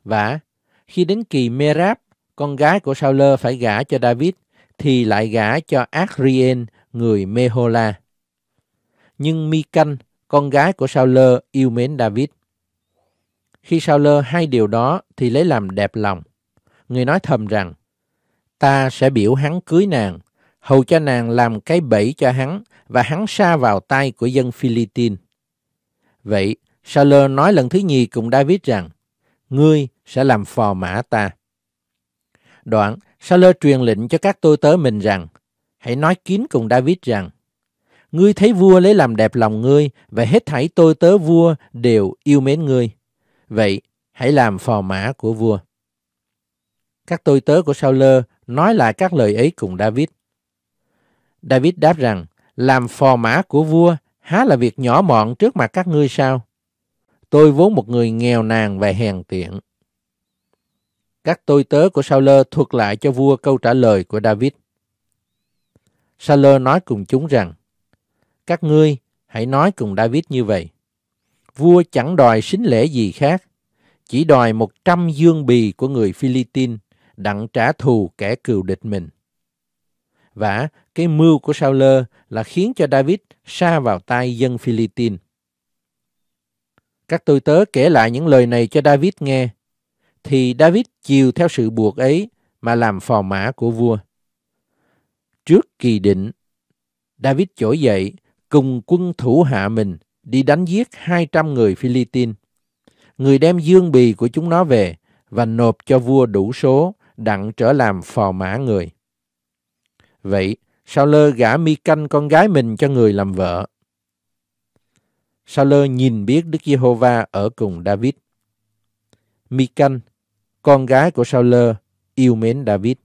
Vả, khi đến kỳ Merab, con gái của Sao Lơ phải gả cho David – thì lại gả cho Adrien, người Mehola. Nhưng Mikan, con gái của Sauler, yêu mến David. Khi Sauler hay điều đó thì lấy làm đẹp lòng. Người nói thầm rằng, ta sẽ biểu hắn cưới nàng, hầu cho nàng làm cái bẫy cho hắn và hắn xa vào tay của dân Philippines. Vậy, Sauler nói lần thứ nhì cùng David rằng, ngươi sẽ làm phò mã ta. Đoạn, Sa-lơ truyền lệnh cho các tôi tớ mình rằng, hãy nói kín cùng David rằng, ngươi thấy vua lấy làm đẹp lòng ngươi và hết thảy tôi tớ vua đều yêu mến ngươi. Vậy, hãy làm phò mã của vua. Các tôi tớ của Sa-lơ nói lại các lời ấy cùng David. David đáp rằng, làm phò mã của vua há là việc nhỏ mọn trước mặt các ngươi sao? Tôi vốn một người nghèo nàn và hèn tiện. Các tôi tớ của Sauler thuật lại cho vua câu trả lời của David. Sauler nói cùng chúng rằng, Các ngươi hãy nói cùng David như vậy. Vua chẳng đòi xính lễ gì khác, chỉ đòi một trăm dương bì của người Philippines đặng trả thù kẻ cừu địch mình. Và cái mưu của Sauler là khiến cho David xa vào tay dân Philippines. Các tôi tớ kể lại những lời này cho David nghe, thì David chiều theo sự buộc ấy mà làm phò mã của vua. Trước kỳ định, David trỗi dậy cùng quân thủ hạ mình đi đánh giết 200 người Philippines. Người đem dương bì của chúng nó về và nộp cho vua đủ số đặng trở làm phò mã người. Vậy, sao lơ gả mi canh con gái mình cho người làm vợ? Sao lơ nhìn biết Đức Giê-hô-va ở cùng David. Mi canh con gái của Sauler, yêu mến David.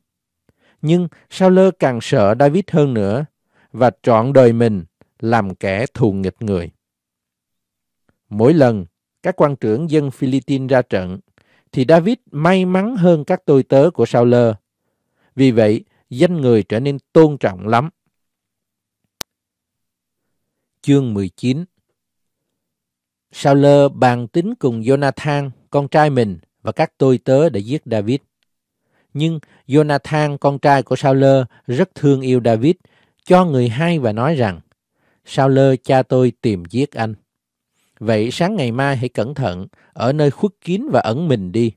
Nhưng Sauler càng sợ David hơn nữa và trọn đời mình làm kẻ thù nghịch người. Mỗi lần các quan trưởng dân Philippines ra trận thì David may mắn hơn các tôi tớ của Sauler. Vì vậy, danh người trở nên tôn trọng lắm. Chương 19 Sauler bàn tính cùng Jonathan, con trai mình, và các tôi tớ để giết David. Nhưng Jonathan, con trai của Saul, rất thương yêu David, cho người hay và nói rằng, Saul, cha tôi tìm giết anh. Vậy sáng ngày mai hãy cẩn thận, ở nơi khuất kín và ẩn mình đi.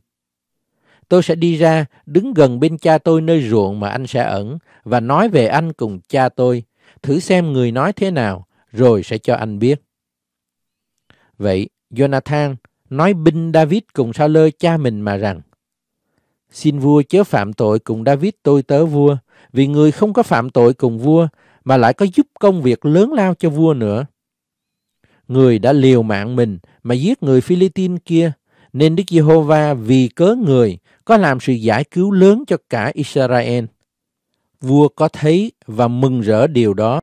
Tôi sẽ đi ra, đứng gần bên cha tôi nơi ruộng mà anh sẽ ẩn, và nói về anh cùng cha tôi, thử xem người nói thế nào, rồi sẽ cho anh biết. Vậy, Jonathan, nói binh David cùng sao lơ cha mình mà rằng Xin vua chớ phạm tội cùng David tôi tớ vua, vì người không có phạm tội cùng vua mà lại có giúp công việc lớn lao cho vua nữa. Người đã liều mạng mình mà giết người Philippines kia, nên Đức Giê-hô-va vì cớ người có làm sự giải cứu lớn cho cả Israel. Vua có thấy và mừng rỡ điều đó,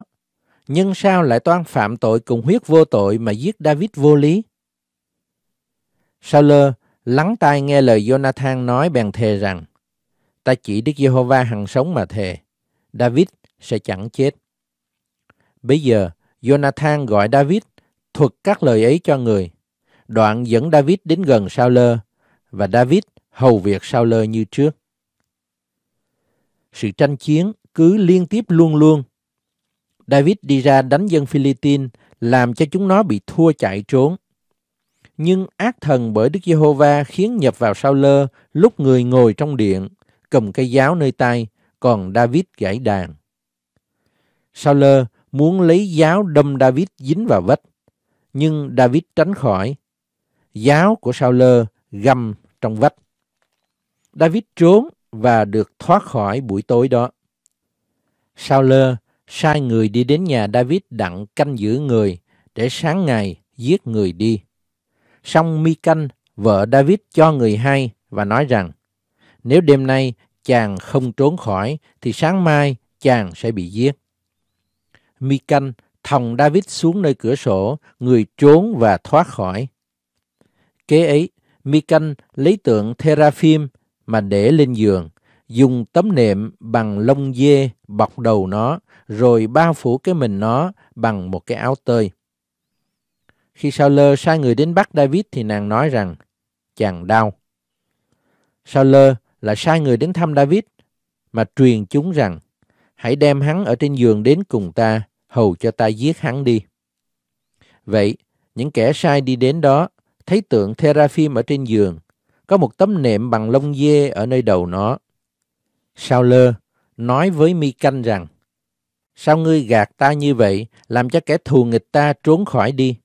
nhưng sao lại toan phạm tội cùng huyết vô tội mà giết David vô lý? Saul lắng tai nghe lời Jonathan nói bèn thề rằng, ta chỉ Đức Giê-hô-va hằng sống mà thề, David sẽ chẳng chết. Bây giờ, Jonathan gọi David thuật các lời ấy cho người. Đoạn dẫn David đến gần Saul và David hầu việc Saul như trước. Sự tranh chiến cứ liên tiếp luôn luôn. David đi ra đánh dân Philippines làm cho chúng nó bị thua chạy trốn nhưng ác thần bởi Đức Giê-hô-va khiến nhập vào sao lơ lúc người ngồi trong điện, cầm cây giáo nơi tay, còn David gãy đàn. Sao lơ muốn lấy giáo đâm David dính vào vách, nhưng David tránh khỏi. Giáo của sao lơ găm trong vách. David trốn và được thoát khỏi buổi tối đó. Sao lơ sai người đi đến nhà David đặng canh giữ người để sáng ngày giết người đi. Song mi canh vợ David cho người hay và nói rằng, nếu đêm nay chàng không trốn khỏi, thì sáng mai chàng sẽ bị giết. mi canh thòng David xuống nơi cửa sổ, người trốn và thoát khỏi. Kế ấy, mi canh lấy tượng Theraphim mà để lên giường, dùng tấm nệm bằng lông dê bọc đầu nó, rồi bao phủ cái mình nó bằng một cái áo tơi. Khi sao lơ sai người đến bắt David thì nàng nói rằng chàng đau. Sao lơ là sai người đến thăm David mà truyền chúng rằng hãy đem hắn ở trên giường đến cùng ta hầu cho ta giết hắn đi. Vậy, những kẻ sai đi đến đó thấy tượng Theraphim ở trên giường, có một tấm nệm bằng lông dê ở nơi đầu nó. Sao lơ nói với Mi Canh rằng, sao ngươi gạt ta như vậy, làm cho kẻ thù nghịch ta trốn khỏi đi.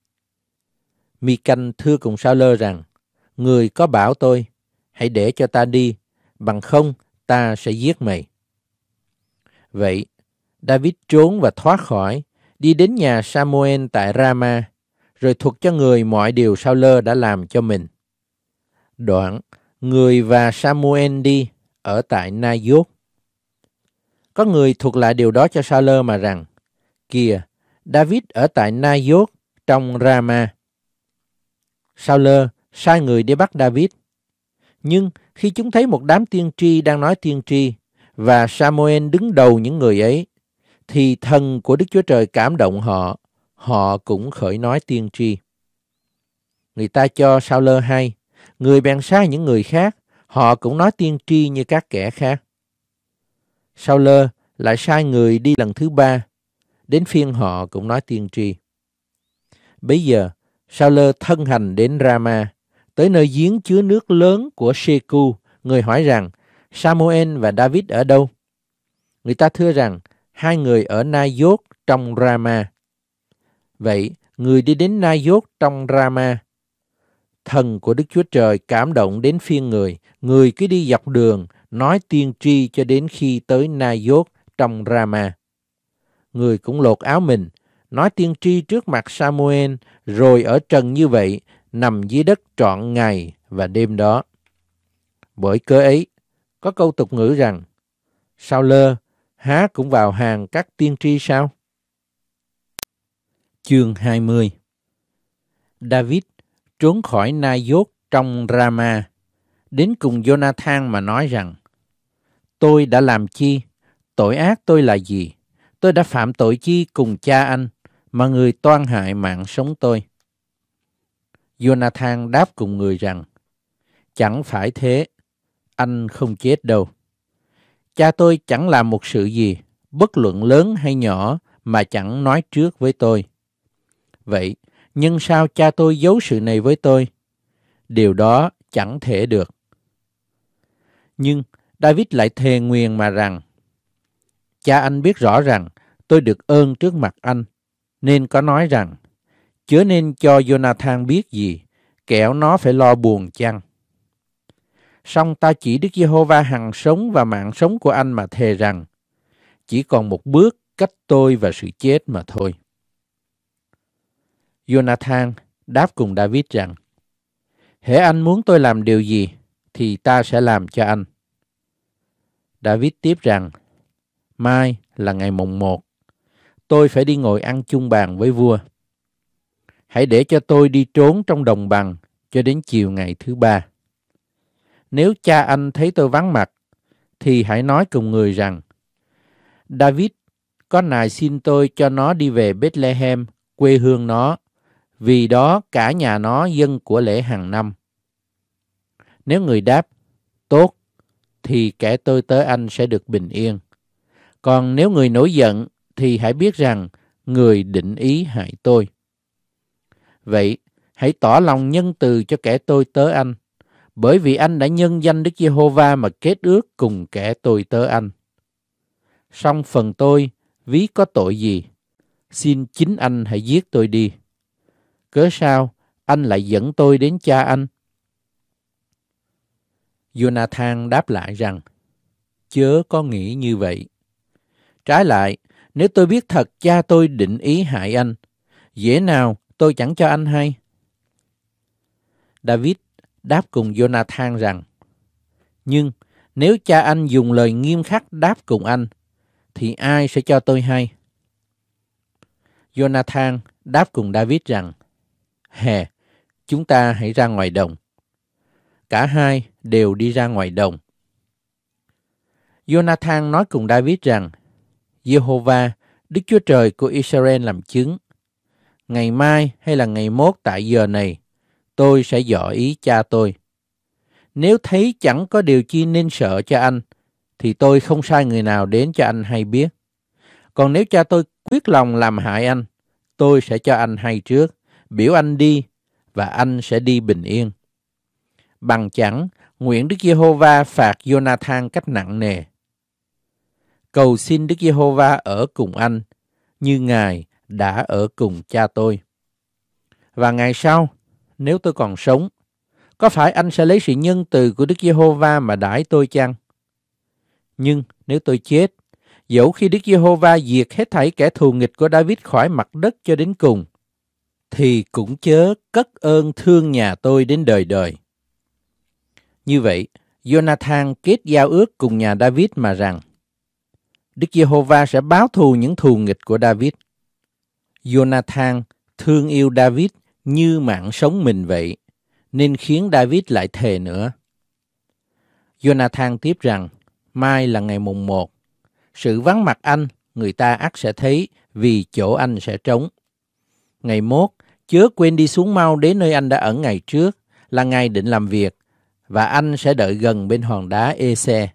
Mi Canh thưa cùng Sao Lơ rằng, Người có bảo tôi, hãy để cho ta đi, bằng không ta sẽ giết mày. Vậy, David trốn và thoát khỏi, đi đến nhà Samuel tại Rama, rồi thuật cho người mọi điều Sao Lơ đã làm cho mình. Đoạn, người và Samuel đi, ở tại Nayốt. Có người thuộc lại điều đó cho Sao Lơ mà rằng, Kìa, David ở tại Nayốt trong Rama. Saul sai người đi bắt David. Nhưng khi chúng thấy một đám tiên tri đang nói tiên tri và Samuel đứng đầu những người ấy, thì thần của Đức Chúa Trời cảm động họ, họ cũng khởi nói tiên tri. Người ta cho Saul hay, người bèn sai những người khác, họ cũng nói tiên tri như các kẻ khác. Saul lại sai người đi lần thứ ba, đến phiên họ cũng nói tiên tri. Bây giờ, Sao lơ thân hành đến Rama, tới nơi giếng chứa nước lớn của Sheku, người hỏi rằng Samuel và David ở đâu? Người ta thưa rằng hai người ở Nayot trong Rama. Vậy, người đi đến Nayot trong Rama. Thần của Đức Chúa Trời cảm động đến phiên người, người cứ đi dọc đường, nói tiên tri cho đến khi tới Nayot trong Rama. Người cũng lột áo mình, nói tiên tri trước mặt Samuel, rồi ở trần như vậy, nằm dưới đất trọn ngày và đêm đó. Bởi cớ ấy, có câu tục ngữ rằng, sao lơ, há cũng vào hàng các tiên tri sao? Chương 20 David trốn khỏi Na Dốt trong Rama, đến cùng Jonathan mà nói rằng, Tôi đã làm chi? Tội ác tôi là gì? Tôi đã phạm tội chi cùng cha anh? mà người toan hại mạng sống tôi. Jonathan đáp cùng người rằng, chẳng phải thế, anh không chết đâu. Cha tôi chẳng làm một sự gì, bất luận lớn hay nhỏ, mà chẳng nói trước với tôi. Vậy, nhưng sao cha tôi giấu sự này với tôi? Điều đó chẳng thể được. Nhưng David lại thề nguyền mà rằng, Cha anh biết rõ rằng tôi được ơn trước mặt anh nên có nói rằng, chớ nên cho Jonathan biết gì, kẻo nó phải lo buồn chăng. Song ta chỉ Đức Giê-hô-va hằng sống và mạng sống của anh mà thề rằng, chỉ còn một bước cách tôi và sự chết mà thôi. Jonathan đáp cùng David rằng, Hễ anh muốn tôi làm điều gì, thì ta sẽ làm cho anh. David tiếp rằng, mai là ngày mùng một tôi phải đi ngồi ăn chung bàn với vua. Hãy để cho tôi đi trốn trong đồng bằng cho đến chiều ngày thứ ba. Nếu cha anh thấy tôi vắng mặt, thì hãy nói cùng người rằng, David, có nài xin tôi cho nó đi về Bethlehem, quê hương nó, vì đó cả nhà nó dân của lễ hàng năm. Nếu người đáp, tốt, thì kẻ tôi tới anh sẽ được bình yên. Còn nếu người nổi giận thì hãy biết rằng người định ý hại tôi. Vậy, hãy tỏ lòng nhân từ cho kẻ tôi tớ anh, bởi vì anh đã nhân danh Đức Giê-hô-va mà kết ước cùng kẻ tôi tớ anh. Song phần tôi, ví có tội gì? Xin chính anh hãy giết tôi đi. Cớ sao anh lại dẫn tôi đến cha anh? Jonathan đáp lại rằng, chớ có nghĩ như vậy. Trái lại, nếu tôi biết thật cha tôi định ý hại anh, dễ nào tôi chẳng cho anh hay. David đáp cùng Jonathan rằng, Nhưng nếu cha anh dùng lời nghiêm khắc đáp cùng anh, thì ai sẽ cho tôi hay? Jonathan đáp cùng David rằng, Hè, chúng ta hãy ra ngoài đồng. Cả hai đều đi ra ngoài đồng. Jonathan nói cùng David rằng, Jehovah, Đức Chúa Trời của Israel làm chứng. Ngày mai hay là ngày mốt tại giờ này, tôi sẽ dò ý cha tôi. Nếu thấy chẳng có điều chi nên sợ cho anh, thì tôi không sai người nào đến cho anh hay biết. Còn nếu cha tôi quyết lòng làm hại anh, tôi sẽ cho anh hay trước, biểu anh đi và anh sẽ đi bình yên. Bằng chẳng, nguyễn Đức Giê-hô-va phạt Jonathan cách nặng nề cầu xin Đức Giê-hô-va ở cùng anh, như Ngài đã ở cùng cha tôi. Và ngày sau, nếu tôi còn sống, có phải anh sẽ lấy sự nhân từ của Đức Giê-hô-va mà đãi tôi chăng? Nhưng nếu tôi chết, dẫu khi Đức Giê-hô-va diệt hết thảy kẻ thù nghịch của David khỏi mặt đất cho đến cùng, thì cũng chớ cất ơn thương nhà tôi đến đời đời. Như vậy, Jonathan kết giao ước cùng nhà David mà rằng, Đức Giê-hô-va sẽ báo thù những thù nghịch của David. Jonathan thương yêu David như mạng sống mình vậy, nên khiến David lại thề nữa. Jonathan tiếp rằng, mai là ngày mùng một. Sự vắng mặt anh, người ta ắt sẽ thấy vì chỗ anh sẽ trống. Ngày mốt, chớ quên đi xuống mau đến nơi anh đã ở ngày trước, là ngày định làm việc, và anh sẽ đợi gần bên hòn đá Ê-xe.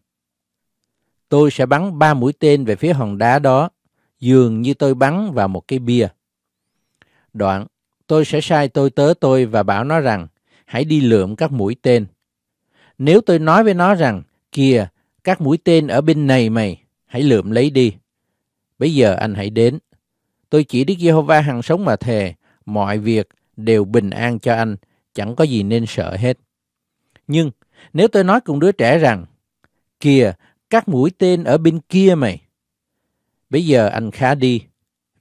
Tôi sẽ bắn ba mũi tên về phía hòn đá đó, dường như tôi bắn vào một cái bia. Đoạn, tôi sẽ sai tôi tớ tôi và bảo nó rằng, hãy đi lượm các mũi tên. Nếu tôi nói với nó rằng, kìa, các mũi tên ở bên này mày, hãy lượm lấy đi. Bây giờ anh hãy đến. Tôi chỉ Đức Giê-hô-va hằng sống mà thề, mọi việc đều bình an cho anh, chẳng có gì nên sợ hết. Nhưng nếu tôi nói cùng đứa trẻ rằng, kìa, các mũi tên ở bên kia mày. Bây giờ anh khá đi,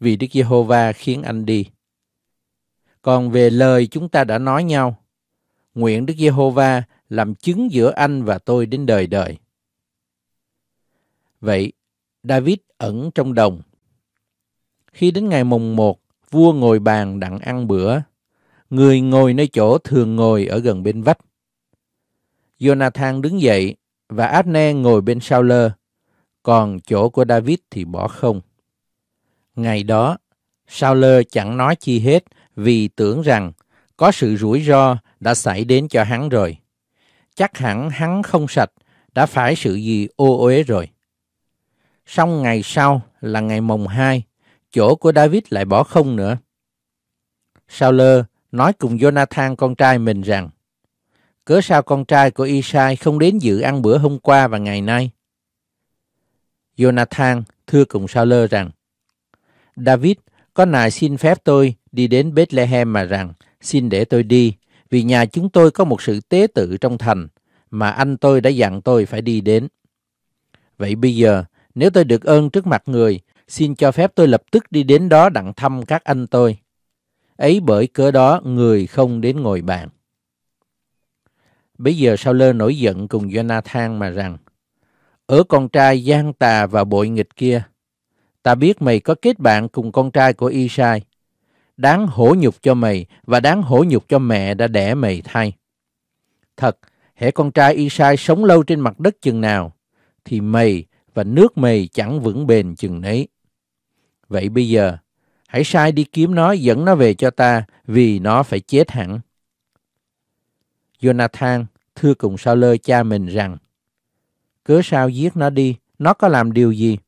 vì Đức Giê-hô-va khiến anh đi. Còn về lời chúng ta đã nói nhau, nguyện Đức Giê-hô-va làm chứng giữa anh và tôi đến đời đời. Vậy, David ẩn trong đồng. Khi đến ngày mùng một, vua ngồi bàn đặng ăn bữa. Người ngồi nơi chỗ thường ngồi ở gần bên vách. Jonathan đứng dậy, và Abne ngồi bên sau lơ, còn chỗ của David thì bỏ không. Ngày đó, sao lơ chẳng nói chi hết vì tưởng rằng có sự rủi ro đã xảy đến cho hắn rồi. Chắc hẳn hắn không sạch, đã phải sự gì ô uế rồi. Xong ngày sau là ngày mồng 2, chỗ của David lại bỏ không nữa. Sao lơ nói cùng Jonathan con trai mình rằng cớ sao con trai của Isai không đến dự ăn bữa hôm qua và ngày nay? Jonathan thưa cùng sao lơ rằng, David, có nài xin phép tôi đi đến Bethlehem mà rằng, xin để tôi đi, vì nhà chúng tôi có một sự tế tự trong thành, mà anh tôi đã dặn tôi phải đi đến. Vậy bây giờ, nếu tôi được ơn trước mặt người, xin cho phép tôi lập tức đi đến đó đặng thăm các anh tôi. Ấy bởi cớ đó người không đến ngồi bàn. Bây giờ Sao Lơ nổi giận cùng Jonathan mà rằng, Ở con trai gian tà và bội nghịch kia, ta biết mày có kết bạn cùng con trai của Y Sai. Đáng hổ nhục cho mày và đáng hổ nhục cho mẹ đã đẻ mày thay. Thật, hễ con trai Y Sai sống lâu trên mặt đất chừng nào, thì mày và nước mày chẳng vững bền chừng nấy. Vậy bây giờ, hãy sai đi kiếm nó dẫn nó về cho ta vì nó phải chết hẳn. Jonathan thưa cùng sao lơ cha mình rằng Cớ sao giết nó đi, nó có làm điều gì?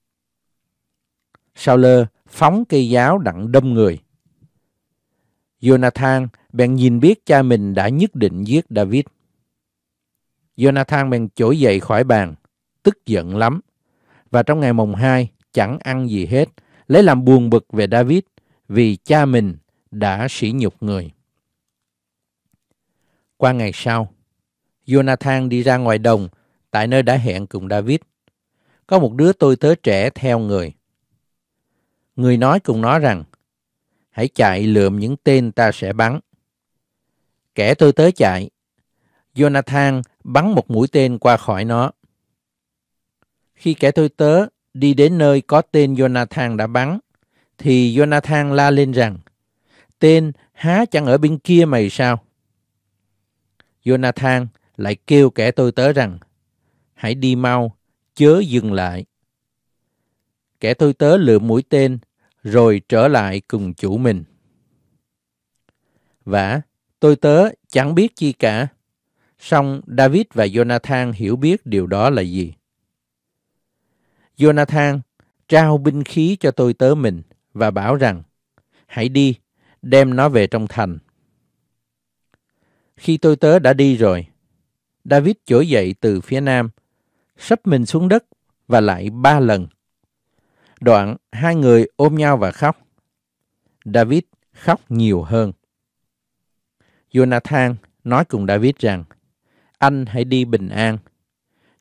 Sao lơ phóng cây giáo đặng đâm người. Jonathan bèn nhìn biết cha mình đã nhất định giết David. Jonathan bèn trỗi dậy khỏi bàn, tức giận lắm. Và trong ngày mồng 2 chẳng ăn gì hết, lấy làm buồn bực về David vì cha mình đã sỉ nhục người. Qua ngày sau, Jonathan đi ra ngoài đồng tại nơi đã hẹn cùng David. Có một đứa tôi tớ trẻ theo người. Người nói cùng nó rằng, hãy chạy lượm những tên ta sẽ bắn. Kẻ tôi tớ chạy, Jonathan bắn một mũi tên qua khỏi nó. Khi kẻ tôi tớ đi đến nơi có tên Jonathan đã bắn, thì Jonathan la lên rằng, tên há chẳng ở bên kia mày sao? Jonathan lại kêu kẻ tôi tớ rằng, hãy đi mau, chớ dừng lại. Kẻ tôi tớ lựa mũi tên, rồi trở lại cùng chủ mình. Vả, tôi tớ chẳng biết chi cả. Song David và Jonathan hiểu biết điều đó là gì. Jonathan trao binh khí cho tôi tớ mình và bảo rằng, hãy đi, đem nó về trong thành. Khi tôi tớ đã đi rồi, David trỗi dậy từ phía nam, sấp mình xuống đất và lại ba lần. Đoạn hai người ôm nhau và khóc. David khóc nhiều hơn. Jonathan nói cùng David rằng, anh hãy đi bình an.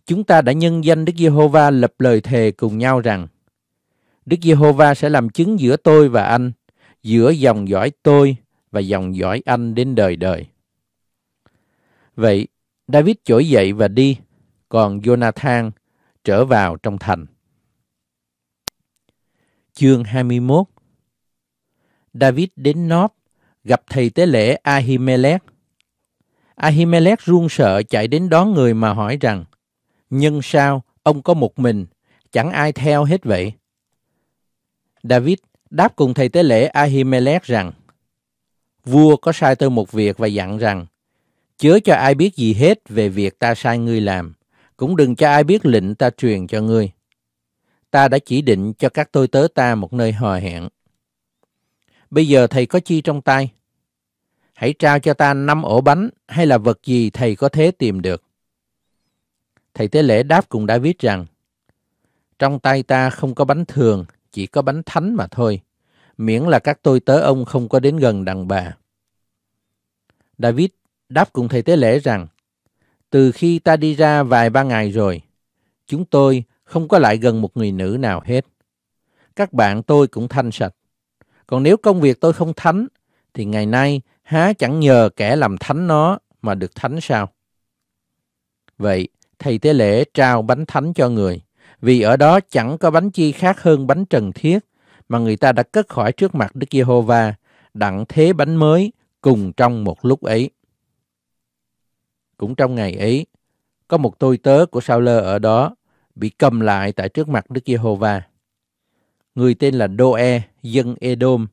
Chúng ta đã nhân danh Đức Giê-hô-va lập lời thề cùng nhau rằng, Đức Giê-hô-va sẽ làm chứng giữa tôi và anh, giữa dòng dõi tôi và dòng dõi anh đến đời đời. Vậy, David trỗi dậy và đi, còn Jonathan trở vào trong thành. Chương 21 David đến Nót, gặp thầy tế lễ Ahimelech. Ahimelech run sợ chạy đến đón người mà hỏi rằng, nhưng sao ông có một mình, chẳng ai theo hết vậy? David đáp cùng thầy tế lễ Ahimelech rằng, Vua có sai tôi một việc và dặn rằng, Chớ cho ai biết gì hết về việc ta sai ngươi làm, cũng đừng cho ai biết lệnh ta truyền cho ngươi. Ta đã chỉ định cho các tôi tớ ta một nơi hò hẹn. Bây giờ thầy có chi trong tay? Hãy trao cho ta năm ổ bánh hay là vật gì thầy có thế tìm được. Thầy Tế Lễ đáp cùng đã viết rằng, trong tay ta không có bánh thường, chỉ có bánh thánh mà thôi, miễn là các tôi tớ ông không có đến gần đàn bà. David đáp cùng thầy tế lễ rằng, từ khi ta đi ra vài ba ngày rồi, chúng tôi không có lại gần một người nữ nào hết. Các bạn tôi cũng thanh sạch. Còn nếu công việc tôi không thánh, thì ngày nay há chẳng nhờ kẻ làm thánh nó mà được thánh sao? Vậy, thầy tế lễ trao bánh thánh cho người, vì ở đó chẳng có bánh chi khác hơn bánh trần thiết mà người ta đã cất khỏi trước mặt Đức Giê-hô-va, đặng thế bánh mới cùng trong một lúc ấy. Cũng trong ngày ấy, có một tôi tớ của Sao Lơ ở đó bị cầm lại tại trước mặt Đức Giê-hô-va. Người tên là Đô-e, dân Edom,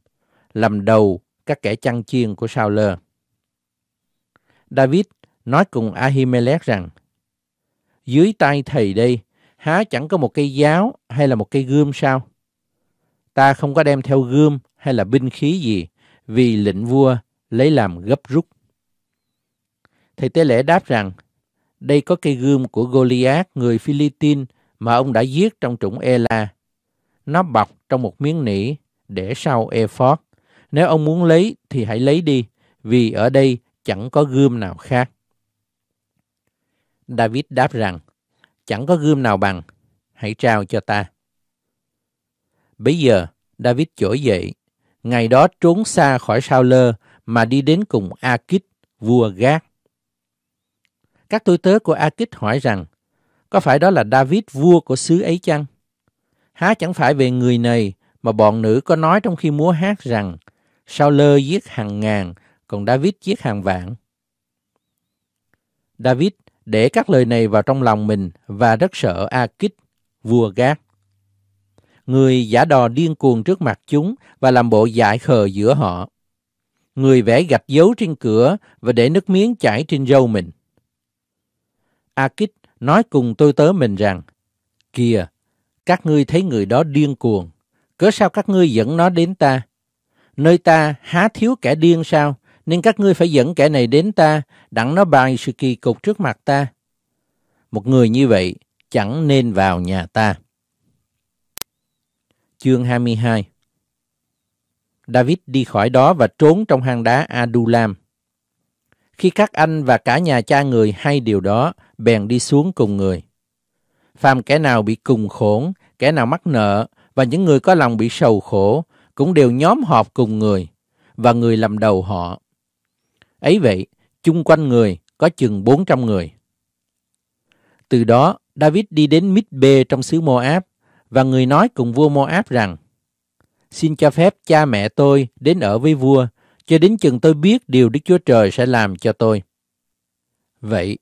làm đầu các kẻ chăn chiên của Sao Lơ. David nói cùng Ahimelech rằng, dưới tay thầy đây, há chẳng có một cây giáo hay là một cây gươm sao? Ta không có đem theo gươm hay là binh khí gì, vì lệnh vua lấy làm gấp rút. Thầy Tế Lễ đáp rằng, đây có cây gươm của Goliath người Philippines mà ông đã giết trong trũng Ela. Nó bọc trong một miếng nỉ để sau ephod. Nếu ông muốn lấy thì hãy lấy đi, vì ở đây chẳng có gươm nào khác. David đáp rằng, chẳng có gươm nào bằng, hãy trao cho ta. Bây giờ, David trỗi dậy, ngày đó trốn xa khỏi Sao Lơ mà đi đến cùng A-kít, vua Gác. Các tôi tớ của Akit hỏi rằng, có phải đó là David vua của xứ ấy chăng? Há chẳng phải về người này mà bọn nữ có nói trong khi múa hát rằng Sao lơ giết hàng ngàn, còn David giết hàng vạn. David để các lời này vào trong lòng mình và rất sợ Akit, vua Gác. Người giả đò điên cuồng trước mặt chúng và làm bộ dại khờ giữa họ. Người vẽ gạch dấu trên cửa và để nước miếng chảy trên râu mình. Akit nói cùng tôi tớ mình rằng, Kìa, các ngươi thấy người đó điên cuồng, cớ sao các ngươi dẫn nó đến ta? Nơi ta há thiếu kẻ điên sao, nên các ngươi phải dẫn kẻ này đến ta, đặng nó bài sự kỳ cục trước mặt ta. Một người như vậy chẳng nên vào nhà ta. Chương 22 David đi khỏi đó và trốn trong hang đá Adulam. Khi các anh và cả nhà cha người hay điều đó, bèn đi xuống cùng người. Phàm kẻ nào bị cùng khổn, kẻ nào mắc nợ và những người có lòng bị sầu khổ cũng đều nhóm họp cùng người và người làm đầu họ. Ấy vậy, chung quanh người có chừng 400 người. Từ đó, David đi đến Mid-bê trong xứ Moab và người nói cùng vua Moab rằng Xin cho phép cha mẹ tôi đến ở với vua cho đến chừng tôi biết điều Đức Chúa Trời sẽ làm cho tôi. Vậy,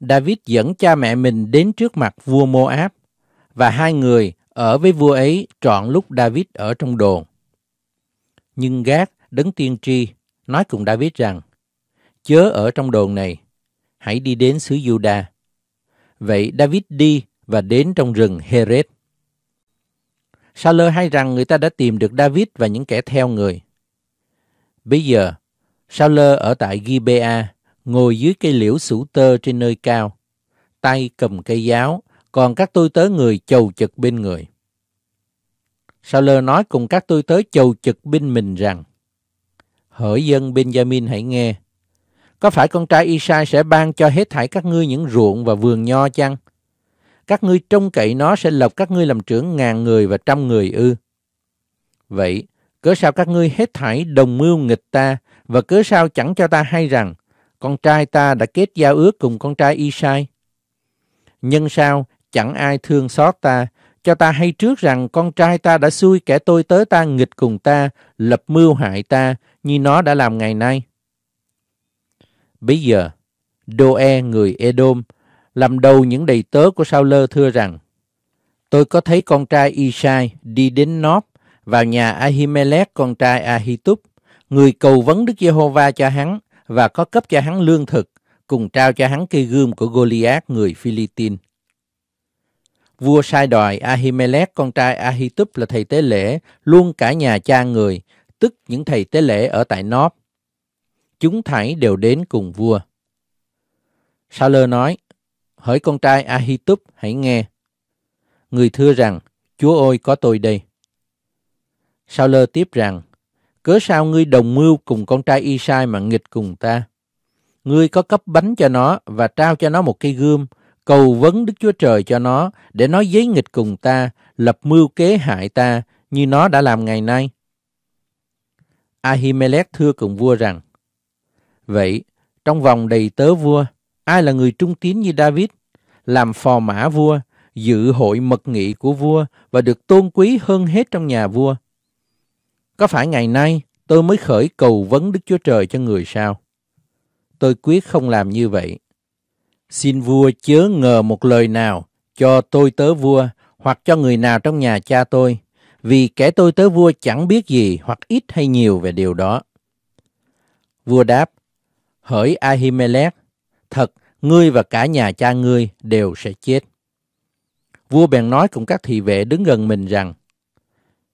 David dẫn cha mẹ mình đến trước mặt vua Moab và hai người ở với vua ấy trọn lúc David ở trong đồn. Nhưng Gác, đấng tiên tri, nói cùng David rằng, chớ ở trong đồn này, hãy đi đến xứ Juda. Vậy David đi và đến trong rừng Heret. Sa-lơ hay rằng người ta đã tìm được David và những kẻ theo người. Bây giờ, sa-lơ ở tại Gibea, ngồi dưới cây liễu sủ tơ trên nơi cao, tay cầm cây giáo, còn các tôi tớ người chầu chực bên người. Sa-lơ nói cùng các tôi tớ chầu chực bên mình rằng, Hỡi dân Benjamin hãy nghe, có phải con trai Isai sẽ ban cho hết thảy các ngươi những ruộng và vườn nho chăng? Các ngươi trông cậy nó sẽ lập các ngươi làm trưởng ngàn người và trăm người ư. Vậy, cớ sao các ngươi hết thảy đồng mưu nghịch ta và cớ sao chẳng cho ta hay rằng con trai ta đã kết giao ước cùng con trai y sai. Nhân sao chẳng ai thương xót ta, cho ta hay trước rằng con trai ta đã xui kẻ tôi tới ta nghịch cùng ta, lập mưu hại ta như nó đã làm ngày nay. Bây giờ, Doe người Edom, làm đầu những đầy tớ của Sao Lơ thưa rằng, Tôi có thấy con trai Isai đi đến Nóp vào nhà Ahimelech con trai Ahitub, người cầu vấn Đức Giê-hô-va cho hắn và có cấp cho hắn lương thực, cùng trao cho hắn cây gươm của Goliath người Philippines. Vua sai đòi Ahimelech con trai Ahitub là thầy tế lễ luôn cả nhà cha người, tức những thầy tế lễ ở tại Nóp. Chúng thảy đều đến cùng vua. Sa lơ nói, hỡi con trai Ahitub hãy nghe. Người thưa rằng, Chúa ơi có tôi đây. Sao lơ tiếp rằng, cớ sao ngươi đồng mưu cùng con trai Y Sai mà nghịch cùng ta? Ngươi có cấp bánh cho nó và trao cho nó một cây gươm, cầu vấn Đức Chúa Trời cho nó để nó giấy nghịch cùng ta, lập mưu kế hại ta như nó đã làm ngày nay. Ahimelech thưa cùng vua rằng, Vậy, trong vòng đầy tớ vua, ai là người trung tín như David, làm phò mã vua, dự hội mật nghị của vua và được tôn quý hơn hết trong nhà vua? Có phải ngày nay tôi mới khởi cầu vấn Đức Chúa Trời cho người sao? Tôi quyết không làm như vậy. Xin vua chớ ngờ một lời nào cho tôi tớ vua hoặc cho người nào trong nhà cha tôi, vì kẻ tôi tớ vua chẳng biết gì hoặc ít hay nhiều về điều đó. Vua đáp, hỡi Ahimelech, thật ngươi và cả nhà cha ngươi đều sẽ chết. Vua bèn nói cùng các thị vệ đứng gần mình rằng,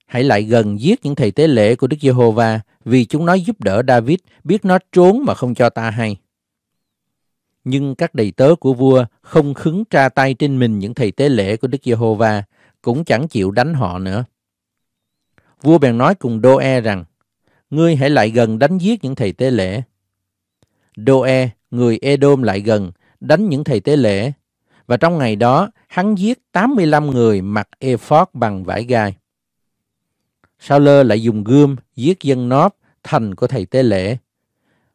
Hãy lại gần giết những thầy tế lễ của Đức Giê-hô-va vì chúng nói giúp đỡ David, biết nó trốn mà không cho ta hay. Nhưng các đầy tớ của vua không khứng tra tay trên mình những thầy tế lễ của Đức Giê-hô-va, cũng chẳng chịu đánh họ nữa. Vua bèn nói cùng Đô-e rằng, ngươi hãy lại gần đánh giết những thầy tế lễ. Đô-e, người Edom lại gần, đánh những thầy tế lễ. Và trong ngày đó, hắn giết 85 người mặc ephod bằng vải gai. Sao lơ lại dùng gươm giết dân nóp thành của thầy tế lễ.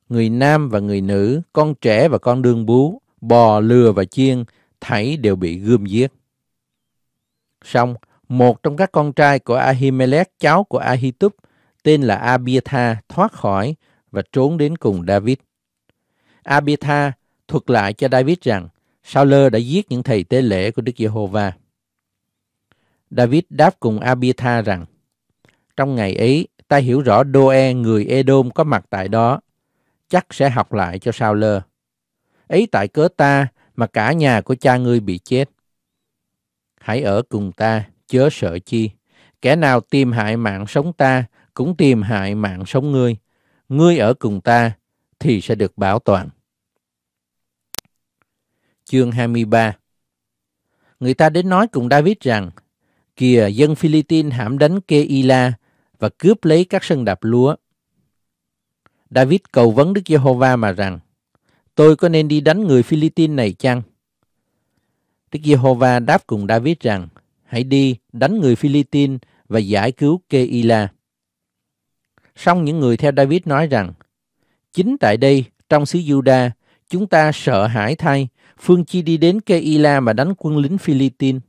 Người nam và người nữ, con trẻ và con đương bú, bò, lừa và chiên, thảy đều bị gươm giết. Xong, một trong các con trai của Ahimelech, cháu của Ahitub, tên là Abiatha, thoát khỏi và trốn đến cùng David. Abiatha thuật lại cho David rằng Sao-lơ đã giết những thầy tế lễ của Đức Giê-hô-va. David đáp cùng Abiatha rằng trong ngày ấy, ta hiểu rõ Đô-e người Edom có mặt tại đó. Chắc sẽ học lại cho sao lơ. Ấy tại cớ ta mà cả nhà của cha ngươi bị chết. Hãy ở cùng ta, chớ sợ chi. Kẻ nào tìm hại mạng sống ta, cũng tìm hại mạng sống ngươi. Ngươi ở cùng ta, thì sẽ được bảo toàn. Chương 23 Người ta đến nói cùng David rằng, Kìa, dân Philippines hãm đánh Keila và cướp lấy các sân đạp lúa. David cầu vấn Đức Giê-hô-va mà rằng, tôi có nên đi đánh người Philippines này chăng? Đức Giê-hô-va đáp cùng David rằng, hãy đi đánh người Philippines và giải cứu Keila. Song những người theo David nói rằng, chính tại đây, trong xứ Juda, chúng ta sợ hãi thay, phương chi đi đến Keila mà đánh quân lính Philippines.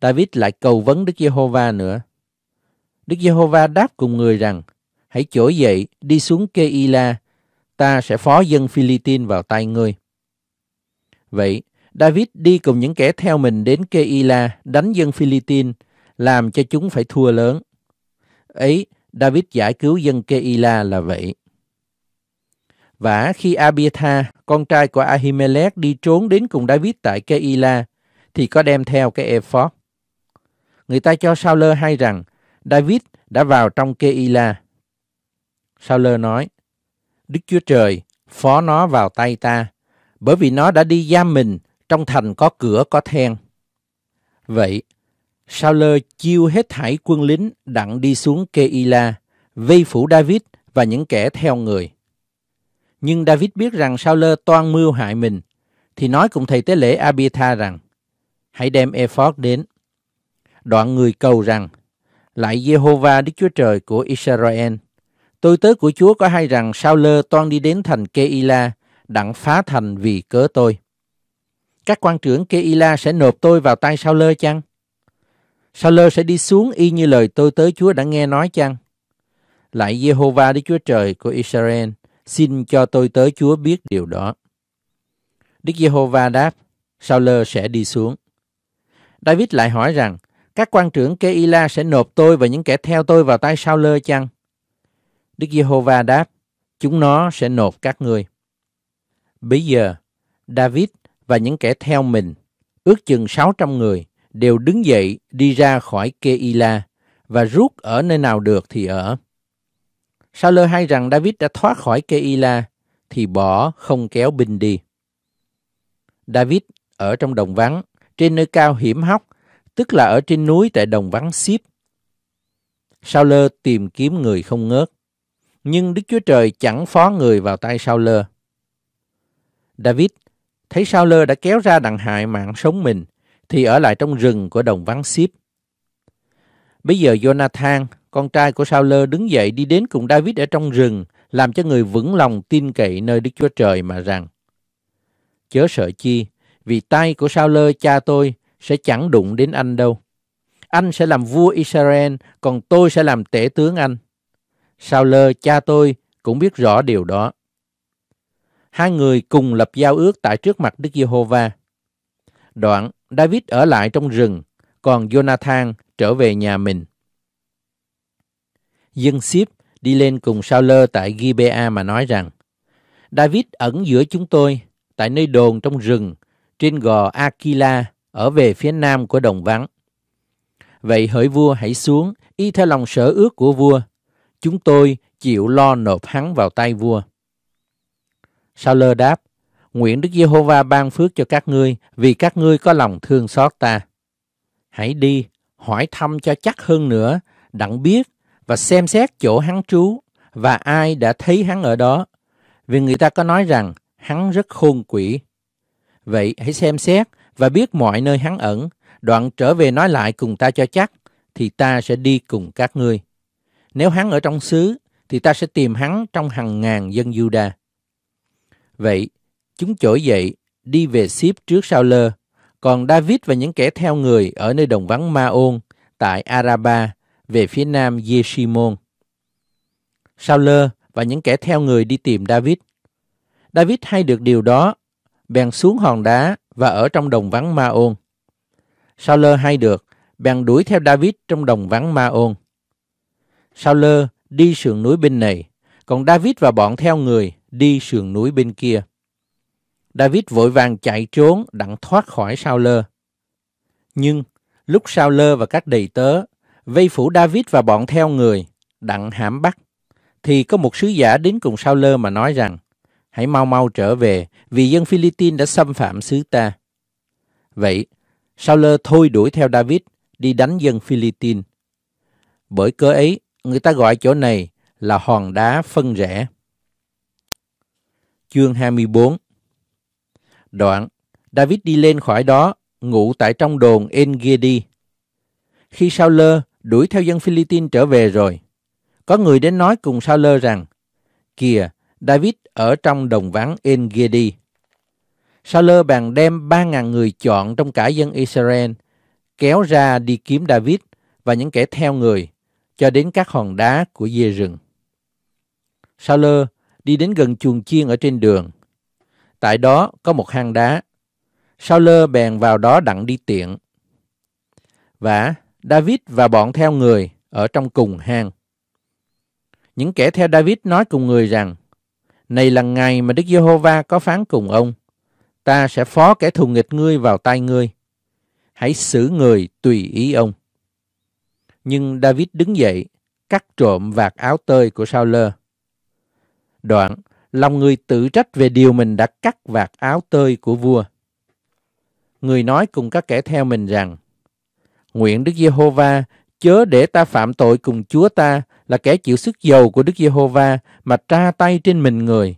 David lại cầu vấn Đức Giê-hô-va nữa. Đức Giê-hô-va đáp cùng người rằng, hãy trỗi dậy, đi xuống kê Keila, ta sẽ phó dân Philippines vào tay ngươi. Vậy, David đi cùng những kẻ theo mình đến kê Keila đánh dân Philippines, làm cho chúng phải thua lớn. Ấy, David giải cứu dân kê Keila là vậy. Và khi Abiatha, con trai của Ahimelech đi trốn đến cùng David tại Keila, thì có đem theo cái ephod. Người ta cho Sao-lơ hay rằng David đã vào trong Keila. Sauler nói, Đức Chúa Trời phó nó vào tay ta, bởi vì nó đã đi giam mình trong thành có cửa có then. Vậy, Sauler chiêu hết thảy quân lính đặng đi xuống Keila, vây phủ David và những kẻ theo người. Nhưng David biết rằng Sauler toan mưu hại mình, thì nói cùng thầy tế lễ Abitha rằng, hãy đem ephod đến. Đoạn người cầu rằng, lại Jehovah Đức Chúa Trời của Israel, tôi tớ của Chúa có hay rằng sao lơ toan đi đến thành Keila, đặng phá thành vì cớ tôi. Các quan trưởng Keila sẽ nộp tôi vào tay sao lơ chăng? Sao lơ sẽ đi xuống y như lời tôi tớ Chúa đã nghe nói chăng? Lại Jehovah Đức Chúa Trời của Israel, xin cho tôi tớ Chúa biết điều đó. Đức Jehovah đáp, Sao lơ sẽ đi xuống. David lại hỏi rằng, các quan trưởng Keila sẽ nộp tôi và những kẻ theo tôi vào tay sao lơ chăng? Đức Giê-hô-va đáp, chúng nó sẽ nộp các ngươi. Bây giờ, David và những kẻ theo mình, ước chừng 600 người, đều đứng dậy đi ra khỏi Keila và rút ở nơi nào được thì ở. Sao lơ hay rằng David đã thoát khỏi Keila thì bỏ không kéo binh đi. David ở trong đồng vắng, trên nơi cao hiểm hóc tức là ở trên núi tại đồng vắng Xíp. Sao lơ tìm kiếm người không ngớt, nhưng Đức Chúa Trời chẳng phó người vào tay Sao lơ. David thấy Sao lơ đã kéo ra đặng hại mạng sống mình, thì ở lại trong rừng của đồng vắng Xíp. Bây giờ Jonathan, con trai của Sao lơ đứng dậy đi đến cùng David ở trong rừng, làm cho người vững lòng tin cậy nơi Đức Chúa Trời mà rằng, Chớ sợ chi, vì tay của Sao lơ cha tôi sẽ chẳng đụng đến anh đâu. Anh sẽ làm vua Israel, còn tôi sẽ làm tể tướng anh. Sao lơ cha tôi cũng biết rõ điều đó. Hai người cùng lập giao ước tại trước mặt Đức Giê-hô-va. Đoạn, David ở lại trong rừng, còn Jonathan trở về nhà mình. Dân Sip đi lên cùng Sao lơ tại Gibea mà nói rằng, David ẩn giữa chúng tôi, tại nơi đồn trong rừng, trên gò Akila ở về phía nam của đồng vắng. Vậy hỡi vua hãy xuống, y theo lòng sở ước của vua. Chúng tôi chịu lo nộp hắn vào tay vua. Sao lơ đáp, nguyện Đức Giê-hô-va ban phước cho các ngươi, vì các ngươi có lòng thương xót ta. Hãy đi, hỏi thăm cho chắc hơn nữa, đặng biết và xem xét chỗ hắn trú và ai đã thấy hắn ở đó. Vì người ta có nói rằng hắn rất khôn quỷ. Vậy hãy xem xét và biết mọi nơi hắn ẩn, đoạn trở về nói lại cùng ta cho chắc, thì ta sẽ đi cùng các ngươi. Nếu hắn ở trong xứ, thì ta sẽ tìm hắn trong hàng ngàn dân Juda. Vậy, chúng trỗi dậy, đi về ship trước sao lơ, còn David và những kẻ theo người ở nơi đồng vắng Ma Ôn, tại Araba, về phía nam Yeshimon. Sao lơ và những kẻ theo người đi tìm David. David hay được điều đó bèn xuống hòn đá và ở trong đồng vắng Ma Ôn. Sao lơ hay được, bèn đuổi theo David trong đồng vắng Ma Ôn. Sao lơ đi sườn núi bên này, còn David và bọn theo người đi sườn núi bên kia. David vội vàng chạy trốn đặng thoát khỏi Sao lơ. Nhưng lúc Sao lơ và các đầy tớ vây phủ David và bọn theo người đặng hãm bắt, thì có một sứ giả đến cùng Sao lơ mà nói rằng hãy mau mau trở về vì dân Philippines đã xâm phạm xứ ta. Vậy, Sauler thôi đuổi theo David đi đánh dân Philippines. Bởi cớ ấy, người ta gọi chỗ này là hòn đá phân rẽ. Chương 24 Đoạn, David đi lên khỏi đó, ngủ tại trong đồn Engedi. Khi Sauler đuổi theo dân Philippines trở về rồi, có người đến nói cùng Sauler rằng, Kìa, David ở trong đồng vắng En Sa-lơ bàn đem 3.000 người chọn trong cả dân Israel kéo ra đi kiếm David và những kẻ theo người cho đến các hòn đá của dê rừng. Sa-lơ đi đến gần chuồng chiên ở trên đường. Tại đó có một hang đá. Sa-lơ bèn vào đó đặng đi tiện. Và David và bọn theo người ở trong cùng hang. Những kẻ theo David nói cùng người rằng này là ngày mà Đức Giê-hô-va có phán cùng ông, ta sẽ phó kẻ thù nghịch ngươi vào tay ngươi. Hãy xử người tùy ý ông. Nhưng David đứng dậy, cắt trộm vạt áo tơi của Saul. Đoạn, lòng người tự trách về điều mình đã cắt vạt áo tơi của vua. Người nói cùng các kẻ theo mình rằng, Nguyện Đức Giê-hô-va chớ để ta phạm tội cùng Chúa ta là kẻ chịu sức dầu của Đức Giê-hô-va mà tra tay trên mình người,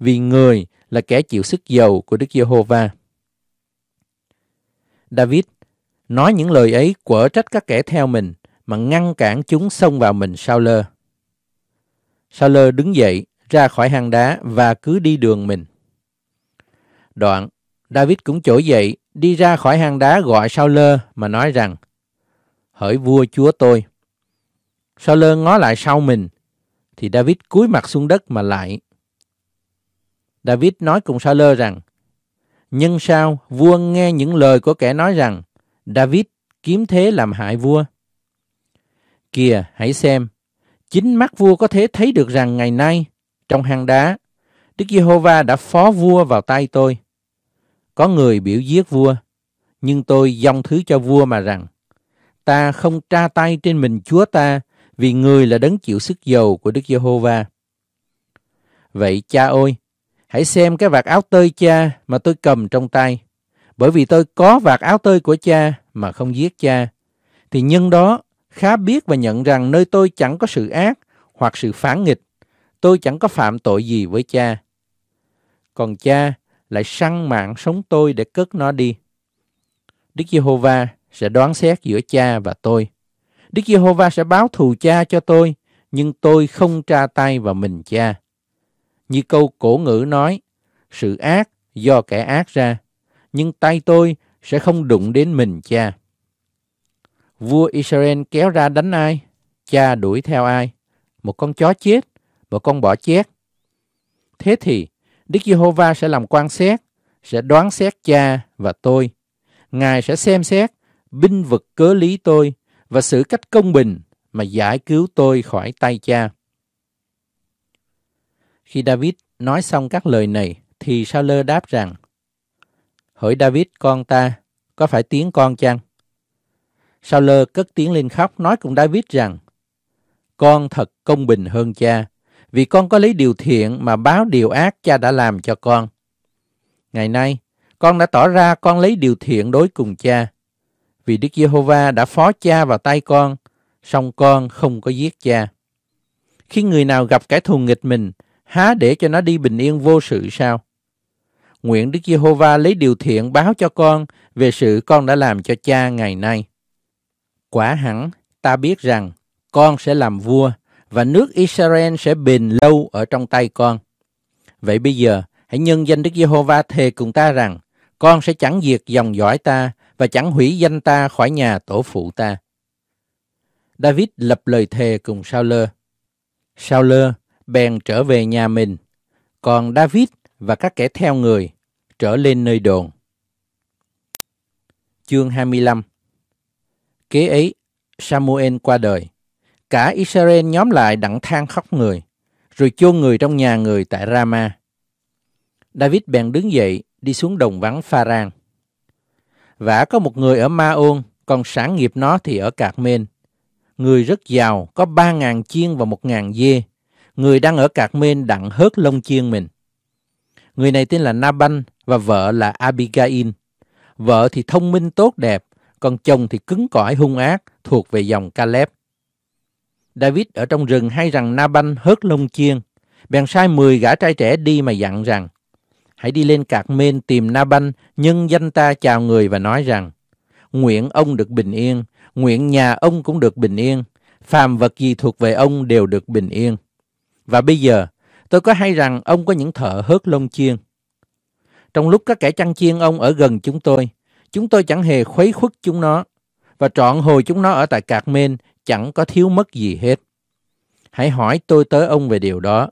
vì người là kẻ chịu sức dầu của Đức Giê-hô-va. David nói những lời ấy quở trách các kẻ theo mình mà ngăn cản chúng xông vào mình sao lơ. Sao lơ đứng dậy, ra khỏi hang đá và cứ đi đường mình. Đoạn, David cũng trỗi dậy, đi ra khỏi hang đá gọi sao lơ mà nói rằng, Hỡi vua chúa tôi, sau lơ ngó lại sau mình, thì David cúi mặt xuống đất mà lại. David nói cùng Sa lơ rằng, Nhưng sao vua nghe những lời của kẻ nói rằng, David kiếm thế làm hại vua? Kìa, hãy xem, chính mắt vua có thể thấy được rằng ngày nay, trong hang đá, Đức Giê-hô-va đã phó vua vào tay tôi. Có người biểu giết vua, nhưng tôi dòng thứ cho vua mà rằng, ta không tra tay trên mình chúa ta vì người là đấng chịu sức dầu của Đức Giê-hô-va. Vậy cha ơi, hãy xem cái vạt áo tơi cha mà tôi cầm trong tay, bởi vì tôi có vạt áo tơi của cha mà không giết cha, thì nhân đó khá biết và nhận rằng nơi tôi chẳng có sự ác hoặc sự phản nghịch, tôi chẳng có phạm tội gì với cha. Còn cha lại săn mạng sống tôi để cất nó đi. Đức Giê-hô-va sẽ đoán xét giữa cha và tôi. Đức Giê-hô-va sẽ báo thù cha cho tôi, nhưng tôi không tra tay vào mình cha. Như câu cổ ngữ nói, sự ác do kẻ ác ra, nhưng tay tôi sẽ không đụng đến mình cha. Vua Israel kéo ra đánh ai? Cha đuổi theo ai? Một con chó chết, một con bỏ chét. Thế thì, Đức Giê-hô-va sẽ làm quan xét, sẽ đoán xét cha và tôi. Ngài sẽ xem xét binh vực cớ lý tôi và xử cách công bình mà giải cứu tôi khỏi tay cha. Khi David nói xong các lời này, thì Sao Lơ đáp rằng, Hỡi David con ta, có phải tiếng con chăng? Sao Lơ cất tiếng lên khóc nói cùng David rằng, Con thật công bình hơn cha, vì con có lấy điều thiện mà báo điều ác cha đã làm cho con. Ngày nay, con đã tỏ ra con lấy điều thiện đối cùng cha, vì Đức Giê-hô-va đã phó cha vào tay con, song con không có giết cha. Khi người nào gặp kẻ thù nghịch mình, há để cho nó đi bình yên vô sự sao? Nguyện Đức Giê-hô-va lấy điều thiện báo cho con về sự con đã làm cho cha ngày nay. Quả hẳn, ta biết rằng con sẽ làm vua và nước Israel sẽ bền lâu ở trong tay con. Vậy bây giờ, hãy nhân danh Đức Giê-hô-va thề cùng ta rằng, con sẽ chẳng diệt dòng dõi ta và chẳng hủy danh ta khỏi nhà tổ phụ ta. David lập lời thề cùng Sao Lơ. Sao Lơ bèn trở về nhà mình, còn David và các kẻ theo người trở lên nơi đồn. Chương 25 Kế ấy, Samuel qua đời. Cả Israel nhóm lại đặng than khóc người, rồi chôn người trong nhà người tại Rama. David bèn đứng dậy, đi xuống đồng vắng Pharan. Vả có một người ở Ma Ôn, còn sản nghiệp nó thì ở Cạc Mên. Người rất giàu, có ba ngàn chiên và một ngàn dê. Người đang ở Cạc Mên đặng hớt lông chiên mình. Người này tên là Naban và vợ là Abigail. Vợ thì thông minh tốt đẹp, còn chồng thì cứng cỏi hung ác thuộc về dòng Caleb. David ở trong rừng hay rằng Naban hớt lông chiên, bèn sai mười gã trai trẻ đi mà dặn rằng hãy đi lên Cạc Mên tìm Na Banh, Nhưng danh ta chào người và nói rằng, nguyện ông được bình yên, nguyện nhà ông cũng được bình yên, phàm vật gì thuộc về ông đều được bình yên. Và bây giờ, tôi có hay rằng ông có những thợ hớt lông chiên. Trong lúc các kẻ chăn chiên ông ở gần chúng tôi, chúng tôi chẳng hề khuấy khuất chúng nó, và trọn hồi chúng nó ở tại Cạc Mên chẳng có thiếu mất gì hết. Hãy hỏi tôi tới ông về điều đó.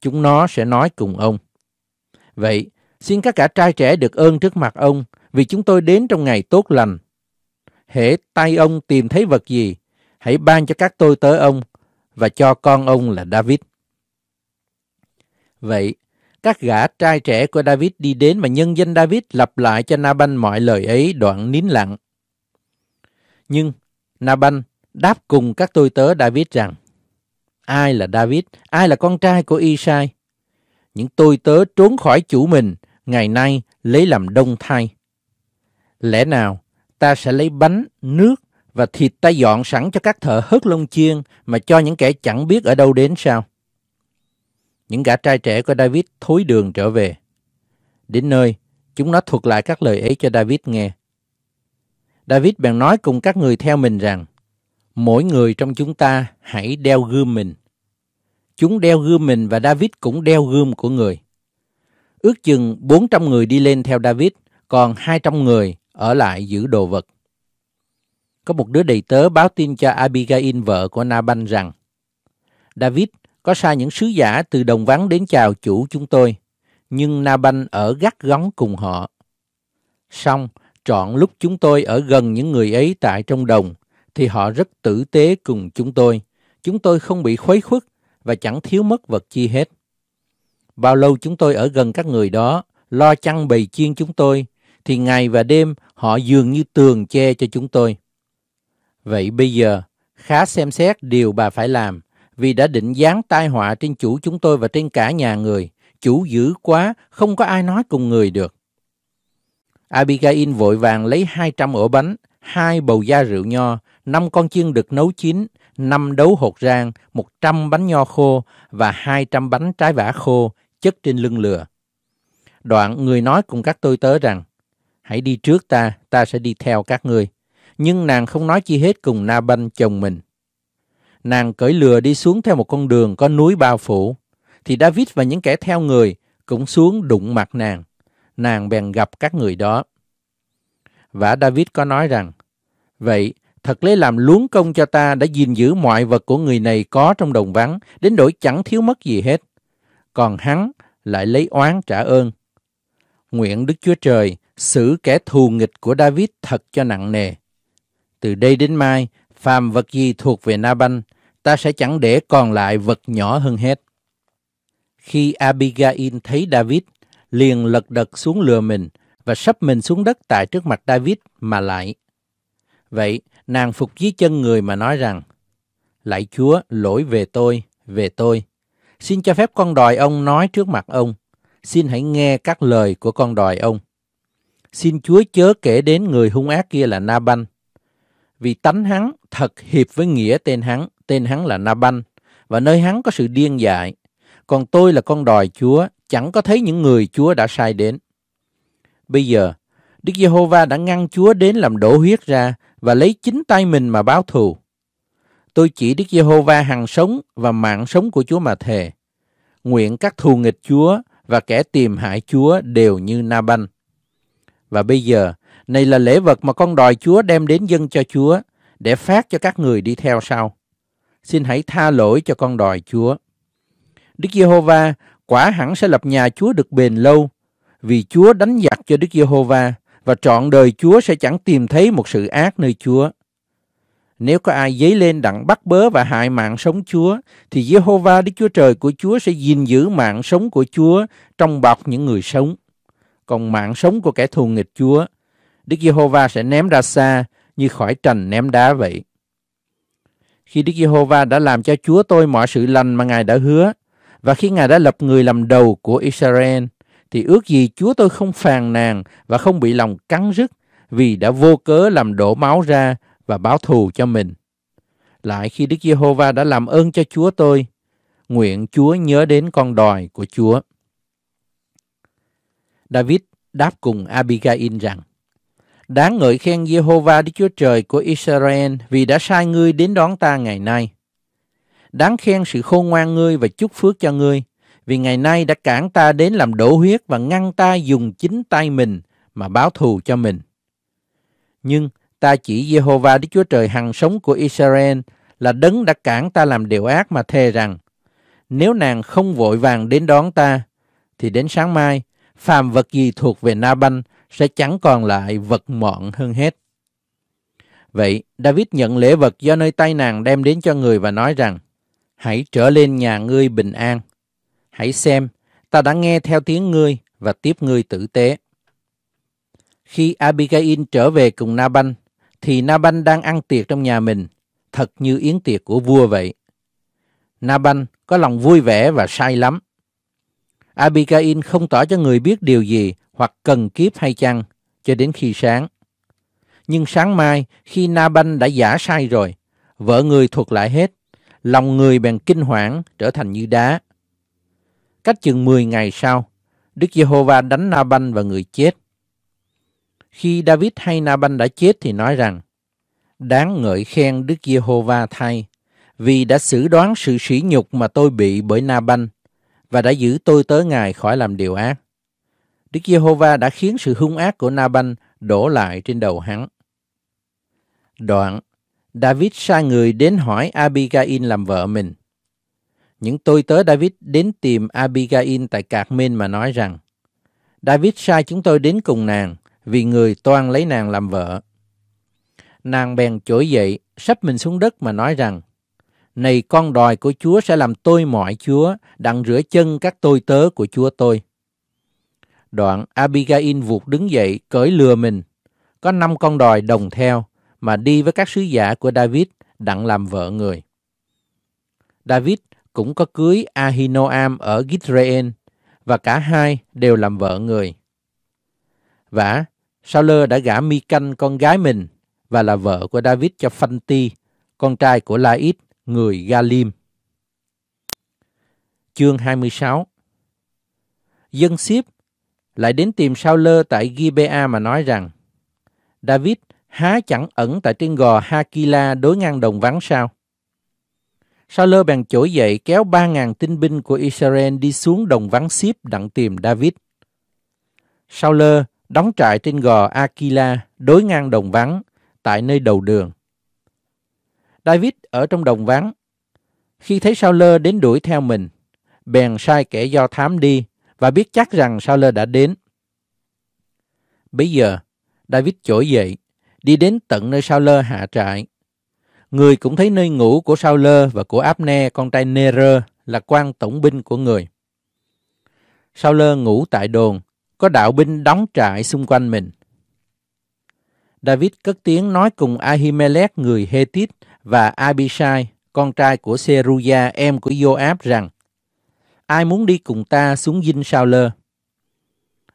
Chúng nó sẽ nói cùng ông. Vậy, xin các cả trai trẻ được ơn trước mặt ông, vì chúng tôi đến trong ngày tốt lành. Hễ tay ông tìm thấy vật gì, hãy ban cho các tôi tới ông và cho con ông là David. Vậy, các gã trai trẻ của David đi đến và nhân danh David lặp lại cho Naban mọi lời ấy đoạn nín lặng. Nhưng Naban đáp cùng các tôi tớ David rằng, ai là David, ai là con trai của Isai? những tôi tớ trốn khỏi chủ mình, ngày nay lấy làm đông thay. Lẽ nào ta sẽ lấy bánh, nước và thịt ta dọn sẵn cho các thợ hớt lông chiên mà cho những kẻ chẳng biết ở đâu đến sao? Những gã trai trẻ của David thối đường trở về. Đến nơi, chúng nó thuật lại các lời ấy cho David nghe. David bèn nói cùng các người theo mình rằng, mỗi người trong chúng ta hãy đeo gươm mình. Chúng đeo gươm mình và David cũng đeo gươm của người. Ước chừng 400 người đi lên theo David, còn 200 người ở lại giữ đồ vật. Có một đứa đầy tớ báo tin cho Abigail vợ của Naban rằng David có sai những sứ giả từ đồng vắng đến chào chủ chúng tôi, nhưng Naban ở gắt góng cùng họ. Xong, trọn lúc chúng tôi ở gần những người ấy tại trong đồng, thì họ rất tử tế cùng chúng tôi. Chúng tôi không bị khuấy khuất và chẳng thiếu mất vật chi hết. Bao lâu chúng tôi ở gần các người đó, lo chăn bầy chiên chúng tôi, thì ngày và đêm họ dường như tường che cho chúng tôi. Vậy bây giờ, khá xem xét điều bà phải làm, vì đã định giáng tai họa trên chủ chúng tôi và trên cả nhà người. Chủ dữ quá, không có ai nói cùng người được. Abigail vội vàng lấy 200 ổ bánh, hai bầu da rượu nho, năm con chiên được nấu chín, 5 đấu hột rang, 100 bánh nho khô và 200 bánh trái vả khô chất trên lưng lừa. Đoạn người nói cùng các tôi tớ rằng, hãy đi trước ta, ta sẽ đi theo các ngươi. Nhưng nàng không nói chi hết cùng Na Banh chồng mình. Nàng cởi lừa đi xuống theo một con đường có núi bao phủ, thì David và những kẻ theo người cũng xuống đụng mặt nàng. Nàng bèn gặp các người đó. Và David có nói rằng, Vậy thật lấy làm luống công cho ta đã gìn giữ mọi vật của người này có trong đồng vắng, đến đổi chẳng thiếu mất gì hết. Còn hắn lại lấy oán trả ơn. Nguyện Đức Chúa Trời xử kẻ thù nghịch của David thật cho nặng nề. Từ đây đến mai, phàm vật gì thuộc về Naban, ta sẽ chẳng để còn lại vật nhỏ hơn hết. Khi Abigail thấy David, liền lật đật xuống lừa mình và sắp mình xuống đất tại trước mặt David mà lại. Vậy, nàng phục dưới chân người mà nói rằng, Lạy Chúa, lỗi về tôi, về tôi. Xin cho phép con đòi ông nói trước mặt ông. Xin hãy nghe các lời của con đòi ông. Xin Chúa chớ kể đến người hung ác kia là Naban. Vì tánh hắn thật hiệp với nghĩa tên hắn, tên hắn là Naban, và nơi hắn có sự điên dại. Còn tôi là con đòi Chúa, chẳng có thấy những người Chúa đã sai đến. Bây giờ, Đức Giê-hô-va đã ngăn Chúa đến làm đổ huyết ra và lấy chính tay mình mà báo thù. Tôi chỉ Đức Giê-hô-va hằng sống và mạng sống của Chúa mà thề. Nguyện các thù nghịch Chúa và kẻ tìm hại Chúa đều như na banh. Và bây giờ, này là lễ vật mà con đòi Chúa đem đến dân cho Chúa để phát cho các người đi theo sau. Xin hãy tha lỗi cho con đòi Chúa. Đức Giê-hô-va quả hẳn sẽ lập nhà Chúa được bền lâu, vì Chúa đánh giặc cho Đức Giê-hô-va và trọn đời Chúa sẽ chẳng tìm thấy một sự ác nơi Chúa. Nếu có ai dấy lên đặng bắt bớ và hại mạng sống Chúa, thì Giê-hô-va Đức Chúa Trời của Chúa sẽ gìn giữ mạng sống của Chúa trong bọc những người sống. Còn mạng sống của kẻ thù nghịch Chúa, Đức Giê-hô-va sẽ ném ra xa như khỏi trành ném đá vậy. Khi Đức Giê-hô-va đã làm cho Chúa tôi mọi sự lành mà Ngài đã hứa, và khi Ngài đã lập người làm đầu của Israel, thì ước gì Chúa tôi không phàn nàn và không bị lòng cắn rứt vì đã vô cớ làm đổ máu ra và báo thù cho mình. Lại khi Đức Giê-hô-va đã làm ơn cho Chúa tôi, nguyện Chúa nhớ đến con đòi của Chúa. David đáp cùng Abigail rằng, Đáng ngợi khen Giê-hô-va Đức Chúa Trời của Israel vì đã sai ngươi đến đón ta ngày nay. Đáng khen sự khôn ngoan ngươi và chúc phước cho ngươi, vì ngày nay đã cản ta đến làm đổ huyết và ngăn ta dùng chính tay mình mà báo thù cho mình. Nhưng ta chỉ Jehovah Đức Chúa Trời hằng sống của Israel là đấng đã cản ta làm điều ác mà thề rằng, nếu nàng không vội vàng đến đón ta, thì đến sáng mai, phàm vật gì thuộc về Na Banh sẽ chẳng còn lại vật mọn hơn hết. Vậy, David nhận lễ vật do nơi tay nàng đem đến cho người và nói rằng, hãy trở lên nhà ngươi bình an. Hãy xem, ta đã nghe theo tiếng ngươi và tiếp ngươi tử tế. Khi Abigail trở về cùng Naban, thì Naban đang ăn tiệc trong nhà mình, thật như yến tiệc của vua vậy. Naban có lòng vui vẻ và sai lắm. Abigail không tỏ cho người biết điều gì hoặc cần kiếp hay chăng cho đến khi sáng. Nhưng sáng mai khi Naban đã giả sai rồi, vợ người thuật lại hết, lòng người bèn kinh hoảng trở thành như đá. Cách chừng 10 ngày sau, Đức Giê-hô-va đánh na banh và người chết. Khi David hay na banh đã chết thì nói rằng, đáng ngợi khen Đức Giê-hô-va thay, vì đã xử đoán sự sỉ nhục mà tôi bị bởi na banh và đã giữ tôi tới ngài khỏi làm điều ác. Đức Giê-hô-va đã khiến sự hung ác của na banh đổ lại trên đầu hắn. Đoạn, David sai người đến hỏi Abigail làm vợ mình những tôi tớ David đến tìm Abigail tại Cạc Mên mà nói rằng, David sai chúng tôi đến cùng nàng, vì người toan lấy nàng làm vợ. Nàng bèn trỗi dậy, sắp mình xuống đất mà nói rằng, Này con đòi của Chúa sẽ làm tôi mọi Chúa, đặng rửa chân các tôi tớ của Chúa tôi. Đoạn Abigail vụt đứng dậy, cởi lừa mình. Có năm con đòi đồng theo, mà đi với các sứ giả của David, đặng làm vợ người. David cũng có cưới Ahinoam ở Gizrael và cả hai đều làm vợ người. Vả, Sauler đã gả mi canh con gái mình và là vợ của David cho Phan Ti, con trai của Laít, người Galim. Chương 26 Dân Siếp lại đến tìm Sauler tại Gibea mà nói rằng David há chẳng ẩn tại trên gò Hakila đối ngang đồng vắng sao? Saul bèn trỗi dậy kéo 3.000 tinh binh của Israel đi xuống đồng vắng xíp đặng tìm David. Saul đóng trại trên gò Aquila đối ngang đồng vắng tại nơi đầu đường. David ở trong đồng vắng. Khi thấy Saul đến đuổi theo mình, bèn sai kẻ do thám đi và biết chắc rằng Saul đã đến. Bây giờ, David trỗi dậy, đi đến tận nơi Saul hạ trại người cũng thấy nơi ngủ của Sauler và của Abner con trai Nerer là quan tổng binh của người. Sauler ngủ tại đồn, có đạo binh đóng trại xung quanh mình. David cất tiếng nói cùng Ahimelech người Hethit và Abishai, con trai của Seruya em của Joab rằng Ai muốn đi cùng ta xuống dinh Sauler?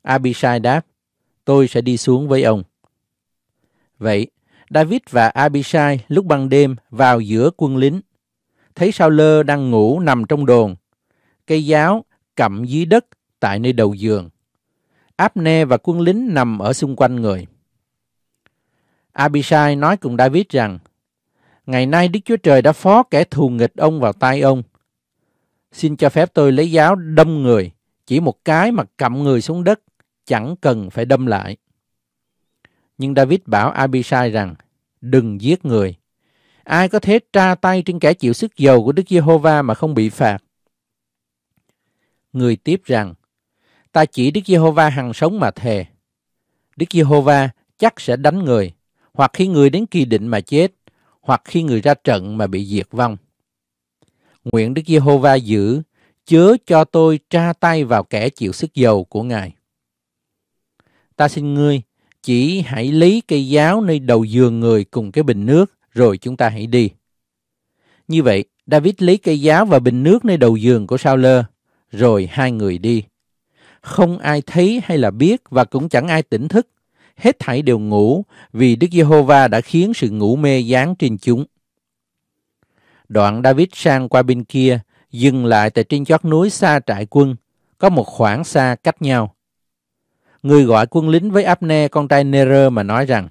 Abishai đáp, tôi sẽ đi xuống với ông. Vậy David và Abishai lúc ban đêm vào giữa quân lính. Thấy Sao Lơ đang ngủ nằm trong đồn. Cây giáo cặm dưới đất tại nơi đầu giường. áp Abne và quân lính nằm ở xung quanh người. Abishai nói cùng David rằng, Ngày nay Đức Chúa Trời đã phó kẻ thù nghịch ông vào tay ông. Xin cho phép tôi lấy giáo đâm người, chỉ một cái mà cặm người xuống đất, chẳng cần phải đâm lại. Nhưng David bảo Abishai rằng, đừng giết người. Ai có thể tra tay trên kẻ chịu sức dầu của Đức Giê-hô-va mà không bị phạt? Người tiếp rằng, ta chỉ Đức Giê-hô-va hằng sống mà thề. Đức Giê-hô-va chắc sẽ đánh người, hoặc khi người đến kỳ định mà chết, hoặc khi người ra trận mà bị diệt vong. Nguyện Đức Giê-hô-va giữ, chớ cho tôi tra tay vào kẻ chịu sức dầu của Ngài. Ta xin ngươi chỉ hãy lấy cây giáo nơi đầu giường người cùng cái bình nước, rồi chúng ta hãy đi. Như vậy, David lấy cây giáo và bình nước nơi đầu giường của Sao Lơ, rồi hai người đi. Không ai thấy hay là biết và cũng chẳng ai tỉnh thức. Hết thảy đều ngủ vì Đức Giê-hô-va đã khiến sự ngủ mê giáng trên chúng. Đoạn David sang qua bên kia, dừng lại tại trên chót núi xa trại quân, có một khoảng xa cách nhau người gọi quân lính với Abner con trai Ner mà nói rằng,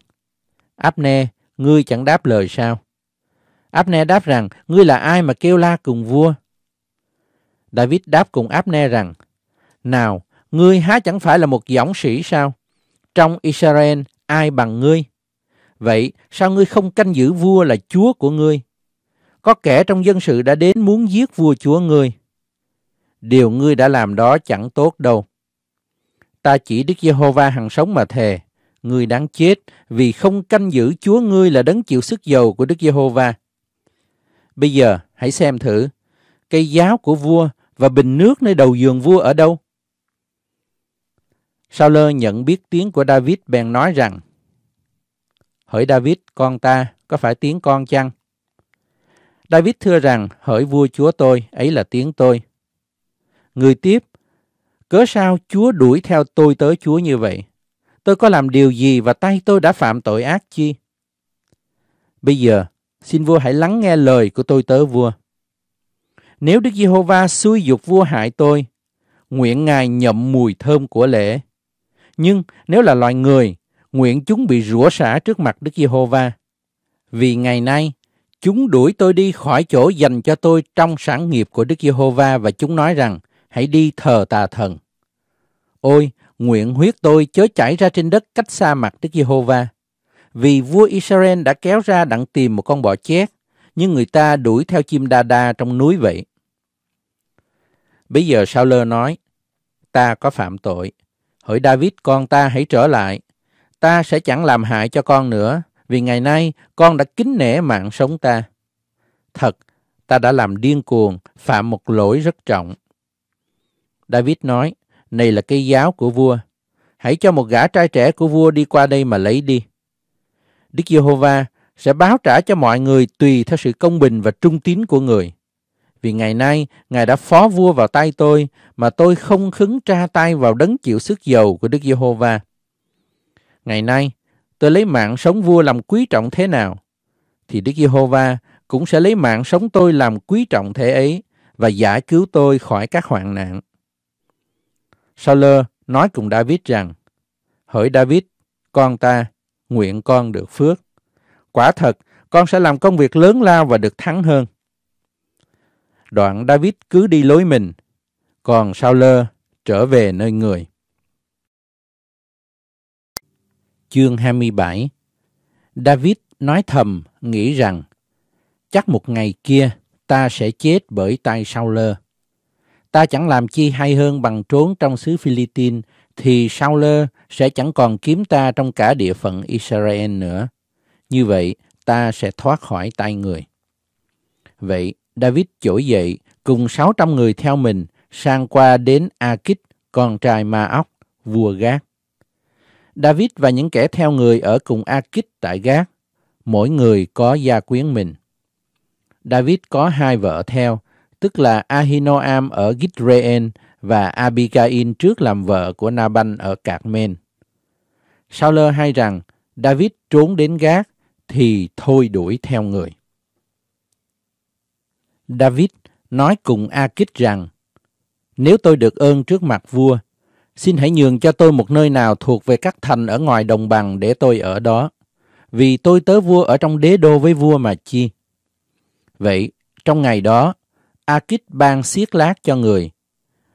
Abner, ngươi chẳng đáp lời sao? Abner đáp rằng, ngươi là ai mà kêu la cùng vua? David đáp cùng Abner rằng, Nào, ngươi há chẳng phải là một dõng sĩ sao? Trong Israel, ai bằng ngươi? Vậy, sao ngươi không canh giữ vua là chúa của ngươi? Có kẻ trong dân sự đã đến muốn giết vua chúa ngươi. Điều ngươi đã làm đó chẳng tốt đâu. Ta chỉ Đức Giê-hô-va hằng sống mà thề, ngươi đáng chết vì không canh giữ Chúa ngươi là đấng chịu sức dầu của Đức Giê-hô-va. Bây giờ hãy xem thử, cây giáo của vua và bình nước nơi đầu giường vua ở đâu? Sao lơ nhận biết tiếng của David bèn nói rằng, Hỡi David, con ta, có phải tiếng con chăng? David thưa rằng, hỡi vua chúa tôi, ấy là tiếng tôi. Người tiếp, Cớ sao Chúa đuổi theo tôi tới Chúa như vậy? Tôi có làm điều gì và tay tôi đã phạm tội ác chi? Bây giờ, xin vua hãy lắng nghe lời của tôi tớ vua. Nếu Đức Giê-hô-va xui dục vua hại tôi, nguyện Ngài nhậm mùi thơm của lễ. Nhưng nếu là loài người, nguyện chúng bị rủa xả trước mặt Đức Giê-hô-va. Vì ngày nay, chúng đuổi tôi đi khỏi chỗ dành cho tôi trong sản nghiệp của Đức Giê-hô-va và chúng nói rằng, hãy đi thờ tà thần. Ôi, nguyện huyết tôi chớ chảy ra trên đất cách xa mặt Đức Giê-hô-va. Vì vua Israel đã kéo ra đặng tìm một con bò chét, nhưng người ta đuổi theo chim đa đa trong núi vậy. Bây giờ Sao Lơ nói, ta có phạm tội. Hỡi David con ta hãy trở lại. Ta sẽ chẳng làm hại cho con nữa, vì ngày nay con đã kính nể mạng sống ta. Thật, ta đã làm điên cuồng, phạm một lỗi rất trọng. David nói, này là cây giáo của vua. Hãy cho một gã trai trẻ của vua đi qua đây mà lấy đi. Đức Giê-hô-va sẽ báo trả cho mọi người tùy theo sự công bình và trung tín của người. Vì ngày nay, Ngài đã phó vua vào tay tôi, mà tôi không khứng tra tay vào đấng chịu sức giàu của Đức Giê-hô-va. Ngày nay, tôi lấy mạng sống vua làm quý trọng thế nào, thì Đức Giê-hô-va cũng sẽ lấy mạng sống tôi làm quý trọng thế ấy và giải cứu tôi khỏi các hoạn nạn. Sauler nói cùng David rằng, Hỡi David, con ta, nguyện con được phước. Quả thật, con sẽ làm công việc lớn lao và được thắng hơn. Đoạn David cứ đi lối mình, còn Sauler trở về nơi người. Chương 27 David nói thầm, nghĩ rằng, chắc một ngày kia ta sẽ chết bởi tay Sauler ta chẳng làm chi hay hơn bằng trốn trong xứ Philippines, thì Saul sẽ chẳng còn kiếm ta trong cả địa phận Israel nữa. Như vậy, ta sẽ thoát khỏi tay người. Vậy, David trỗi dậy cùng 600 người theo mình sang qua đến Akit, con trai Ma Óc, vua Gác. David và những kẻ theo người ở cùng Akit tại Gác, mỗi người có gia quyến mình. David có hai vợ theo, tức là Ahinoam ở Gitreen và Abigail trước làm vợ của Naban ở Cạc-men. Sauler hay rằng David trốn đến gác thì thôi đuổi theo người. David nói cùng Akit rằng Nếu tôi được ơn trước mặt vua, xin hãy nhường cho tôi một nơi nào thuộc về các thành ở ngoài đồng bằng để tôi ở đó, vì tôi tớ vua ở trong đế đô với vua mà chi. Vậy, trong ngày đó, Akit ban siết lát cho người.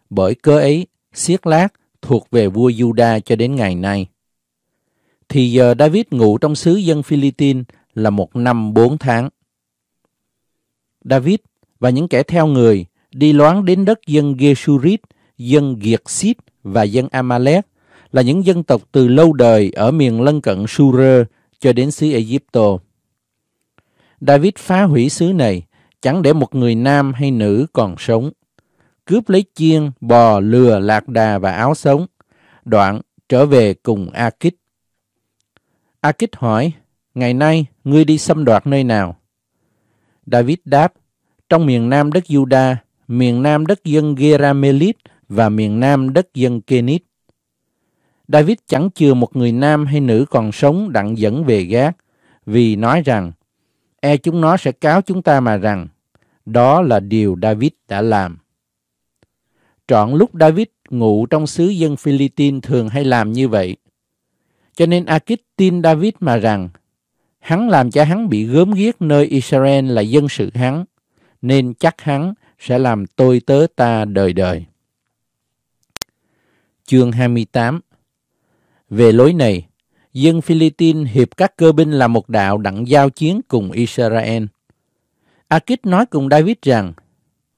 Bởi cớ ấy, siết lát thuộc về vua Juda cho đến ngày nay. Thì giờ David ngủ trong xứ dân Philippines là một năm bốn tháng. David và những kẻ theo người đi loán đến đất dân Geshurit, dân Giexit và dân Amalek là những dân tộc từ lâu đời ở miền lân cận Sura cho đến xứ Egypto. David phá hủy xứ này chẳng để một người nam hay nữ còn sống. Cướp lấy chiên, bò, lừa, lạc đà và áo sống. Đoạn trở về cùng A Kích. A Kích hỏi, ngày nay ngươi đi xâm đoạt nơi nào? David đáp, trong miền nam đất Juda, miền nam đất dân Geramelit và miền nam đất dân Kenit. David chẳng chừa một người nam hay nữ còn sống đặng dẫn về gác, vì nói rằng e chúng nó sẽ cáo chúng ta mà rằng đó là điều David đã làm. Trọn lúc David ngủ trong xứ dân Philippines thường hay làm như vậy. Cho nên Akit tin David mà rằng hắn làm cho hắn bị gớm ghiếc nơi Israel là dân sự hắn, nên chắc hắn sẽ làm tôi tớ ta đời đời. Chương 28 Về lối này, dân Philippines hiệp các cơ binh là một đạo đặng giao chiến cùng Israel. Akit nói cùng David rằng,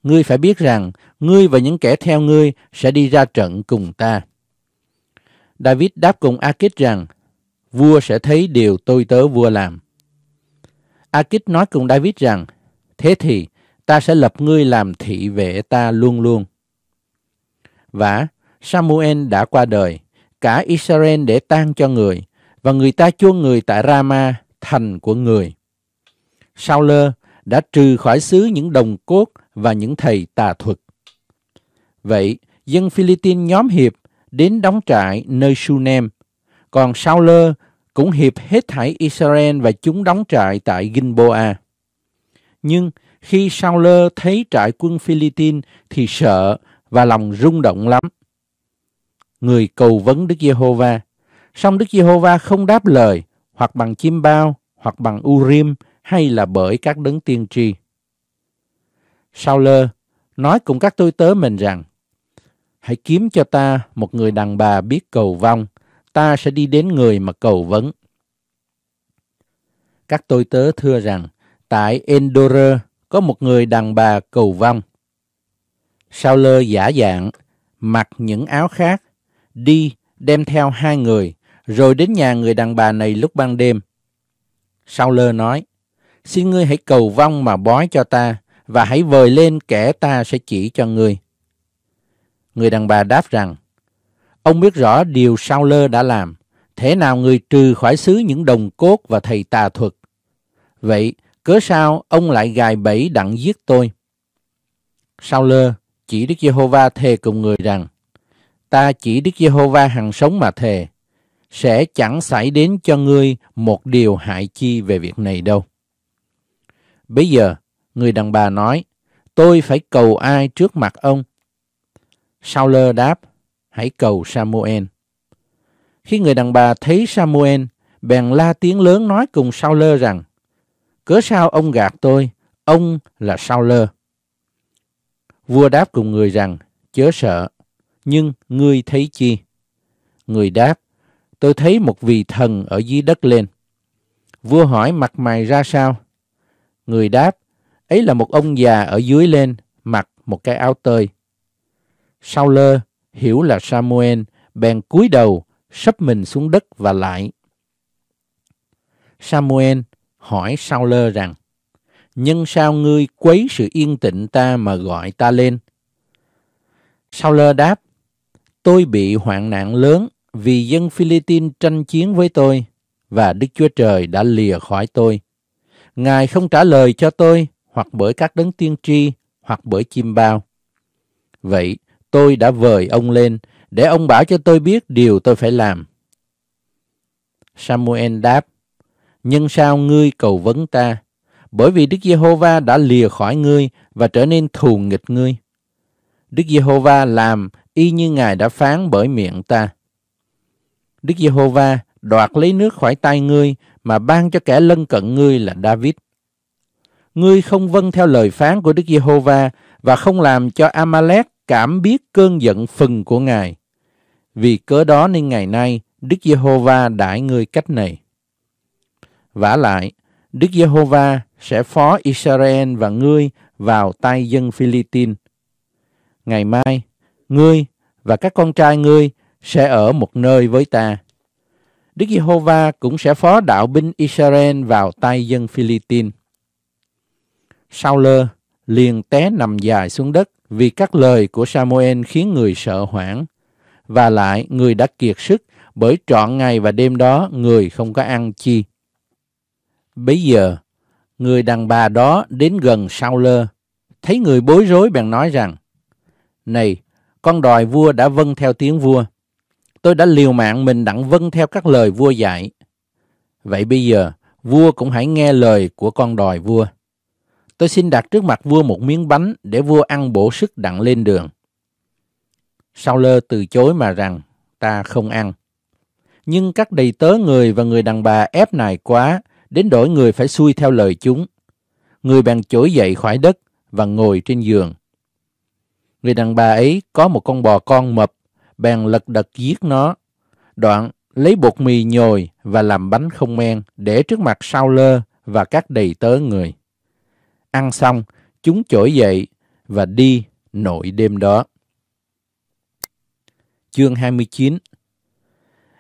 Ngươi phải biết rằng, ngươi và những kẻ theo ngươi sẽ đi ra trận cùng ta. David đáp cùng Akit rằng, Vua sẽ thấy điều tôi tớ vua làm. Akit nói cùng David rằng, Thế thì, ta sẽ lập ngươi làm thị vệ ta luôn luôn. Và Samuel đã qua đời, cả Israel để tang cho người, và người ta chôn người tại Rama, thành của người. Sau lơ đã trừ khỏi xứ những đồng cốt và những thầy tà thuật. Vậy, dân Philippines nhóm hiệp đến đóng trại nơi Sunem, còn Sau lơ cũng hiệp hết thảy Israel và chúng đóng trại tại Gilboa. Nhưng khi Sao Lơ thấy trại quân Philippines thì sợ và lòng rung động lắm. Người cầu vấn Đức Giê-hô-va, Song Đức Giê-hô-va không đáp lời hoặc bằng chim bao, hoặc bằng Urim hay là bởi các đấng tiên tri. Sao-lơ nói cùng các tôi tớ mình rằng, hãy kiếm cho ta một người đàn bà biết cầu vong, ta sẽ đi đến người mà cầu vấn. Các tôi tớ thưa rằng, tại Endor có một người đàn bà cầu vong. Sao-lơ giả dạng, mặc những áo khác, đi đem theo hai người rồi đến nhà người đàn bà này lúc ban đêm. Sau lơ nói, xin ngươi hãy cầu vong mà bói cho ta, và hãy vời lên kẻ ta sẽ chỉ cho ngươi. Người đàn bà đáp rằng, ông biết rõ điều sao lơ đã làm, thế nào người trừ khỏi xứ những đồng cốt và thầy tà thuật. Vậy, cớ sao ông lại gài bẫy đặng giết tôi? Sao lơ chỉ Đức Giê-hô-va thề cùng người rằng, ta chỉ Đức Giê-hô-va hằng sống mà thề, sẽ chẳng xảy đến cho ngươi một điều hại chi về việc này đâu. Bây giờ, người đàn bà nói, tôi phải cầu ai trước mặt ông? Sauler đáp, hãy cầu Samuel. Khi người đàn bà thấy Samuel, bèn la tiếng lớn nói cùng Sauler rằng, cớ sao ông gạt tôi, ông là Sauler. Vua đáp cùng người rằng, chớ sợ, nhưng ngươi thấy chi? Người đáp, tôi thấy một vị thần ở dưới đất lên. Vua hỏi mặt mày ra sao? Người đáp, ấy là một ông già ở dưới lên, mặc một cái áo tơi. Sau lơ, hiểu là Samuel, bèn cúi đầu, sấp mình xuống đất và lại. Samuel hỏi Sao lơ rằng, Nhân sao ngươi quấy sự yên tĩnh ta mà gọi ta lên? Sao lơ đáp, Tôi bị hoạn nạn lớn vì dân Philippines tranh chiến với tôi và Đức Chúa Trời đã lìa khỏi tôi. Ngài không trả lời cho tôi hoặc bởi các đấng tiên tri hoặc bởi chim bao. Vậy tôi đã vời ông lên để ông bảo cho tôi biết điều tôi phải làm. Samuel đáp, Nhưng sao ngươi cầu vấn ta? Bởi vì Đức Giê-hô-va đã lìa khỏi ngươi và trở nên thù nghịch ngươi. Đức Giê-hô-va làm y như Ngài đã phán bởi miệng ta. Đức Giê-hô-va đoạt lấy nước khỏi tay ngươi mà ban cho kẻ lân cận ngươi là David. Ngươi không vâng theo lời phán của Đức Giê-hô-va và không làm cho Amalek cảm biết cơn giận phừng của Ngài. Vì cớ đó nên ngày nay Đức Giê-hô-va đãi ngươi cách này. Vả lại, Đức Giê-hô-va sẽ phó Israel và ngươi vào tay dân Philippines. Ngày mai, ngươi và các con trai ngươi sẽ ở một nơi với ta. Đức Giê-hô-va cũng sẽ phó đạo binh Israel vào tay dân Philippines. Sau lơ liền té nằm dài xuống đất vì các lời của Samuel khiến người sợ hoảng. Và lại người đã kiệt sức bởi trọn ngày và đêm đó người không có ăn chi. Bây giờ, người đàn bà đó đến gần sau lơ, thấy người bối rối bèn nói rằng, Này, con đòi vua đã vâng theo tiếng vua, Tôi đã liều mạng mình đặng vâng theo các lời vua dạy. Vậy bây giờ, vua cũng hãy nghe lời của con đòi vua. Tôi xin đặt trước mặt vua một miếng bánh để vua ăn bổ sức đặng lên đường. Sao lơ từ chối mà rằng, ta không ăn. Nhưng các đầy tớ người và người đàn bà ép nài quá, đến đổi người phải xuôi theo lời chúng. Người bèn chổi dậy khỏi đất và ngồi trên giường. Người đàn bà ấy có một con bò con mập bèn lật đật giết nó. Đoạn lấy bột mì nhồi và làm bánh không men để trước mặt sao lơ và các đầy tớ người. Ăn xong, chúng trỗi dậy và đi nội đêm đó. Chương 29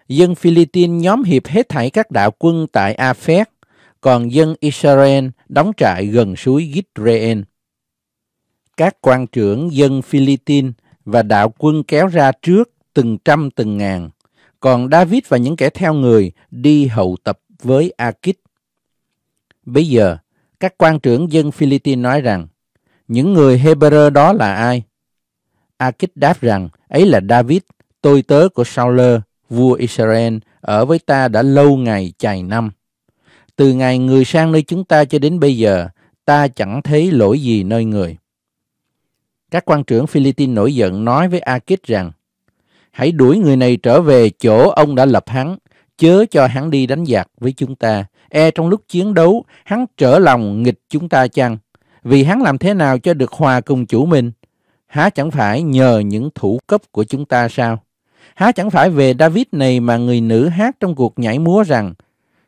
Dân Philippines nhóm hiệp hết thảy các đạo quân tại Afet, còn dân Israel đóng trại gần suối Gitreen. Các quan trưởng dân Philippines và đạo quân kéo ra trước từng trăm từng ngàn, còn David và những kẻ theo người đi hậu tập với Akit. Bây giờ, các quan trưởng dân Philippines nói rằng, những người Hebrew đó là ai? Akit đáp rằng, ấy là David, tôi tớ của Saul, vua Israel, ở với ta đã lâu ngày chài năm. Từ ngày người sang nơi chúng ta cho đến bây giờ, ta chẳng thấy lỗi gì nơi người. Các quan trưởng Philippines nổi giận nói với Akit rằng, hãy đuổi người này trở về chỗ ông đã lập hắn, chớ cho hắn đi đánh giặc với chúng ta. E trong lúc chiến đấu, hắn trở lòng nghịch chúng ta chăng? Vì hắn làm thế nào cho được hòa cùng chủ mình? Há chẳng phải nhờ những thủ cấp của chúng ta sao? Há chẳng phải về David này mà người nữ hát trong cuộc nhảy múa rằng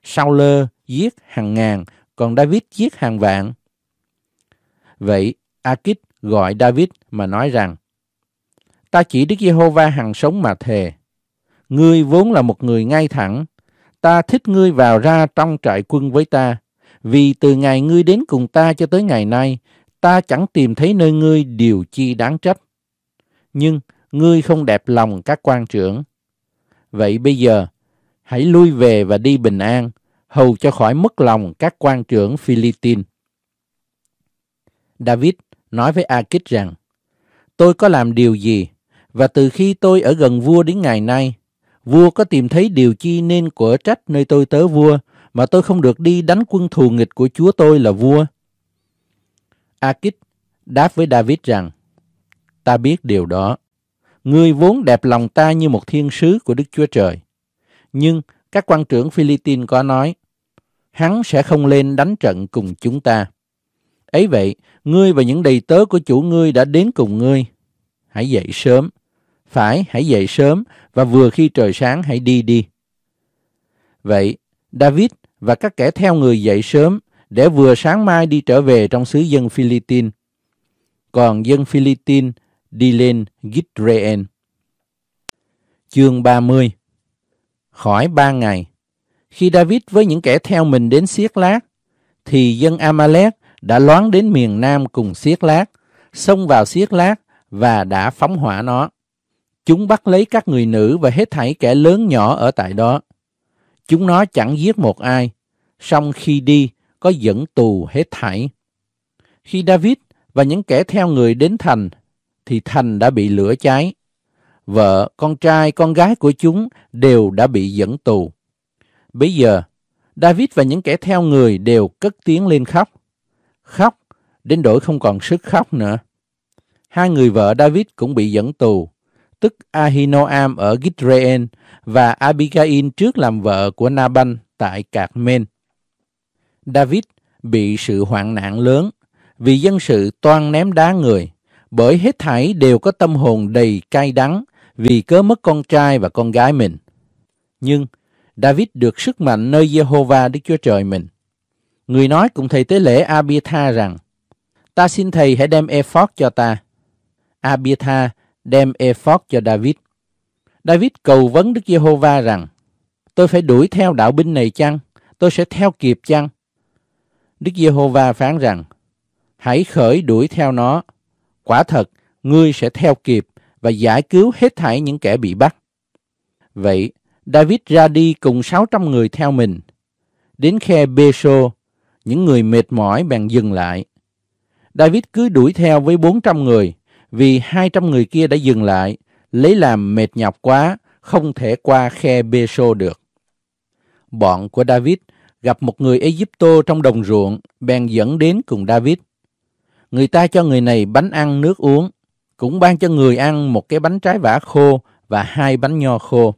Sao lơ giết hàng ngàn, còn David giết hàng vạn. Vậy, Akit gọi David mà nói rằng Ta chỉ Đức Giê-hô-va hằng sống mà thề. Ngươi vốn là một người ngay thẳng. Ta thích ngươi vào ra trong trại quân với ta. Vì từ ngày ngươi đến cùng ta cho tới ngày nay, ta chẳng tìm thấy nơi ngươi điều chi đáng trách. Nhưng ngươi không đẹp lòng các quan trưởng. Vậy bây giờ, hãy lui về và đi bình an, hầu cho khỏi mất lòng các quan trưởng Philippines. David nói với Akit rằng, Tôi có làm điều gì, và từ khi tôi ở gần vua đến ngày nay, vua có tìm thấy điều chi nên của trách nơi tôi tới vua, mà tôi không được đi đánh quân thù nghịch của chúa tôi là vua. Akit đáp với David rằng, Ta biết điều đó. Ngươi vốn đẹp lòng ta như một thiên sứ của Đức Chúa Trời. Nhưng các quan trưởng Philippines có nói, hắn sẽ không lên đánh trận cùng chúng ta. Ấy vậy, ngươi và những đầy tớ của chủ ngươi đã đến cùng ngươi. Hãy dậy sớm. Phải, hãy dậy sớm và vừa khi trời sáng hãy đi đi. Vậy, David và các kẻ theo người dậy sớm để vừa sáng mai đi trở về trong xứ dân Philippines. Còn dân Philippines đi lên Gitreen. Chương 30 Khỏi ba ngày, khi David với những kẻ theo mình đến Siết Lát, thì dân Amalek đã loáng đến miền Nam cùng Siết Lát, xông vào Siết Lát và đã phóng hỏa nó. Chúng bắt lấy các người nữ và hết thảy kẻ lớn nhỏ ở tại đó. Chúng nó chẳng giết một ai, song khi đi có dẫn tù hết thảy. Khi David và những kẻ theo người đến thành, thì thành đã bị lửa cháy. Vợ, con trai, con gái của chúng đều đã bị dẫn tù. Bây giờ, David và những kẻ theo người đều cất tiếng lên khóc khóc, đến đổi không còn sức khóc nữa. Hai người vợ David cũng bị dẫn tù, tức Ahinoam ở Gitreen và Abigail trước làm vợ của Naban tại Cạc Men. David bị sự hoạn nạn lớn vì dân sự toan ném đá người, bởi hết thảy đều có tâm hồn đầy cay đắng vì cớ mất con trai và con gái mình. Nhưng David được sức mạnh nơi Jehovah Đức Chúa Trời mình. Người nói cùng thầy tế lễ Abitha rằng, Ta xin thầy hãy đem ephod cho ta. Abitha đem ephod cho David. David cầu vấn Đức Giê-hô-va rằng, Tôi phải đuổi theo đạo binh này chăng? Tôi sẽ theo kịp chăng? Đức Giê-hô-va phán rằng, Hãy khởi đuổi theo nó. Quả thật, ngươi sẽ theo kịp và giải cứu hết thảy những kẻ bị bắt. Vậy, David ra đi cùng 600 người theo mình. Đến khe Bê-sô, những người mệt mỏi bèn dừng lại. David cứ đuổi theo với 400 người, vì 200 người kia đã dừng lại, lấy làm mệt nhọc quá, không thể qua khe Bê-sô được. Bọn của David gặp một người Egypto trong đồng ruộng, bèn dẫn đến cùng David. Người ta cho người này bánh ăn nước uống, cũng ban cho người ăn một cái bánh trái vả khô và hai bánh nho khô.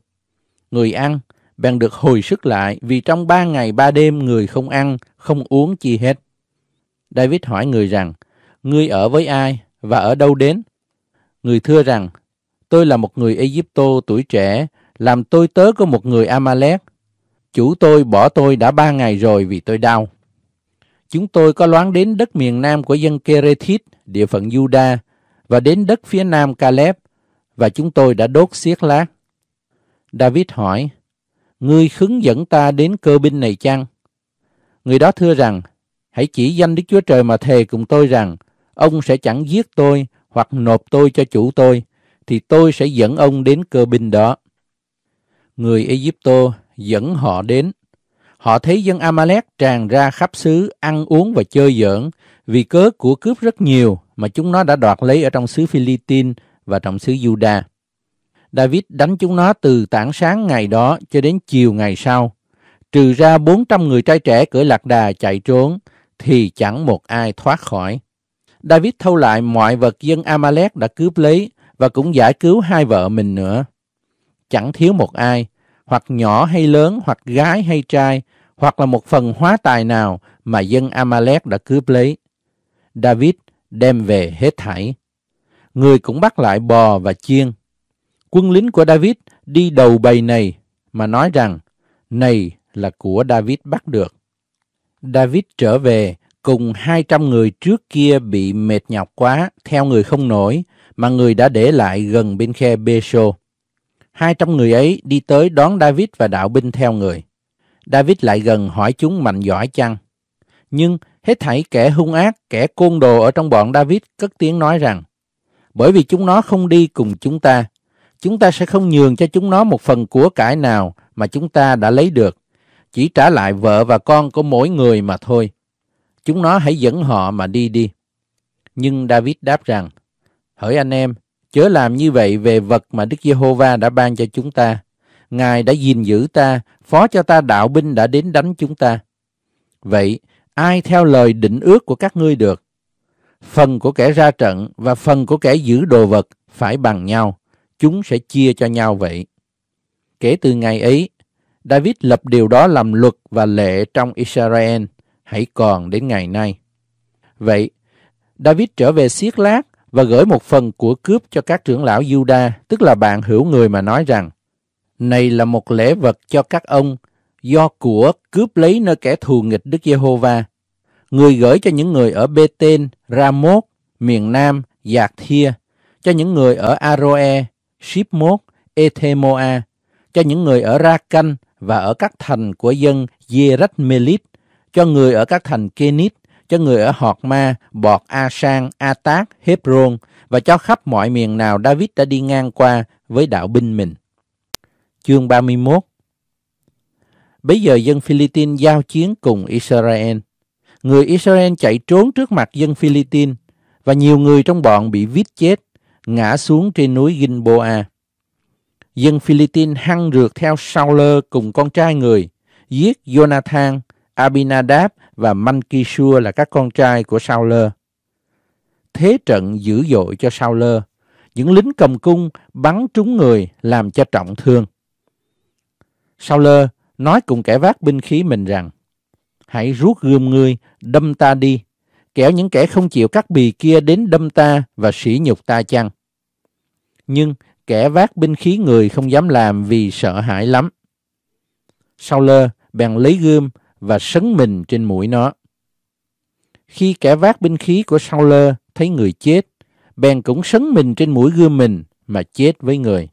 Người ăn bèn được hồi sức lại vì trong ba ngày ba đêm người không ăn, không uống chi hết. David hỏi người rằng, ngươi ở với ai và ở đâu đến? Người thưa rằng, tôi là một người Egypto tuổi trẻ, làm tôi tớ của một người Amalek. Chủ tôi bỏ tôi đã ba ngày rồi vì tôi đau. Chúng tôi có loáng đến đất miền nam của dân Kerethit, địa phận Juda, và đến đất phía nam Caleb, và chúng tôi đã đốt xiết lát. David hỏi, ngươi khứng dẫn ta đến cơ binh này chăng? Người đó thưa rằng, hãy chỉ danh Đức Chúa Trời mà thề cùng tôi rằng, ông sẽ chẳng giết tôi hoặc nộp tôi cho chủ tôi, thì tôi sẽ dẫn ông đến cơ binh đó. Người Egypto dẫn họ đến. Họ thấy dân Amalek tràn ra khắp xứ ăn uống và chơi giỡn vì cớ của cướp rất nhiều mà chúng nó đã đoạt lấy ở trong xứ Philippines và trong xứ Judah. David đánh chúng nó từ tảng sáng ngày đó cho đến chiều ngày sau. Trừ ra 400 người trai trẻ cưỡi lạc đà chạy trốn, thì chẳng một ai thoát khỏi. David thâu lại mọi vật dân Amalek đã cướp lấy và cũng giải cứu hai vợ mình nữa. Chẳng thiếu một ai, hoặc nhỏ hay lớn, hoặc gái hay trai, hoặc là một phần hóa tài nào mà dân Amalek đã cướp lấy. David đem về hết thảy. Người cũng bắt lại bò và chiên. Quân lính của David đi đầu bầy này mà nói rằng này là của David bắt được. David trở về cùng 200 người trước kia bị mệt nhọc quá theo người không nổi mà người đã để lại gần bên khe Bê-sô. 200 người ấy đi tới đón David và đạo binh theo người. David lại gần hỏi chúng mạnh giỏi chăng? Nhưng hết thảy kẻ hung ác, kẻ côn đồ ở trong bọn David cất tiếng nói rằng, bởi vì chúng nó không đi cùng chúng ta, chúng ta sẽ không nhường cho chúng nó một phần của cải nào mà chúng ta đã lấy được, chỉ trả lại vợ và con của mỗi người mà thôi. Chúng nó hãy dẫn họ mà đi đi. Nhưng David đáp rằng, hỡi anh em, chớ làm như vậy về vật mà Đức Giê-hô-va đã ban cho chúng ta. Ngài đã gìn giữ ta, phó cho ta đạo binh đã đến đánh chúng ta. Vậy, ai theo lời định ước của các ngươi được? Phần của kẻ ra trận và phần của kẻ giữ đồ vật phải bằng nhau chúng sẽ chia cho nhau vậy. Kể từ ngày ấy, David lập điều đó làm luật và lệ trong Israel, hãy còn đến ngày nay. Vậy, David trở về siết lát và gửi một phần của cướp cho các trưởng lão Juda, tức là bạn hiểu người mà nói rằng, Này là một lễ vật cho các ông, do của cướp lấy nơi kẻ thù nghịch Đức Giê-hô-va. Người gửi cho những người ở Bê-tên, Ramot, miền Nam, Giạc Thia, cho những người ở Aroe, Shipmot, Ethemoa cho những người ở Rakan và ở các thành của dân Yerachmelit, cho người ở các thành Kenit, cho người ở Họt Ma, Bọt A Sang, A Tác, Hebron và cho khắp mọi miền nào David đã đi ngang qua với đạo binh mình. Chương 31 Bây giờ dân Philippines giao chiến cùng Israel. Người Israel chạy trốn trước mặt dân Philippines và nhiều người trong bọn bị viết chết ngã xuống trên núi Ginboa. Dân Philippines hăng rượt theo Sauler cùng con trai người, giết Jonathan, Abinadab và Mankishua là các con trai của Sauler. Thế trận dữ dội cho Sauler, những lính cầm cung bắn trúng người làm cho trọng thương. Sauler nói cùng kẻ vác binh khí mình rằng, hãy rút gươm ngươi, đâm ta đi, kẻo những kẻ không chịu cắt bì kia đến đâm ta và sỉ nhục ta chăng? Nhưng kẻ vác binh khí người không dám làm vì sợ hãi lắm. Sau lơ bèn lấy gươm và sấn mình trên mũi nó. Khi kẻ vác binh khí của Sau lơ thấy người chết, bèn cũng sấn mình trên mũi gươm mình mà chết với người.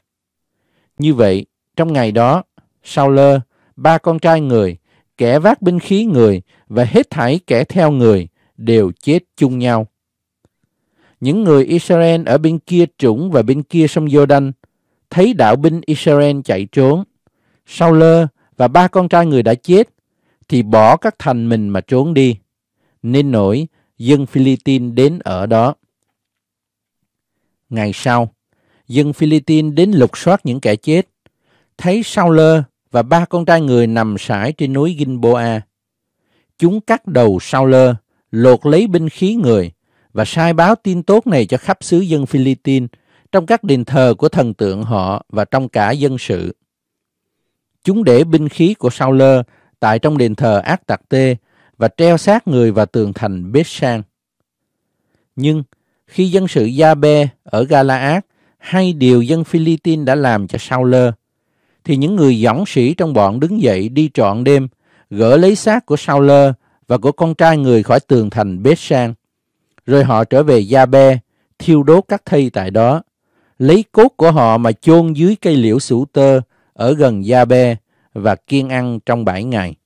Như vậy, trong ngày đó, Sau lơ, ba con trai người, kẻ vác binh khí người và hết thảy kẻ theo người đều chết chung nhau. Những người Israel ở bên kia trũng và bên kia sông Jordan thấy đạo binh Israel chạy trốn. Sau và ba con trai người đã chết thì bỏ các thành mình mà trốn đi. Nên nổi dân Philippines đến ở đó. Ngày sau, dân Philippines đến lục soát những kẻ chết. Thấy Sau và ba con trai người nằm sải trên núi Ginboa, Chúng cắt đầu Sau lột lấy binh khí người và sai báo tin tốt này cho khắp xứ dân Philippines trong các đền thờ của thần tượng họ và trong cả dân sự. Chúng để binh khí của Saul Lơ tại trong đền thờ Ác Tạc Tê và treo sát người vào tường thành Bết Sang. Nhưng khi dân sự Gia Bê ở Galaad hay điều dân Philippines đã làm cho Saul, thì những người dõng sĩ trong bọn đứng dậy đi trọn đêm, gỡ lấy xác của Saul và của con trai người khỏi tường thành Bết Sang. Rồi họ trở về Gia Be, thiêu đốt các thây tại đó, lấy cốt của họ mà chôn dưới cây liễu sủ tơ ở gần Gia Be và kiên ăn trong bảy ngày.